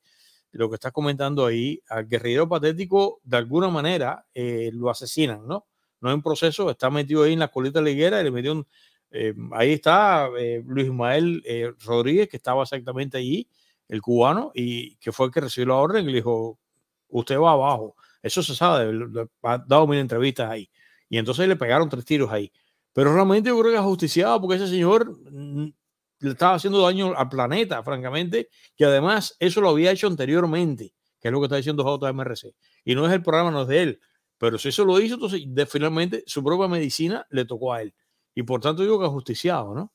lo que estás comentando ahí, al guerrillero patético, de alguna manera, eh, lo asesinan, ¿no? No es un proceso, está metido ahí en la colita liguera y le metieron. Eh, ahí está eh, Luis Ismael Rodríguez, que estaba exactamente allí, el cubano, y que fue el que recibió la orden y le dijo: Usted va abajo. Eso se sabe, ha dado mil entrevistas ahí. Y entonces le pegaron tres tiros ahí. Pero realmente yo creo que ha justiciado porque ese señor mm, le estaba haciendo daño al planeta, francamente, que además eso lo había hecho anteriormente, que es lo que está diciendo JMRC. Y no es el programa, no es de él. Pero si eso lo hizo, entonces definitivamente finalmente su propia medicina le tocó a él. Y por tanto digo que justiciado, ¿no?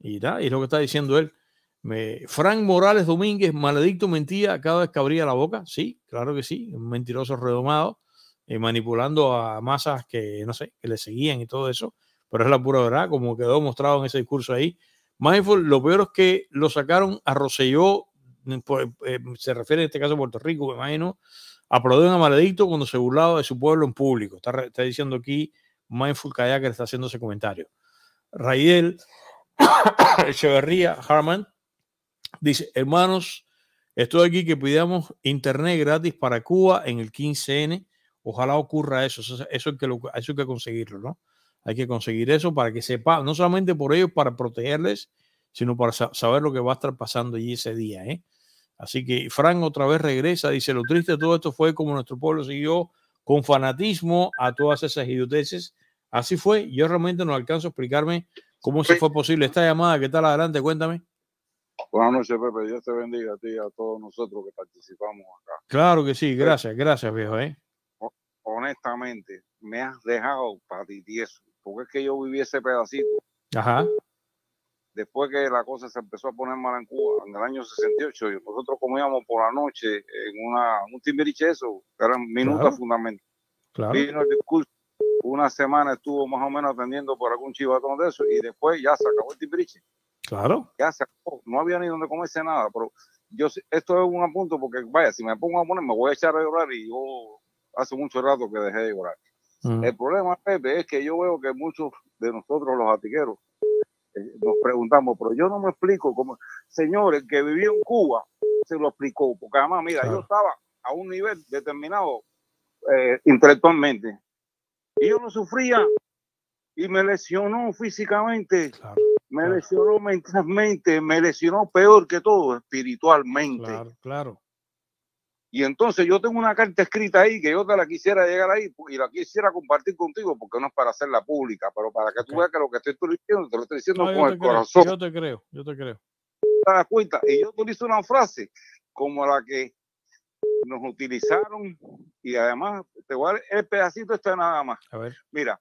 Y, y lo que está diciendo él. Me, Frank Morales Domínguez, maledicto mentía cada vez que abría la boca. Sí, claro que sí, un mentiroso redomado, eh, manipulando a masas que, no sé, que le seguían y todo eso pero es la pura verdad, como quedó mostrado en ese discurso ahí. Mindful, lo peor es que lo sacaron a Rosselló, mm, pues, eh, se refiere en este caso a Puerto Rico, me imagino, a a Maledicto cuando se burlaba de su pueblo en público. Está, está diciendo aquí Mindful le está haciendo ese comentario. Raidel [coughs] Echeverría Harman dice, hermanos, estoy aquí que pidamos internet gratis para Cuba en el 15N. Ojalá ocurra eso, eso, es que lo, eso hay que conseguirlo, ¿no? Hay que conseguir eso para que sepa, no solamente por ellos, para protegerles, sino para saber lo que va a estar pasando allí ese día. ¿eh? Así que Frank otra vez regresa, dice, lo triste de todo esto fue como nuestro pueblo siguió con fanatismo a todas esas idioteces. Así fue, yo realmente no alcanzo a explicarme cómo se fue posible esta llamada. ¿Qué tal adelante? Cuéntame. Buenas noches, Pepe. Dios te bendiga a ti y a todos nosotros que participamos acá. Claro que sí, gracias, gracias, viejo. ¿eh? Honestamente, me has dejado para patitieso porque es que yo viví ese pedacito. Ajá. Después que la cosa se empezó a poner mal en Cuba, en el año 68, y nosotros comíamos por la noche en una, un timbiriche, eso, eran minutos claro. fundamentales. Claro. Vino el discurso, una semana estuvo más o menos atendiendo por algún chivatón de eso, y después ya se acabó el timbiriche. Claro. Ya se acabó, no había ni donde comerse nada, pero yo esto es un apunto porque, vaya, si me pongo a poner, me voy a echar a llorar y yo hace mucho rato que dejé de llorar. El problema, Pepe, es que yo veo que muchos de nosotros, los atiqueros, eh, nos preguntamos, pero yo no me explico como Señores, que vivía en Cuba, se lo explicó, porque además, mira, yo estaba a un nivel determinado eh, intelectualmente. Y yo no sufría y me lesionó físicamente, me lesionó mentalmente, me lesionó peor que todo espiritualmente. Claro, claro. Y entonces yo tengo una carta escrita ahí que yo te la quisiera llegar ahí y la quisiera compartir contigo porque no es para hacerla pública, pero para que tú veas que lo que estoy diciendo te lo estoy diciendo con el corazón. Yo te creo, yo te creo. cuenta. Y yo utilizo una frase como la que nos utilizaron y además te voy el pedacito está nada más. Mira,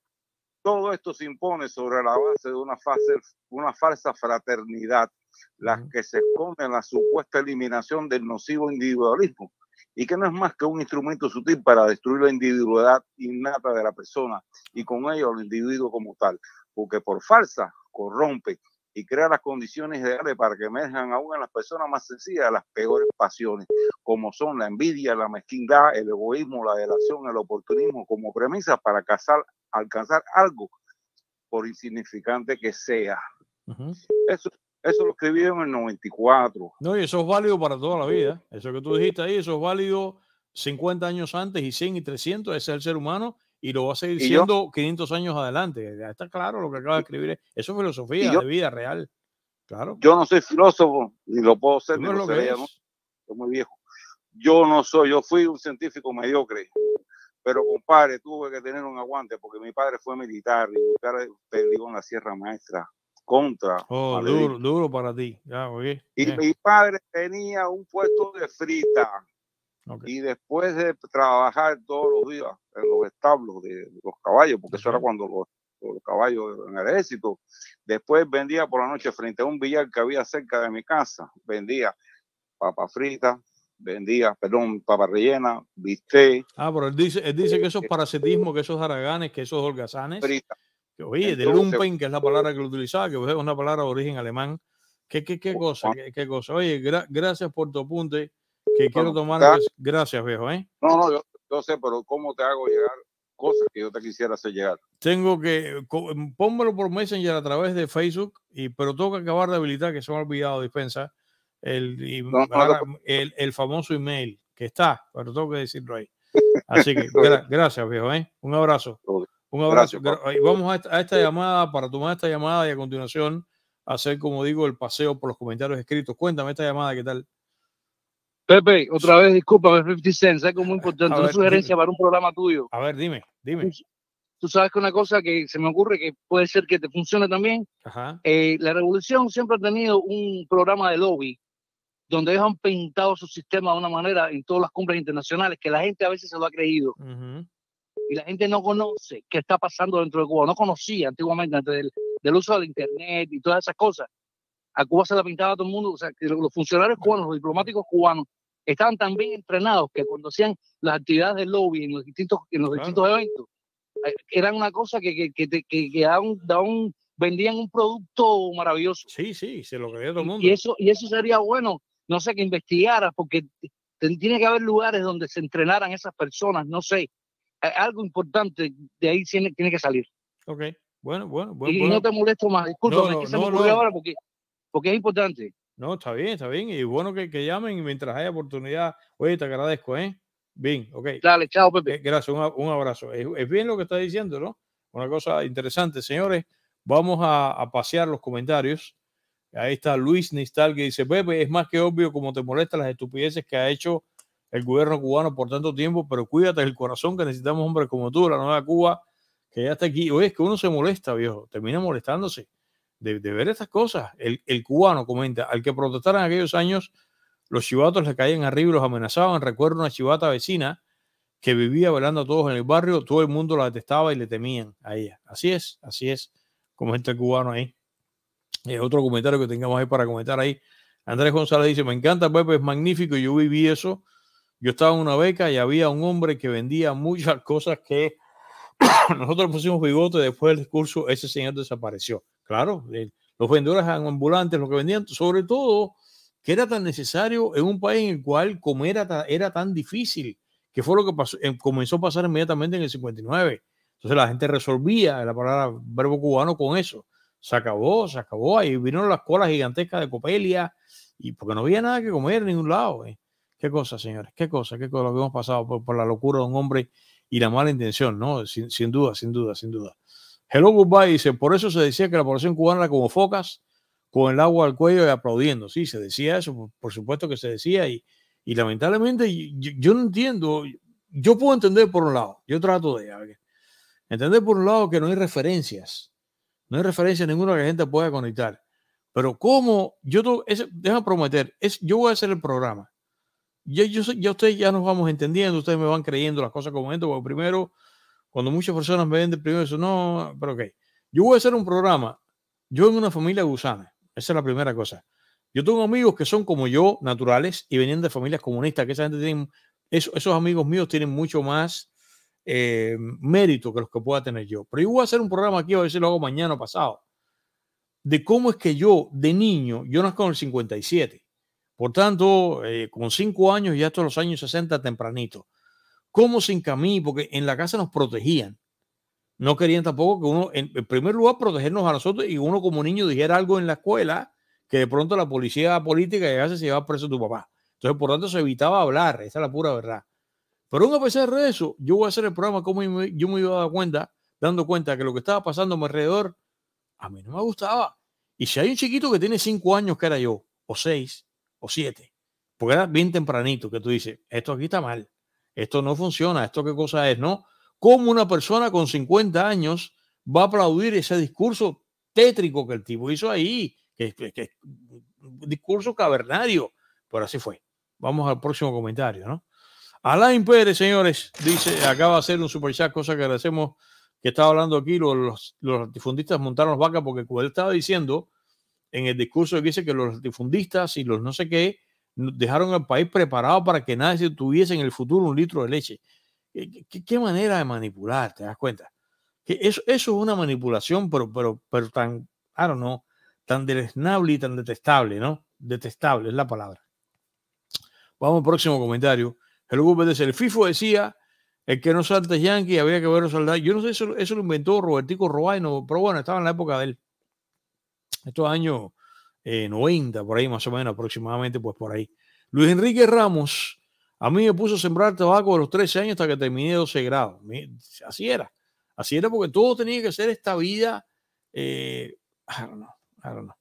todo esto se impone sobre la base de una, fase, una falsa fraternidad, las que se esconde en la supuesta eliminación del nocivo individualismo y que no es más que un instrumento sutil para destruir la individualidad innata de la persona y con ello el individuo como tal, porque por falsa corrompe y crea las condiciones ideales para que emerjan aún en las personas más sencillas las peores pasiones, como son la envidia, la mezquindad, el egoísmo, la delación, el oportunismo, como premisas para alcanzar, alcanzar algo, por insignificante que sea. Eso eso lo escribieron en el 94. No, y eso es válido para toda la vida. Eso que tú dijiste ahí, eso es válido 50 años antes y 100 y 300. es el ser humano y lo va a seguir siendo 500 años adelante. está claro lo que acaba de escribir. Eso es filosofía de vida real. Claro. Yo no soy filósofo, ni lo puedo ser, ni lo, muy viejo. Yo no soy, yo fui un científico mediocre. Pero compadre, tuve que tener un aguante porque mi padre fue militar y mi padre perdió en la Sierra Maestra contra. Oh, duro, duro para ti. Ya, Y mi padre tenía un puesto de frita. Y después de trabajar todos los días en los establos de, los caballos, porque eso era cuando los, caballos en el ejército, después vendía por la noche frente a un billar que había cerca de mi casa, vendía papa frita, vendía, perdón, papa rellena, bistec. Ah, pero él dice, dice que esos eh, parasitismos, que esos haraganes, que esos holgazanes oye, de lumpen, que es la palabra que lo utilizaba, que es una palabra de origen alemán. ¿Qué, qué, qué cosa? Qué, cosa? Oye, gracias por tu apunte, que quiero tomar. Gracias, viejo. ¿eh? No, no, yo, sé, pero ¿cómo te hago llegar cosas que yo te quisiera hacer llegar. Tengo que, pónmelo por Messenger a través de Facebook, y, pero tengo que acabar de habilitar, que se me ha olvidado, dispensa, el, el, el, famoso email, que está, pero tengo que decirlo ahí. [laughs] Así que gracias, viejo, ¿eh? un abrazo. Un abrazo. Vamos a esta, llamada, para tomar esta llamada y a continuación hacer, como digo, el paseo por los comentarios escritos. Cuéntame esta llamada, ¿qué tal? Pepe, otra vez, discúlpame, 50 Cent, es muy importante, una sugerencia para un programa tuyo. A ver, dime, dime. Tú sabes que una cosa que se me ocurre que puede ser que te funcione también. Eh, la revolución siempre ha tenido un programa de lobby donde ellos han pintado su sistema de una manera en todas las compras internacionales que la gente a veces se lo ha creído y la gente no conoce qué está pasando dentro de Cuba, no conocía antiguamente antes del, uso del Internet y todas esas cosas. A Cuba se la pintaba todo el mundo, o sea, los funcionarios cubanos, los diplomáticos cubanos, estaban tan bien entrenados que cuando hacían las actividades de lobby en los distintos, en los distintos eventos, eh, eran una cosa que, vendían un producto maravilloso. Sí, sí, se lo creía todo el mundo. Y eso, y eso sería bueno, no sé, que investigaras, porque tiene que haber lugares donde se entrenaran esas personas, no sé, algo importante de ahí tiene, tiene que salir. Ok, bueno, bueno, bueno. Y, no te molesto más, discúlpame, no, no, que se ahora porque, porque es importante. No, está bien, está bien. Y bueno que, que llamen mientras haya oportunidad. Oye, te agradezco, ¿eh? Bien, ok. Dale, chao, Pepe. Eh, gracias, un, un abrazo. Es, bien lo que está diciendo, ¿no? Una cosa interesante, señores. Vamos a, pasear los comentarios. Ahí está Luis Nistal que dice, Pepe, es más que obvio cómo te molestan las estupideces que ha hecho el gobierno cubano por tanto tiempo, pero cuídate el corazón que necesitamos hombres como tú, la nueva Cuba, que ya está aquí. Oye, es que uno se molesta, viejo, termina molestándose de, ver estas cosas. El, cubano comenta, al que protestaron aquellos años, los chivatos le caían arriba y los amenazaban. Recuerdo una chivata vecina que vivía velando a todos en el barrio, todo el mundo la detestaba y le temían a ella. Así es, así es, comenta el cubano ahí. Eh, otro comentario que tengamos ahí para comentar ahí. Andrés González dice, me encanta Pepe, es magnífico, yo viví eso yo estaba en una beca y había un hombre que vendía muchas cosas que [coughs] nosotros pusimos bigote después del discurso, ese señor desapareció. Claro, los vendedores ambulantes, lo que vendían, sobre todo, que era tan necesario en un país en el cual comer era, tan difícil, que fue lo que em, comenzó a pasar inmediatamente en el 59. Entonces la gente resolvía la palabra verbo cubano con eso. Se acabó, se acabó. Ahí vinieron las colas gigantescas de Copelia, y porque no había nada que comer en ningún lado. Eh. Qué cosa, señores, qué cosa, qué cosa lo que hemos pasado por, la locura de un hombre y la mala intención, ¿no? Sin, duda, sin duda, sin duda. Hello Goodbye dice, por eso se decía que la población cubana era como focas, con el agua al cuello y aplaudiendo. Sí, se decía eso, por, supuesto que se decía y, y lamentablemente yo, no entiendo, yo puedo entender por un lado, yo trato de entender por un lado que no hay referencias, no hay referencias ninguna que la gente pueda conectar. Pero cómo, yo, deja prometer, yo voy a hacer el programa yo, yo, yo, ustedes ya nos vamos entendiendo, ustedes me van creyendo las cosas como esto, porque primero, cuando muchas personas me ven de primero, eso no, pero ok. Yo voy a hacer un programa, yo en una familia gusana, esa es la primera cosa. Yo tengo amigos que son como yo, naturales, y venían de familias comunistas, que esa gente tiene, esos, amigos míos tienen mucho más eh, mérito que los que pueda tener yo. Pero yo voy a hacer un programa aquí, a ver lo hago mañana o pasado, de cómo es que yo, de niño, yo nací en el 57. Por tanto, eh, con cinco años, ya estos los años 60, tempranito. ¿Cómo sin camí? Porque en la casa nos protegían. No querían tampoco que uno, en, primer lugar, protegernos a nosotros y uno como niño dijera algo en la escuela que de pronto la policía política llegase y se llevaba preso a tu papá. Entonces, por tanto, se evitaba hablar. Esa es la pura verdad. Pero aún a pesar de eso, yo voy a hacer el programa como yo me iba a dar cuenta, dando cuenta que lo que estaba pasando a mi alrededor, a mí no me gustaba. Y si hay un chiquito que tiene cinco años, que era yo, o seis, o siete, porque era bien tempranito que tú dices, esto aquí está mal, esto no funciona, esto qué cosa es, ¿no? ¿Cómo una persona con 50 años va a aplaudir ese discurso tétrico que el tipo hizo ahí? Que, es discurso cavernario, pero así fue. Vamos al próximo comentario, ¿no? Alain Pérez, señores, dice, acaba de hacer un super cosa que agradecemos que estaba hablando aquí, los, los, los difundistas montaron las vacas, porque él estaba diciendo en el discurso que dice que los difundistas y los no sé qué dejaron al país preparado para que nadie tuviese en el futuro un litro de leche. ¿Qué, manera de manipular? ¿Te das cuenta? Que eso, es una manipulación, pero, pero, pero tan, I don't know, tan deleznable y tan detestable, ¿no? Detestable es la palabra. Vamos al próximo comentario. El el FIFO decía, el que no salta Yankee, había que verlo saldar. Yo no sé, eso, eso lo inventó Robertico Robaino, pero bueno, estaba en la época de él estos años 90, eh, por ahí más o menos aproximadamente, pues por ahí. Luis Enrique Ramos, a mí me puso a sembrar tabaco a los 13 años hasta que terminé 12 grados. Así era, así era porque todo tenía que ser esta vida. Eh, no, don't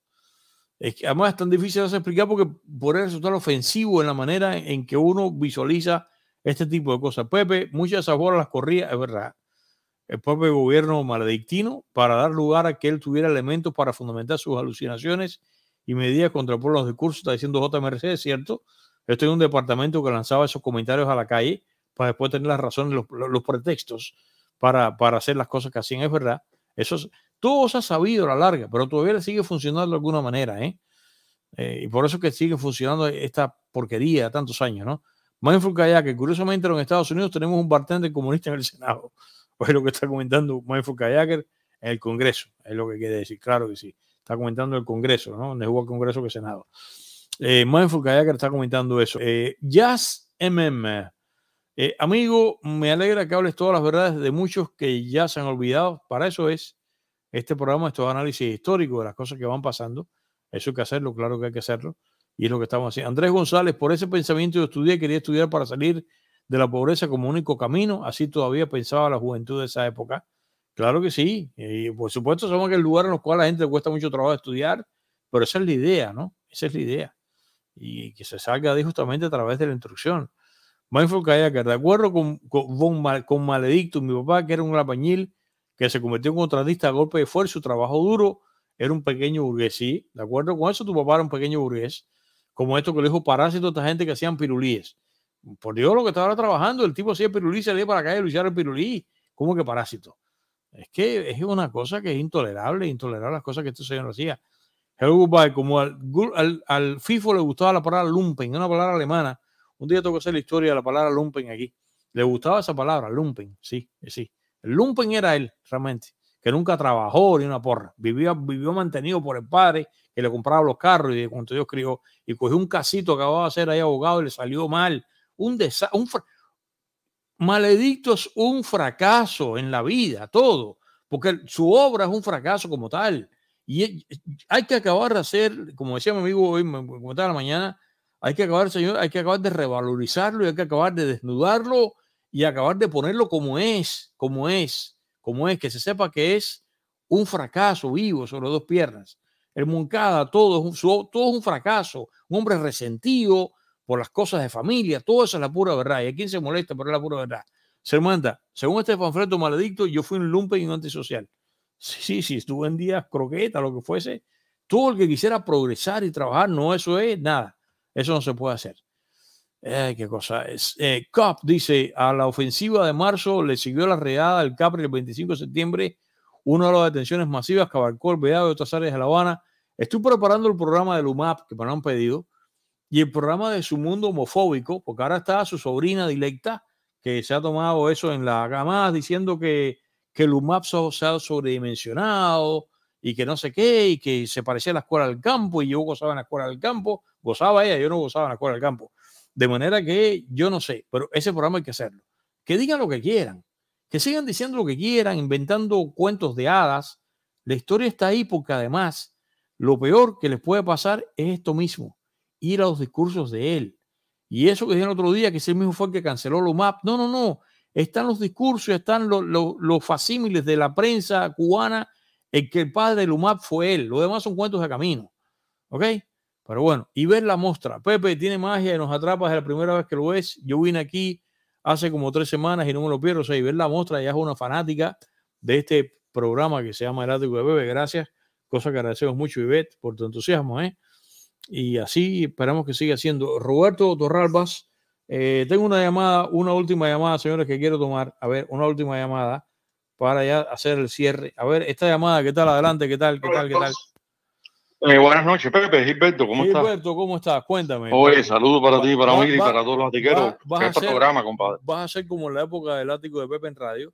Es que además es tan difícil de explicar porque puede resultar ofensivo en la manera en que uno visualiza este tipo de cosas. Pepe, muchas de esas bolas las corría, es verdad el propio gobierno maledictino para dar lugar a que él tuviera elementos para fundamentar sus alucinaciones y medidas contra por Los discursos, está diciendo J. Mercedes, ¿cierto? esto en un departamento que lanzaba esos comentarios a la calle para después tener las razones, los, pretextos para, para, hacer las cosas que hacían. Es verdad. Eso es, todo ha sabido a la larga, pero todavía sigue funcionando de alguna manera. ¿eh? ¿eh? y por eso que sigue funcionando esta porquería de tantos años. ¿no? Mindful Kayak, que curiosamente en Estados Unidos tenemos un bartender comunista en el Senado. Pues es lo que está comentando Manfred Kayaker en el Congreso, es lo que quiere decir, claro que sí. Está comentando el Congreso, ¿no? Donde jugó el Congreso que Senado. Eh, Kayaker está comentando eso. Eh, Jazz MM. amigo, me alegra que hables todas las verdades de muchos que ya se han olvidado. Para eso es este programa, estos análisis históricos de las cosas que van pasando. Eso hay que hacerlo, claro que hay que hacerlo. Y es lo que estamos haciendo. Andrés González, por ese pensamiento yo estudié, quería estudiar para salir de la pobreza como único camino, así todavía pensaba la juventud de esa época. Claro que sí, y por supuesto somos aquel lugar en el cual a la gente le cuesta mucho trabajo estudiar, pero esa es la idea, ¿no? Esa es la idea. Y que se salga de justamente a través de la instrucción. Mindful Kayaker, de acuerdo con, con, Maledicto, mi papá, que era un albañil, que se convirtió en contratista a golpe de fuerza, su trabajo duro, era un pequeño burgués, sí, de acuerdo con eso, tu papá era un pequeño burgués, como esto que le dijo Parásito a esta gente que hacían pirulíes por Dios lo que estaba trabajando, el tipo hacía pirulí, salía para la calle lo luchar el pirulí, como que parásito. Es que es una cosa que es intolerable, intolerable las cosas que este señor hacía. Como al, al, al, FIFO le gustaba la palabra lumpen, una palabra alemana. Un día tocó hacer la historia de la palabra lumpen aquí. Le gustaba esa palabra, lumpen, sí, sí. El lumpen era él, realmente, que nunca trabajó ni una porra. Vivió, vivió mantenido por el padre, que le compraba los carros y de cuanto Dios crió. Y cogió un casito que acababa de ser ahí abogado y le salió mal un un maledicto es un fracaso en la vida, todo, porque su obra es un fracaso como tal. Y e, hay que acabar de hacer, como decía mi amigo hoy, como la mañana, hay que acabar, señor, hay que acabar de revalorizarlo y hay que acabar de desnudarlo y acabar de ponerlo como es, como es, como es, que se sepa que es un fracaso vivo sobre dos piernas. El Moncada, todo, todo es un fracaso, un hombre resentido, por las cosas de familia, todo eso es la pura verdad. Y a quién se molesta, por la pura verdad. Se manda. según este panfleto maledicto, yo fui un lumpen y un antisocial. Sí, sí, sí, estuve en días croqueta, lo que fuese. Todo el que quisiera progresar y trabajar, no, eso es nada. Eso no se puede hacer. Eh, qué cosa es. Eh, Cap dice: a la ofensiva de marzo le siguió la redada del Capri el 25 de septiembre, una de las detenciones masivas que abarcó el Vedado y otras áreas de La Habana. Estoy preparando el programa del UMAP que me lo han pedido y el programa de su mundo homofóbico, porque ahora está su sobrina directa, que se ha tomado eso en la gama, diciendo que, que el UMAP se ha sobredimensionado y que no sé qué, y que se parecía a la escuela del campo, y yo gozaba en la escuela del campo, gozaba ella, yo no gozaba en la escuela del campo. De manera que yo no sé, pero ese programa hay que hacerlo. Que digan lo que quieran, que sigan diciendo lo que quieran, inventando cuentos de hadas. La historia está ahí porque además lo peor que les puede pasar es esto mismo ir a los discursos de él. Y eso que dije el otro día, que ese mismo fue el que canceló el UMAP, No, no, no. Están los discursos, están los, los, facímiles de la prensa cubana, en que el padre del UMAP fue él. Lo demás son cuentos de camino. ¿Ok? Pero bueno, y ver la muestra. Pepe tiene magia y nos atrapa es la primera vez que lo ves. Yo vine aquí hace como tres semanas y no me lo pierdo. O sea, y ver la muestra, ya es una fanática de este programa que se llama El Ático de Bebe, Gracias. Cosa que agradecemos mucho, Ivette, por tu entusiasmo, ¿eh? Y así esperamos que siga siendo. Roberto Torralbas, eh, tengo una llamada, una última llamada, señores, que quiero tomar. A ver, una última llamada para ya hacer el cierre. A ver, esta llamada, ¿qué tal? Adelante, ¿qué tal? ¿Qué tal? ¿Qué tal? Eh, buenas noches, Pepe, Gilberto, ¿cómo estás? Gilberto, ¿cómo estás? Cuéntame. Oye, saludos para ti, para va, y para todos los atiqueros. programa, compadre. Vas a ser como en la época del ático de Pepe en radio,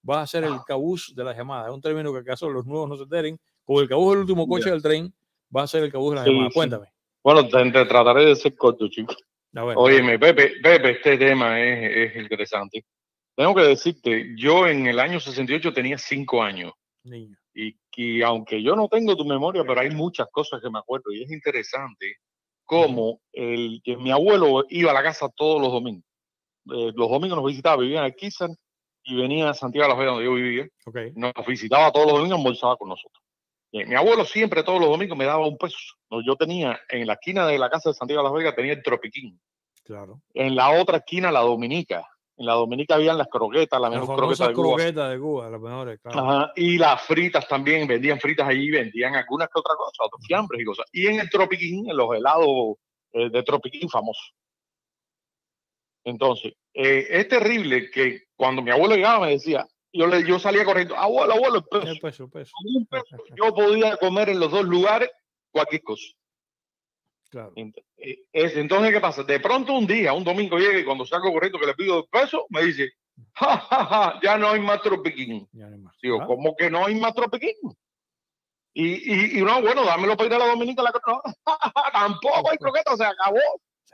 vas a ser el cabuz de las llamadas. Es un término que acaso los nuevos no se enteren. Como el cabuz del último coche del tren, va a ser el que busque la Cuéntame. Bueno, te, trataré de ser corto, chico. Ah, Óyeme, Pepe, este tema es, interesante. Tengo que decirte, yo en el año 68 tenía cinco años. Niño. Y, que aunque yo no tengo tu memoria, pero hay muchas cosas que me acuerdo y es interesante cómo el, que mi abuelo iba a la casa todos los domingos. Eh, los domingos nos visitaba, vivía en el y venía a Santiago de la Fe donde yo vivía. Okay. Nos visitaba todos los domingos, almorzaba con nosotros. Eh, mi abuelo siempre todos los domingos me daba un peso. Yo tenía en la esquina de la casa de Santiago de las Vegas tenía el tropiquín. Claro. En la otra esquina la dominica. En la dominica habían las croquetas, la las mejor croquetas de Cuba. croquetas de Cuba, las mejores, y las fritas también, vendían fritas allí, vendían algunas que otras cosas, otros fiambres y cosas. Y en el tropiquín, en los helados eh, de tropiquín famosos. Entonces, eh, es terrible que cuando mi abuelo llegaba me decía, yo, salía corriendo, abuelo, abuelo, pues". El peso, peso. peso. Yo podía comer en los dos lugares cualquier cosa. Claro. Eh, entonces, ¿qué pasa? De pronto un día, un domingo llega y cuando saco corriendo que le pido el peso, me dice, ja, ja, ja, ya no hay más tropiquín. No Digo, ah. ¿cómo que no hay más tropiquín? Y, y, no, bueno, dámelo para ir a la Dominica. [laughs] tampoco hay pues, pues. croqueta, se acabó.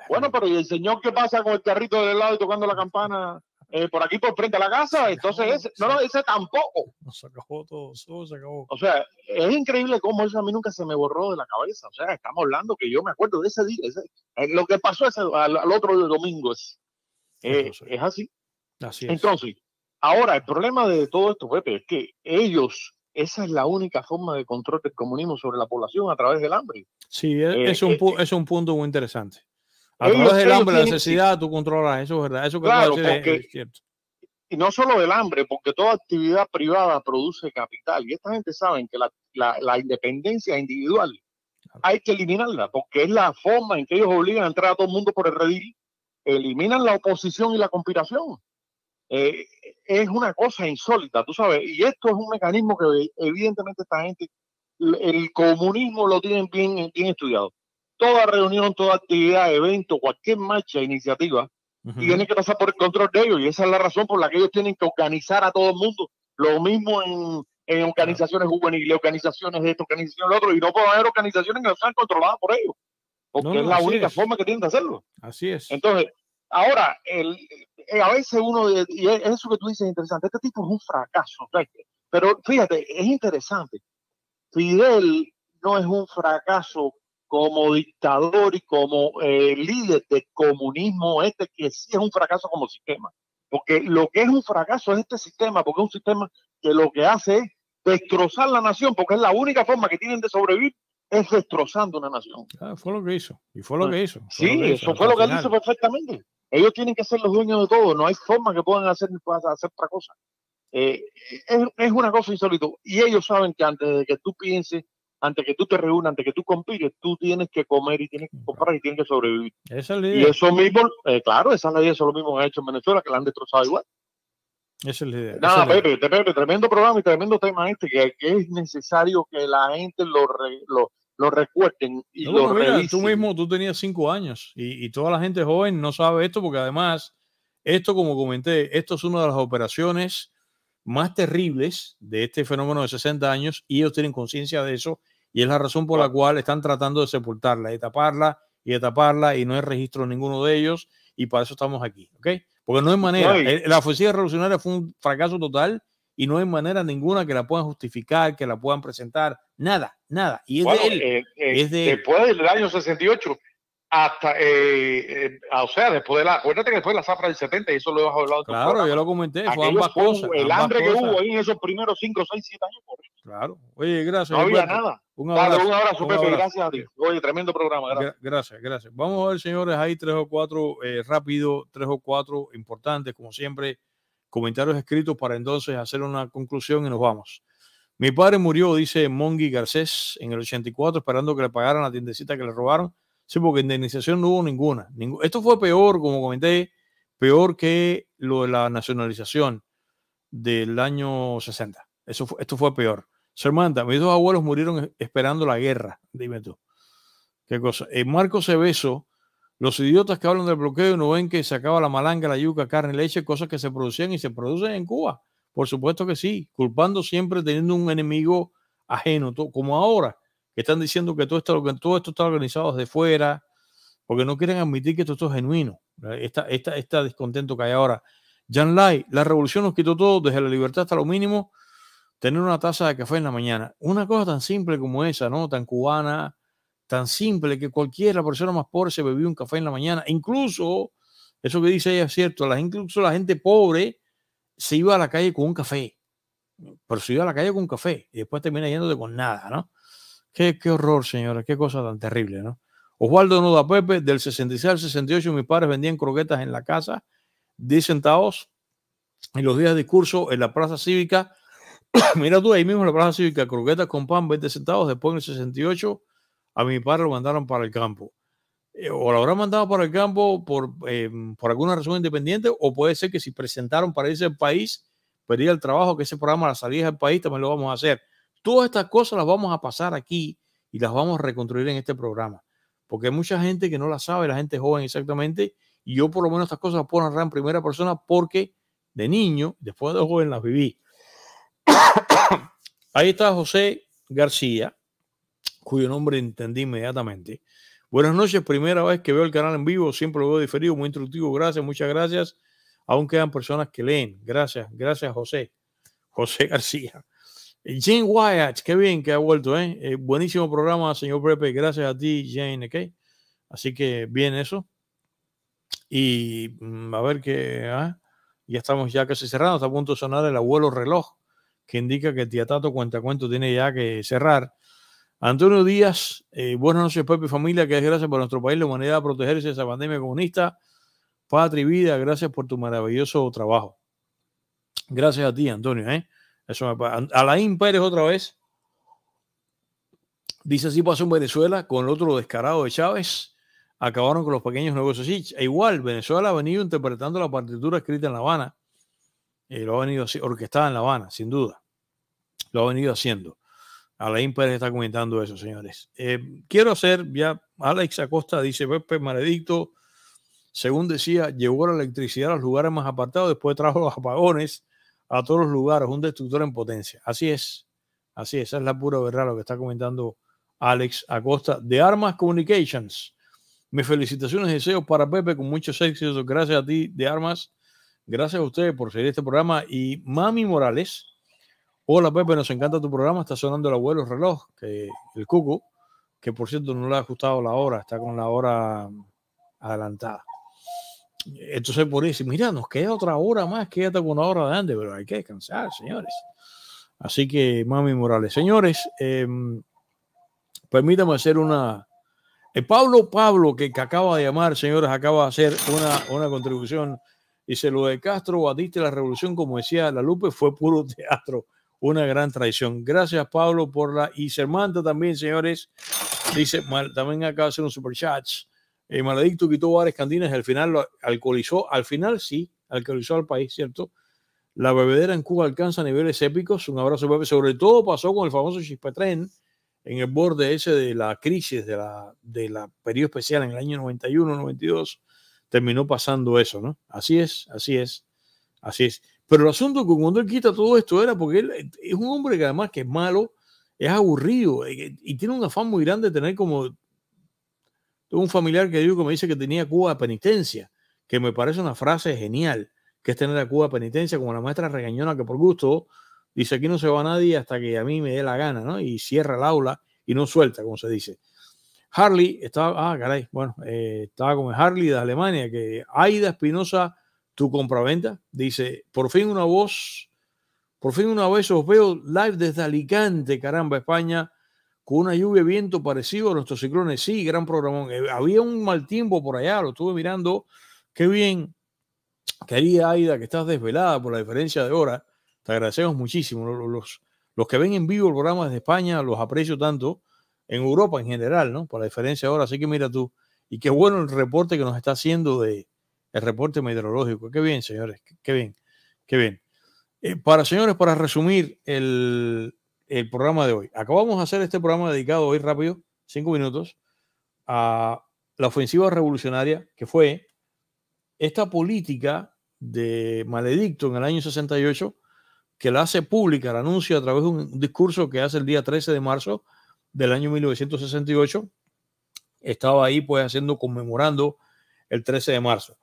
Bueno, pero ¿y el señor qué pasa con el carrito del lado y tocando la campana eh, por aquí por frente a la casa. Entonces, ese, no, no, ese tampoco. se acabó todo, se acabó. O sea, es increíble cómo eso a mí nunca se me borró de la cabeza. O sea, estamos hablando que yo me acuerdo de ese día, eh, lo que pasó ese, al, otro domingo. Es, eh, es así. Así Entonces, ahora el problema de todo esto, Pepe, es que ellos esa es la única forma de control del comunismo sobre la población a través del hambre. Sí, e, es un punto muy interesante. A del hambre, la necesidad, tú controlas, eso verdad. Eso es cierto. Y no solo del hambre, porque toda actividad privada produce capital. Y esta gente sabe que la, independencia individual hay que eliminarla, porque es la forma en que ellos obligan a entrar a todo el mundo por el redil. Eliminan la oposición y la conspiración. Eh, es una cosa insólita, tú sabes. Y esto es un mecanismo que evidentemente esta gente, el comunismo lo tienen bien, bien estudiado toda reunión, toda actividad, evento, cualquier marcha, iniciativa, tienen que pasar por el control de ellos. Y esa es la razón por la que ellos tienen que organizar a todo el mundo. Lo mismo en, organizaciones juveniles, organizaciones de esto, organizaciones de otro. Y no puede haber organizaciones que no sean controladas por ellos. Porque es la única forma que tienen de hacerlo. Así es. Entonces, ahora, el, eh, a veces uno, eh, y eso que tú dices es interesante, este tipo es un fracaso. Pero fíjate, es interesante. Fidel no es un fracaso como dictador y como eh, líder de comunismo este, que sí es un fracaso como sistema. Porque lo que es un fracaso es este sistema, porque es un sistema que lo que hace es destrozar la nación, porque es la única forma que tienen de sobrevivir es destrozando una nación. Ah, fue lo que hizo, y fue lo que hizo. sí, eso fue lo que él hizo perfectamente. Ellos tienen que ser los dueños de todo, no hay forma que puedan hacer, hacer otra cosa. Eh, es, es, una cosa insólita. Y ellos saben que antes de que tú pienses antes que tú te reúnas, antes que tú compires, tú tienes que comer y tienes que comprar y tienes que sobrevivir. es Y eso mismo, eh, claro, esa ley eso es lo mismo que han hecho en Venezuela, que la han destrozado igual. Esa es la idea. Nada, Pepe, este, tremendo programa y tremendo tema este, que, es necesario que la gente lo, lo recuerden y Tú mismo, tú tenías cinco años y, y toda la gente joven no sabe esto porque además, esto como comenté, esto es una de las operaciones más terribles de este fenómeno de 60 años y ellos tienen conciencia de eso y es la razón por la cual están tratando de sepultarla, de taparla y de taparla y no hay registro ninguno de ellos y para eso estamos aquí, ¿ok? Porque no hay manera, eh, la ofensiva revolucionaria fue un fracaso total y no hay manera ninguna que la puedan justificar, que la puedan presentar, nada, nada. Y es de él. Eh, eh, es después del año 68 hasta, eh, eh, o sea, después de la, acuérdate que después la zafra del 70, y eso lo hemos hablado. Claro, ya yo lo comenté, fue ambas cosas. El hambre que hubo ahí en esos primeros 5, 6, 7 años Claro, oye, gracias. No había nada. Un abrazo, un Pepe, gracias a ti. Oye, tremendo programa, gracias. Gracias, gracias. Vamos a ver, señores, ahí tres o cuatro eh, rápido, tres o cuatro importantes, como siempre, comentarios escritos para entonces hacer una conclusión y nos vamos. Mi padre murió, dice Mongi Garcés, en el 84, esperando que le pagaran la tiendecita que le robaron Sí, porque indemnización no hubo ninguna. Esto fue peor, como comenté, peor que lo de la nacionalización del año 60. Eso esto fue peor. Sermanta, mis dos abuelos murieron esperando la guerra. Dime tú. ¿Qué cosa? En eh, Marco Cebeso, los idiotas que hablan del bloqueo no ven que se acaba la malanga, la yuca, carne, leche, cosas que se producían y se producen en Cuba. Por supuesto que sí, culpando siempre teniendo un enemigo ajeno, como ahora que están diciendo que todo, esto, todo esto está organizado desde fuera, porque no quieren admitir que esto, es genuino. Está esta, este descontento que hay ahora. Jan Lai, la revolución nos quitó todo, desde la libertad hasta lo mínimo, tener una taza de café en la mañana. Una cosa tan simple como esa, ¿no? Tan cubana, tan simple, que cualquier persona más pobre se bebió un café en la mañana. Incluso, eso que dice ella es cierto, incluso la gente pobre se iba a la calle con un café. Pero se iba a la calle con un café y después termina yéndote con nada, ¿no? Qué, horror, señora, qué cosa tan terrible, ¿no? Osvaldo Nuda Pepe, del 66 al 68, mis padres vendían croquetas en la casa, 10 centavos, y los días de discurso en la plaza cívica, [coughs] mira tú, ahí mismo en la plaza cívica, croquetas con pan, 20 centavos, después en el 68, a mi padre lo mandaron para el campo. Eh, o lo habrán mandado para el campo por, eh, por alguna razón independiente, o puede ser que si presentaron para irse al país, perdía el trabajo, que ese programa, la salida del país, también lo vamos a hacer. Todas estas cosas las vamos a pasar aquí y las vamos a reconstruir en este programa. Porque hay mucha gente que no la sabe, la gente joven exactamente, y yo por lo menos estas cosas las puedo narrar en primera persona porque de niño, después de joven las viví. [coughs] Ahí está José García, cuyo nombre entendí inmediatamente. Buenas noches, primera vez que veo el canal en vivo, siempre lo veo diferido, muy instructivo, gracias, muchas gracias. Aún quedan personas que leen. Gracias, gracias José. José García. Jane Wyatt, qué bien que ha vuelto, ¿eh? ¿eh? Buenísimo programa, señor Pepe Gracias a ti, Jane, Así que bien eso. Y mm, a ver qué. ¿ah? ya estamos ya casi cerrando. Está a punto de sonar el abuelo reloj, que indica que tía Tato cuento tiene ya que cerrar. Antonio Díaz, eh, buenas noches, Pepe Familia, que es gracias por nuestro país, la humanidad, a protegerse de esa pandemia comunista. Patria y vida, gracias por tu maravilloso trabajo. Gracias a ti, Antonio, ¿eh? Eso Alain Pérez otra vez. Dice así pasó en Venezuela con el otro descarado de Chávez. Acabaron con los pequeños negocios. E igual, Venezuela ha venido interpretando la partitura escrita en La Habana. y eh, lo ha venido orquestada en La Habana, sin duda. Lo ha venido haciendo. Alain Pérez está comentando eso, señores. Eh, quiero hacer ya, Alex Acosta dice, Pepe Maledicto, según decía, llevó la electricidad a los lugares más apartados, después trajo los apagones a todos los lugares, un destructor en potencia. Así es, así es, esa es la pura verdad lo que está comentando Alex Acosta de Armas Communications. Mis felicitaciones y deseos para Pepe con muchos éxitos. Gracias a ti de Armas, gracias a ustedes por seguir este programa y Mami Morales. Hola Pepe, nos encanta tu programa. Está sonando el abuelo reloj, que, el cuco, que por cierto no le ha ajustado la hora, está con la hora adelantada. Entonces por eso, mira, nos queda otra hora más, queda con una hora de antes, pero hay que descansar, señores. Así que, mami Morales, señores, em, permítame hacer una... Eh, Pablo Pablo, que, acaba de llamar, señores, acaba de hacer una, una contribución. Dice, lo de Castro batiste la revolución, como decía la Lupe, fue puro [laughs] teatro, una gran traición. Gracias, Pablo, por la... Y Sermanta también, señores, dice, también acaba de hacer un super el eh, maledicto quitó varias candinas y al final lo alcoholizó, al final sí, alcoholizó al país, ¿cierto? La bebedera en Cuba alcanza niveles épicos, un abrazo sobre todo pasó con el famoso Chispetren en el borde ese de la crisis de la, de la periodo especial en el año 91-92, terminó pasando eso, ¿no? Así es, así es, así es. Pero el asunto con cuando él quita todo esto era porque él es un hombre que además que es malo, es aburrido eh, y tiene un afán muy grande de tener como tengo un familiar que digo como me dice que tenía Cuba de penitencia, que me parece una frase genial, que es tener a Cuba penitencia como la maestra regañona que por gusto dice aquí no se va nadie hasta que a mí me dé la gana, ¿no? Y cierra el aula y no suelta, como se dice. Harley estaba, ah, caray, bueno, eh, estaba con Harley de Alemania, que Aida Espinosa, tu compraventa, dice, por fin una voz, por fin una vez os veo live desde Alicante, caramba, España con una lluvia y viento parecido a nuestros ciclones. Sí, gran programón. Eh, había un mal tiempo por allá, lo estuve mirando. Qué bien, querida Aida, que estás desvelada por la diferencia de hora. Te agradecemos muchísimo. Los, los que ven en vivo el programa desde España, los aprecio tanto. En Europa en general, ¿no? Por la diferencia de hora. Así que mira tú. Y qué bueno el reporte que nos está haciendo de el reporte meteorológico. Qué bien, señores. Qué bien. Qué bien. Eh, para, señores, para resumir el, el programa de hoy. Acabamos de hacer este programa dedicado hoy rápido, cinco minutos, a la ofensiva revolucionaria que fue esta política de Maledicto en el año 68, que la hace pública, la anuncia a través de un discurso que hace el día 13 de marzo del año 1968. Estaba ahí pues haciendo, conmemorando el 13 de marzo.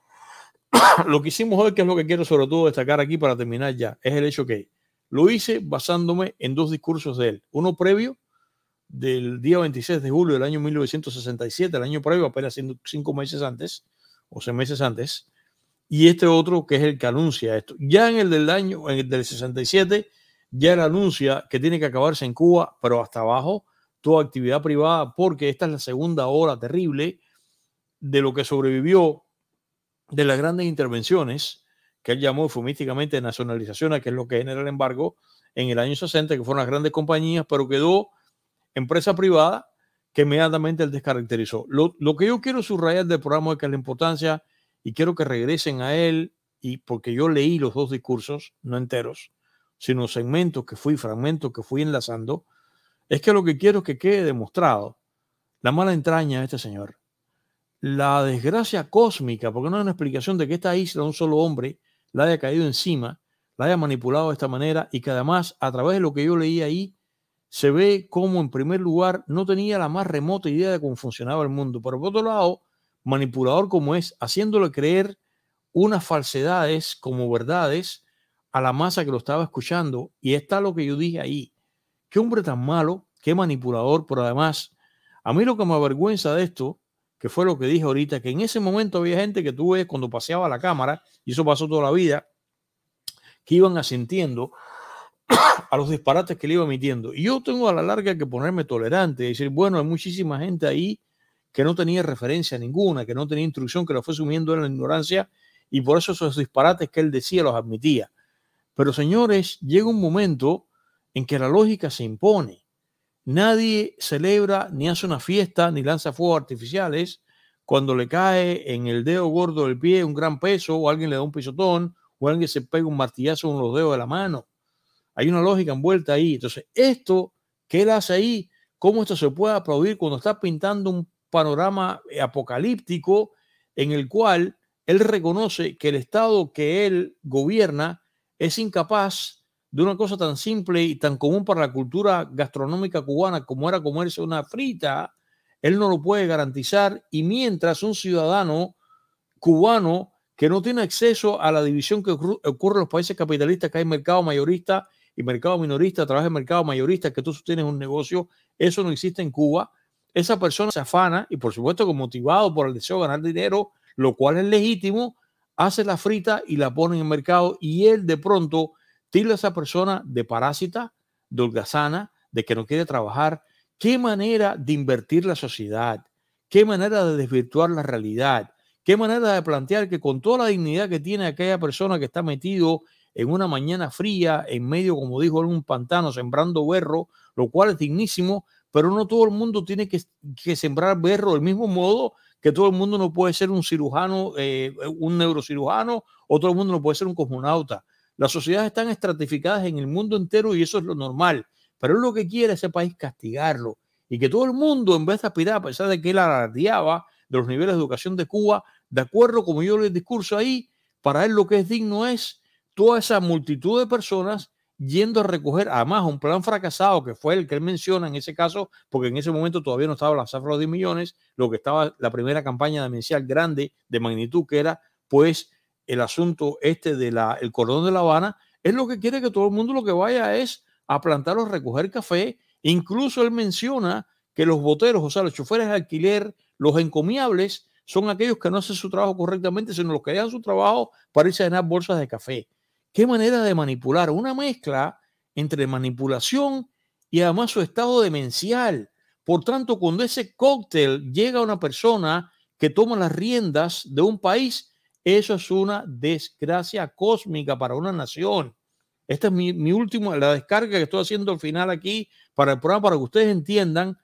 [coughs] lo que hicimos hoy, que es lo que quiero sobre todo destacar aquí para terminar ya, es el hecho que lo hice basándome en dos discursos de él, uno previo del día 26 de julio del año 1967, el año previo, apenas cinco meses antes, o seis meses antes, y este otro que es el que anuncia esto. Ya en el del año, en el del 67, ya él anuncia que tiene que acabarse en Cuba, pero hasta abajo, toda actividad privada, porque esta es la segunda hora terrible de lo que sobrevivió de las grandes intervenciones que él llamó eufemísticamente nacionalización, que es lo que genera el embargo en el año 60, que fueron las grandes compañías, pero quedó empresa privada que inmediatamente él descaracterizó. Lo, que yo quiero subrayar del programa es que la importancia, y quiero que regresen a él, y porque yo leí los dos discursos, no enteros, sino segmentos que fui, fragmentos que fui enlazando, es que lo que quiero es que quede demostrado la mala entraña de este señor, la desgracia cósmica, porque no hay una explicación de que esta isla, un solo hombre, la haya caído encima, la haya manipulado de esta manera y que además a través de lo que yo leí ahí, se ve como en primer lugar no tenía la más remota idea de cómo funcionaba el mundo, pero por otro lado, manipulador como es, haciéndole creer unas falsedades como verdades a la masa que lo estaba escuchando. Y está lo que yo dije ahí. Qué hombre tan malo, qué manipulador, pero además, a mí lo que me avergüenza de esto que fue lo que dije ahorita, que en ese momento había gente que tuve cuando paseaba la cámara, y eso pasó toda la vida, que iban asintiendo [coughs] a los disparates que le iba emitiendo. Y yo tengo a la larga que ponerme tolerante y decir, bueno, hay muchísima gente ahí que no tenía referencia ninguna, que no tenía instrucción, que lo fue sumiendo en la ignorancia, y por eso esos disparates que él decía los admitía. Pero señores, llega un momento en que la lógica se impone Nadie celebra, ni hace una fiesta, ni lanza fuegos artificiales cuando le cae en el dedo gordo del pie un gran peso o alguien le da un pisotón o alguien se pega un martillazo en los dedos de la mano. Hay una lógica envuelta ahí. Entonces, esto que él hace ahí, cómo esto se puede aplaudir cuando está pintando un panorama apocalíptico en el cual él reconoce que el Estado que él gobierna es incapaz de una cosa tan simple y tan común para la cultura gastronómica cubana como era comerse una frita, él no lo puede garantizar y mientras un ciudadano cubano que no tiene acceso a la división que ocurre en los países capitalistas, que hay mercado mayorista y mercado minorista, a través del mercado mayorista que tú sostienes un negocio, eso no existe en Cuba. Esa persona se afana y por supuesto que motivado por el deseo de ganar dinero, lo cual es legítimo, hace la frita y la pone en el mercado y él de pronto tilda a esa persona de parásita, de holgazana, de que no quiere trabajar. ¿Qué manera de invertir la sociedad? ¿Qué manera de desvirtuar la realidad? ¿Qué manera de plantear que con toda la dignidad que tiene aquella persona que está metido en una mañana fría, en medio, como dijo, en un pantano, sembrando berro, lo cual es dignísimo, pero no todo el mundo tiene que, sembrar berro del mismo modo que todo el mundo no puede ser un cirujano, eh, un neurocirujano, o todo el mundo no puede ser un cosmonauta. Las sociedades están estratificadas en el mundo entero y eso es lo normal. Pero es lo que quiere ese país castigarlo y que todo el mundo, en vez de aspirar, a pesar de que él alardeaba de los niveles de educación de Cuba, de acuerdo como yo le discurso ahí, para él lo que es digno es toda esa multitud de personas yendo a recoger, además, un plan fracasado que fue el que él menciona en ese caso, porque en ese momento todavía no estaba la safra de millones, lo que estaba la primera campaña demencial grande de magnitud que era, pues, el asunto este del el cordón de La Habana, es lo que quiere que todo el mundo lo que vaya es a plantar o recoger café. Incluso él menciona que los boteros, o sea, los choferes de alquiler, los encomiables, son aquellos que no hacen su trabajo correctamente, sino los que dejan su trabajo para irse a llenar bolsas de café. Qué manera de manipular, una mezcla entre manipulación y además su estado demencial. Por tanto, cuando ese cóctel llega a una persona que toma las riendas de un país, eso es una desgracia cósmica para una nación. Esta es mi, última, la descarga que estoy haciendo al final aquí para el programa, para que ustedes entiendan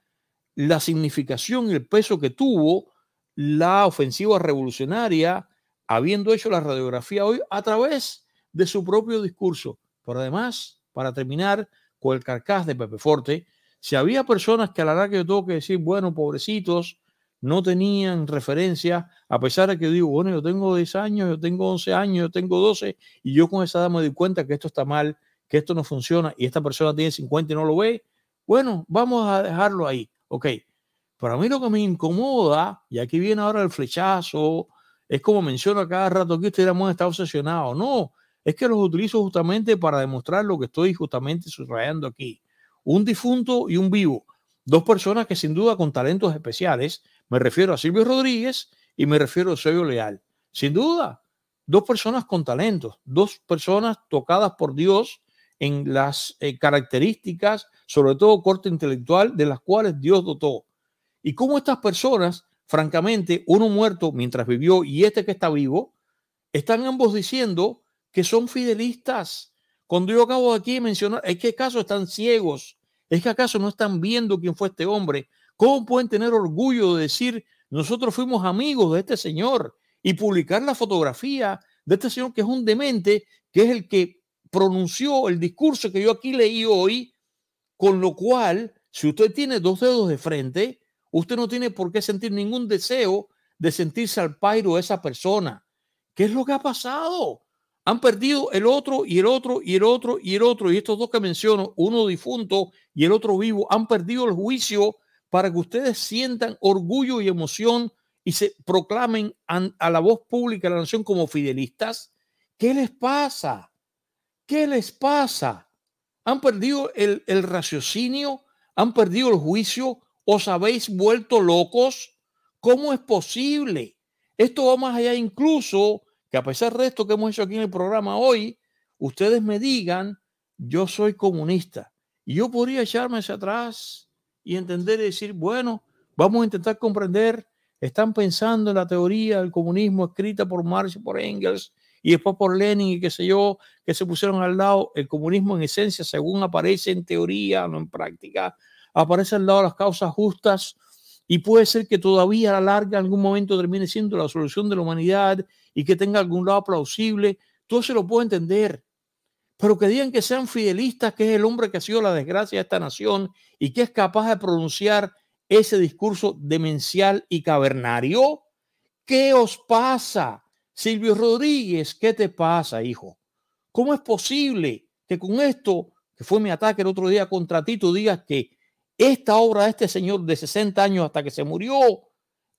la significación y el peso que tuvo la ofensiva revolucionaria, habiendo hecho la radiografía hoy a través de su propio discurso. Pero además, para terminar con el carcaj de Pepe Forte, si había personas que a la que yo tengo que decir, bueno, pobrecitos, no tenían referencia, a pesar de que digo, bueno, yo tengo 10 años, yo tengo 11 años, yo tengo 12, y yo con esa edad me di cuenta que esto está mal, que esto no funciona, y esta persona tiene 50 y no lo ve, bueno, vamos a dejarlo ahí, ok. Para mí lo que me incomoda, y aquí viene ahora el flechazo, es como menciono cada rato que ustedes hemos estado obsesionados, no, es que los utilizo justamente para demostrar lo que estoy justamente subrayando aquí. Un difunto y un vivo, dos personas que sin duda con talentos especiales, me refiero a Silvio Rodríguez y me refiero a Silvio Leal. Sin duda, dos personas con talentos, dos personas tocadas por Dios en las eh, características, sobre todo corte intelectual, de las cuales Dios dotó. Y cómo estas personas, francamente, uno muerto mientras vivió y este que está vivo, están ambos diciendo que son fidelistas. Cuando yo acabo de aquí de mencionar, ¿es que acaso están ciegos? ¿Es que acaso no están viendo quién fue este hombre? ¿Cómo pueden tener orgullo de decir, nosotros fuimos amigos de este señor y publicar la fotografía de este señor que es un demente, que es el que pronunció el discurso que yo aquí leí hoy, con lo cual, si usted tiene dos dedos de frente, usted no tiene por qué sentir ningún deseo de sentirse al pairo de esa persona. ¿Qué es lo que ha pasado? Han perdido el otro y el otro y el otro y el otro. Y estos dos que menciono, uno difunto y el otro vivo, han perdido el juicio para que ustedes sientan orgullo y emoción y se proclamen a la voz pública de la nación como fidelistas? ¿Qué les pasa? ¿Qué les pasa? ¿Han perdido el, raciocinio? ¿Han perdido el juicio? ¿Os habéis vuelto locos? ¿Cómo es posible? Esto va más allá incluso que a pesar de esto que hemos hecho aquí en el programa hoy, ustedes me digan, yo soy comunista. Y yo podría echarme hacia atrás y entender y decir, bueno, vamos a intentar comprender, están pensando en la teoría del comunismo escrita por Marx y por Engels y después por Lenin y qué sé yo, que se pusieron al lado, el comunismo en esencia, según aparece en teoría, no en práctica, aparece al lado las causas justas y puede ser que todavía a la larga en algún momento termine siendo la solución de la humanidad y que tenga algún lado plausible, todo se lo puedo entender. Pero que digan que sean fidelistas, que es el hombre que ha sido la desgracia de esta nación y que es capaz de pronunciar ese discurso demencial y cavernario? ¿Qué os pasa? Silvio Rodríguez, ¿qué te pasa, hijo? ¿Cómo es posible que con esto, que fue mi ataque el otro día contra ti, tú digas que esta obra de este señor de 60 años hasta que se murió,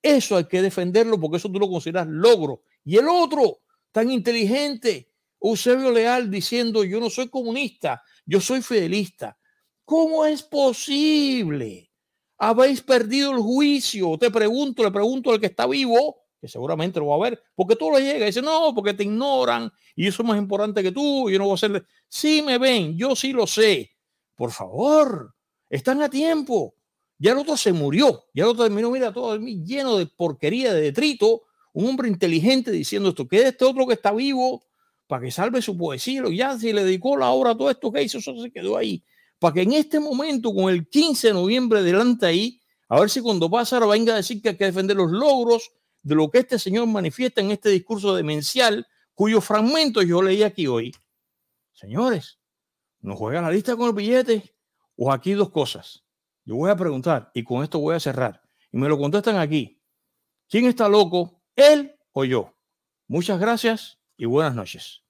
eso hay que defenderlo porque eso tú lo consideras logro. Y el otro, tan inteligente, Eusebio Leal, diciendo, yo no soy comunista, yo soy fidelista. ¿Cómo es posible? Habéis perdido el juicio. Te pregunto, le pregunto al que está vivo, que seguramente lo va a ver, porque tú lo llegas y dices, no, porque te ignoran y eso es más importante que tú, yo no voy a hacerle. Sí me ven, yo sí lo sé. Por favor, están a tiempo. Ya el otro se murió, ya el otro terminó, mira, todo lleno de porquería, de detrito, un hombre inteligente diciendo esto, que este otro que está vivo, para que salve su poesía, ya se le dedicó la obra a todo esto que hizo, eso se quedó ahí para que en este momento, con el 15 de noviembre delante ahí, a ver si cuando Pásaro venga a decir que hay que defender los logros de lo que este señor manifiesta en este discurso demencial, cuyos fragmentos yo leí aquí hoy. Señores, ¿nos juegan la lista con el billete. O aquí dos cosas. Yo voy a preguntar y con esto voy a cerrar. Y me lo contestan aquí. ¿Quién está loco? ¿Él o yo? Muchas gracias y buenas noches.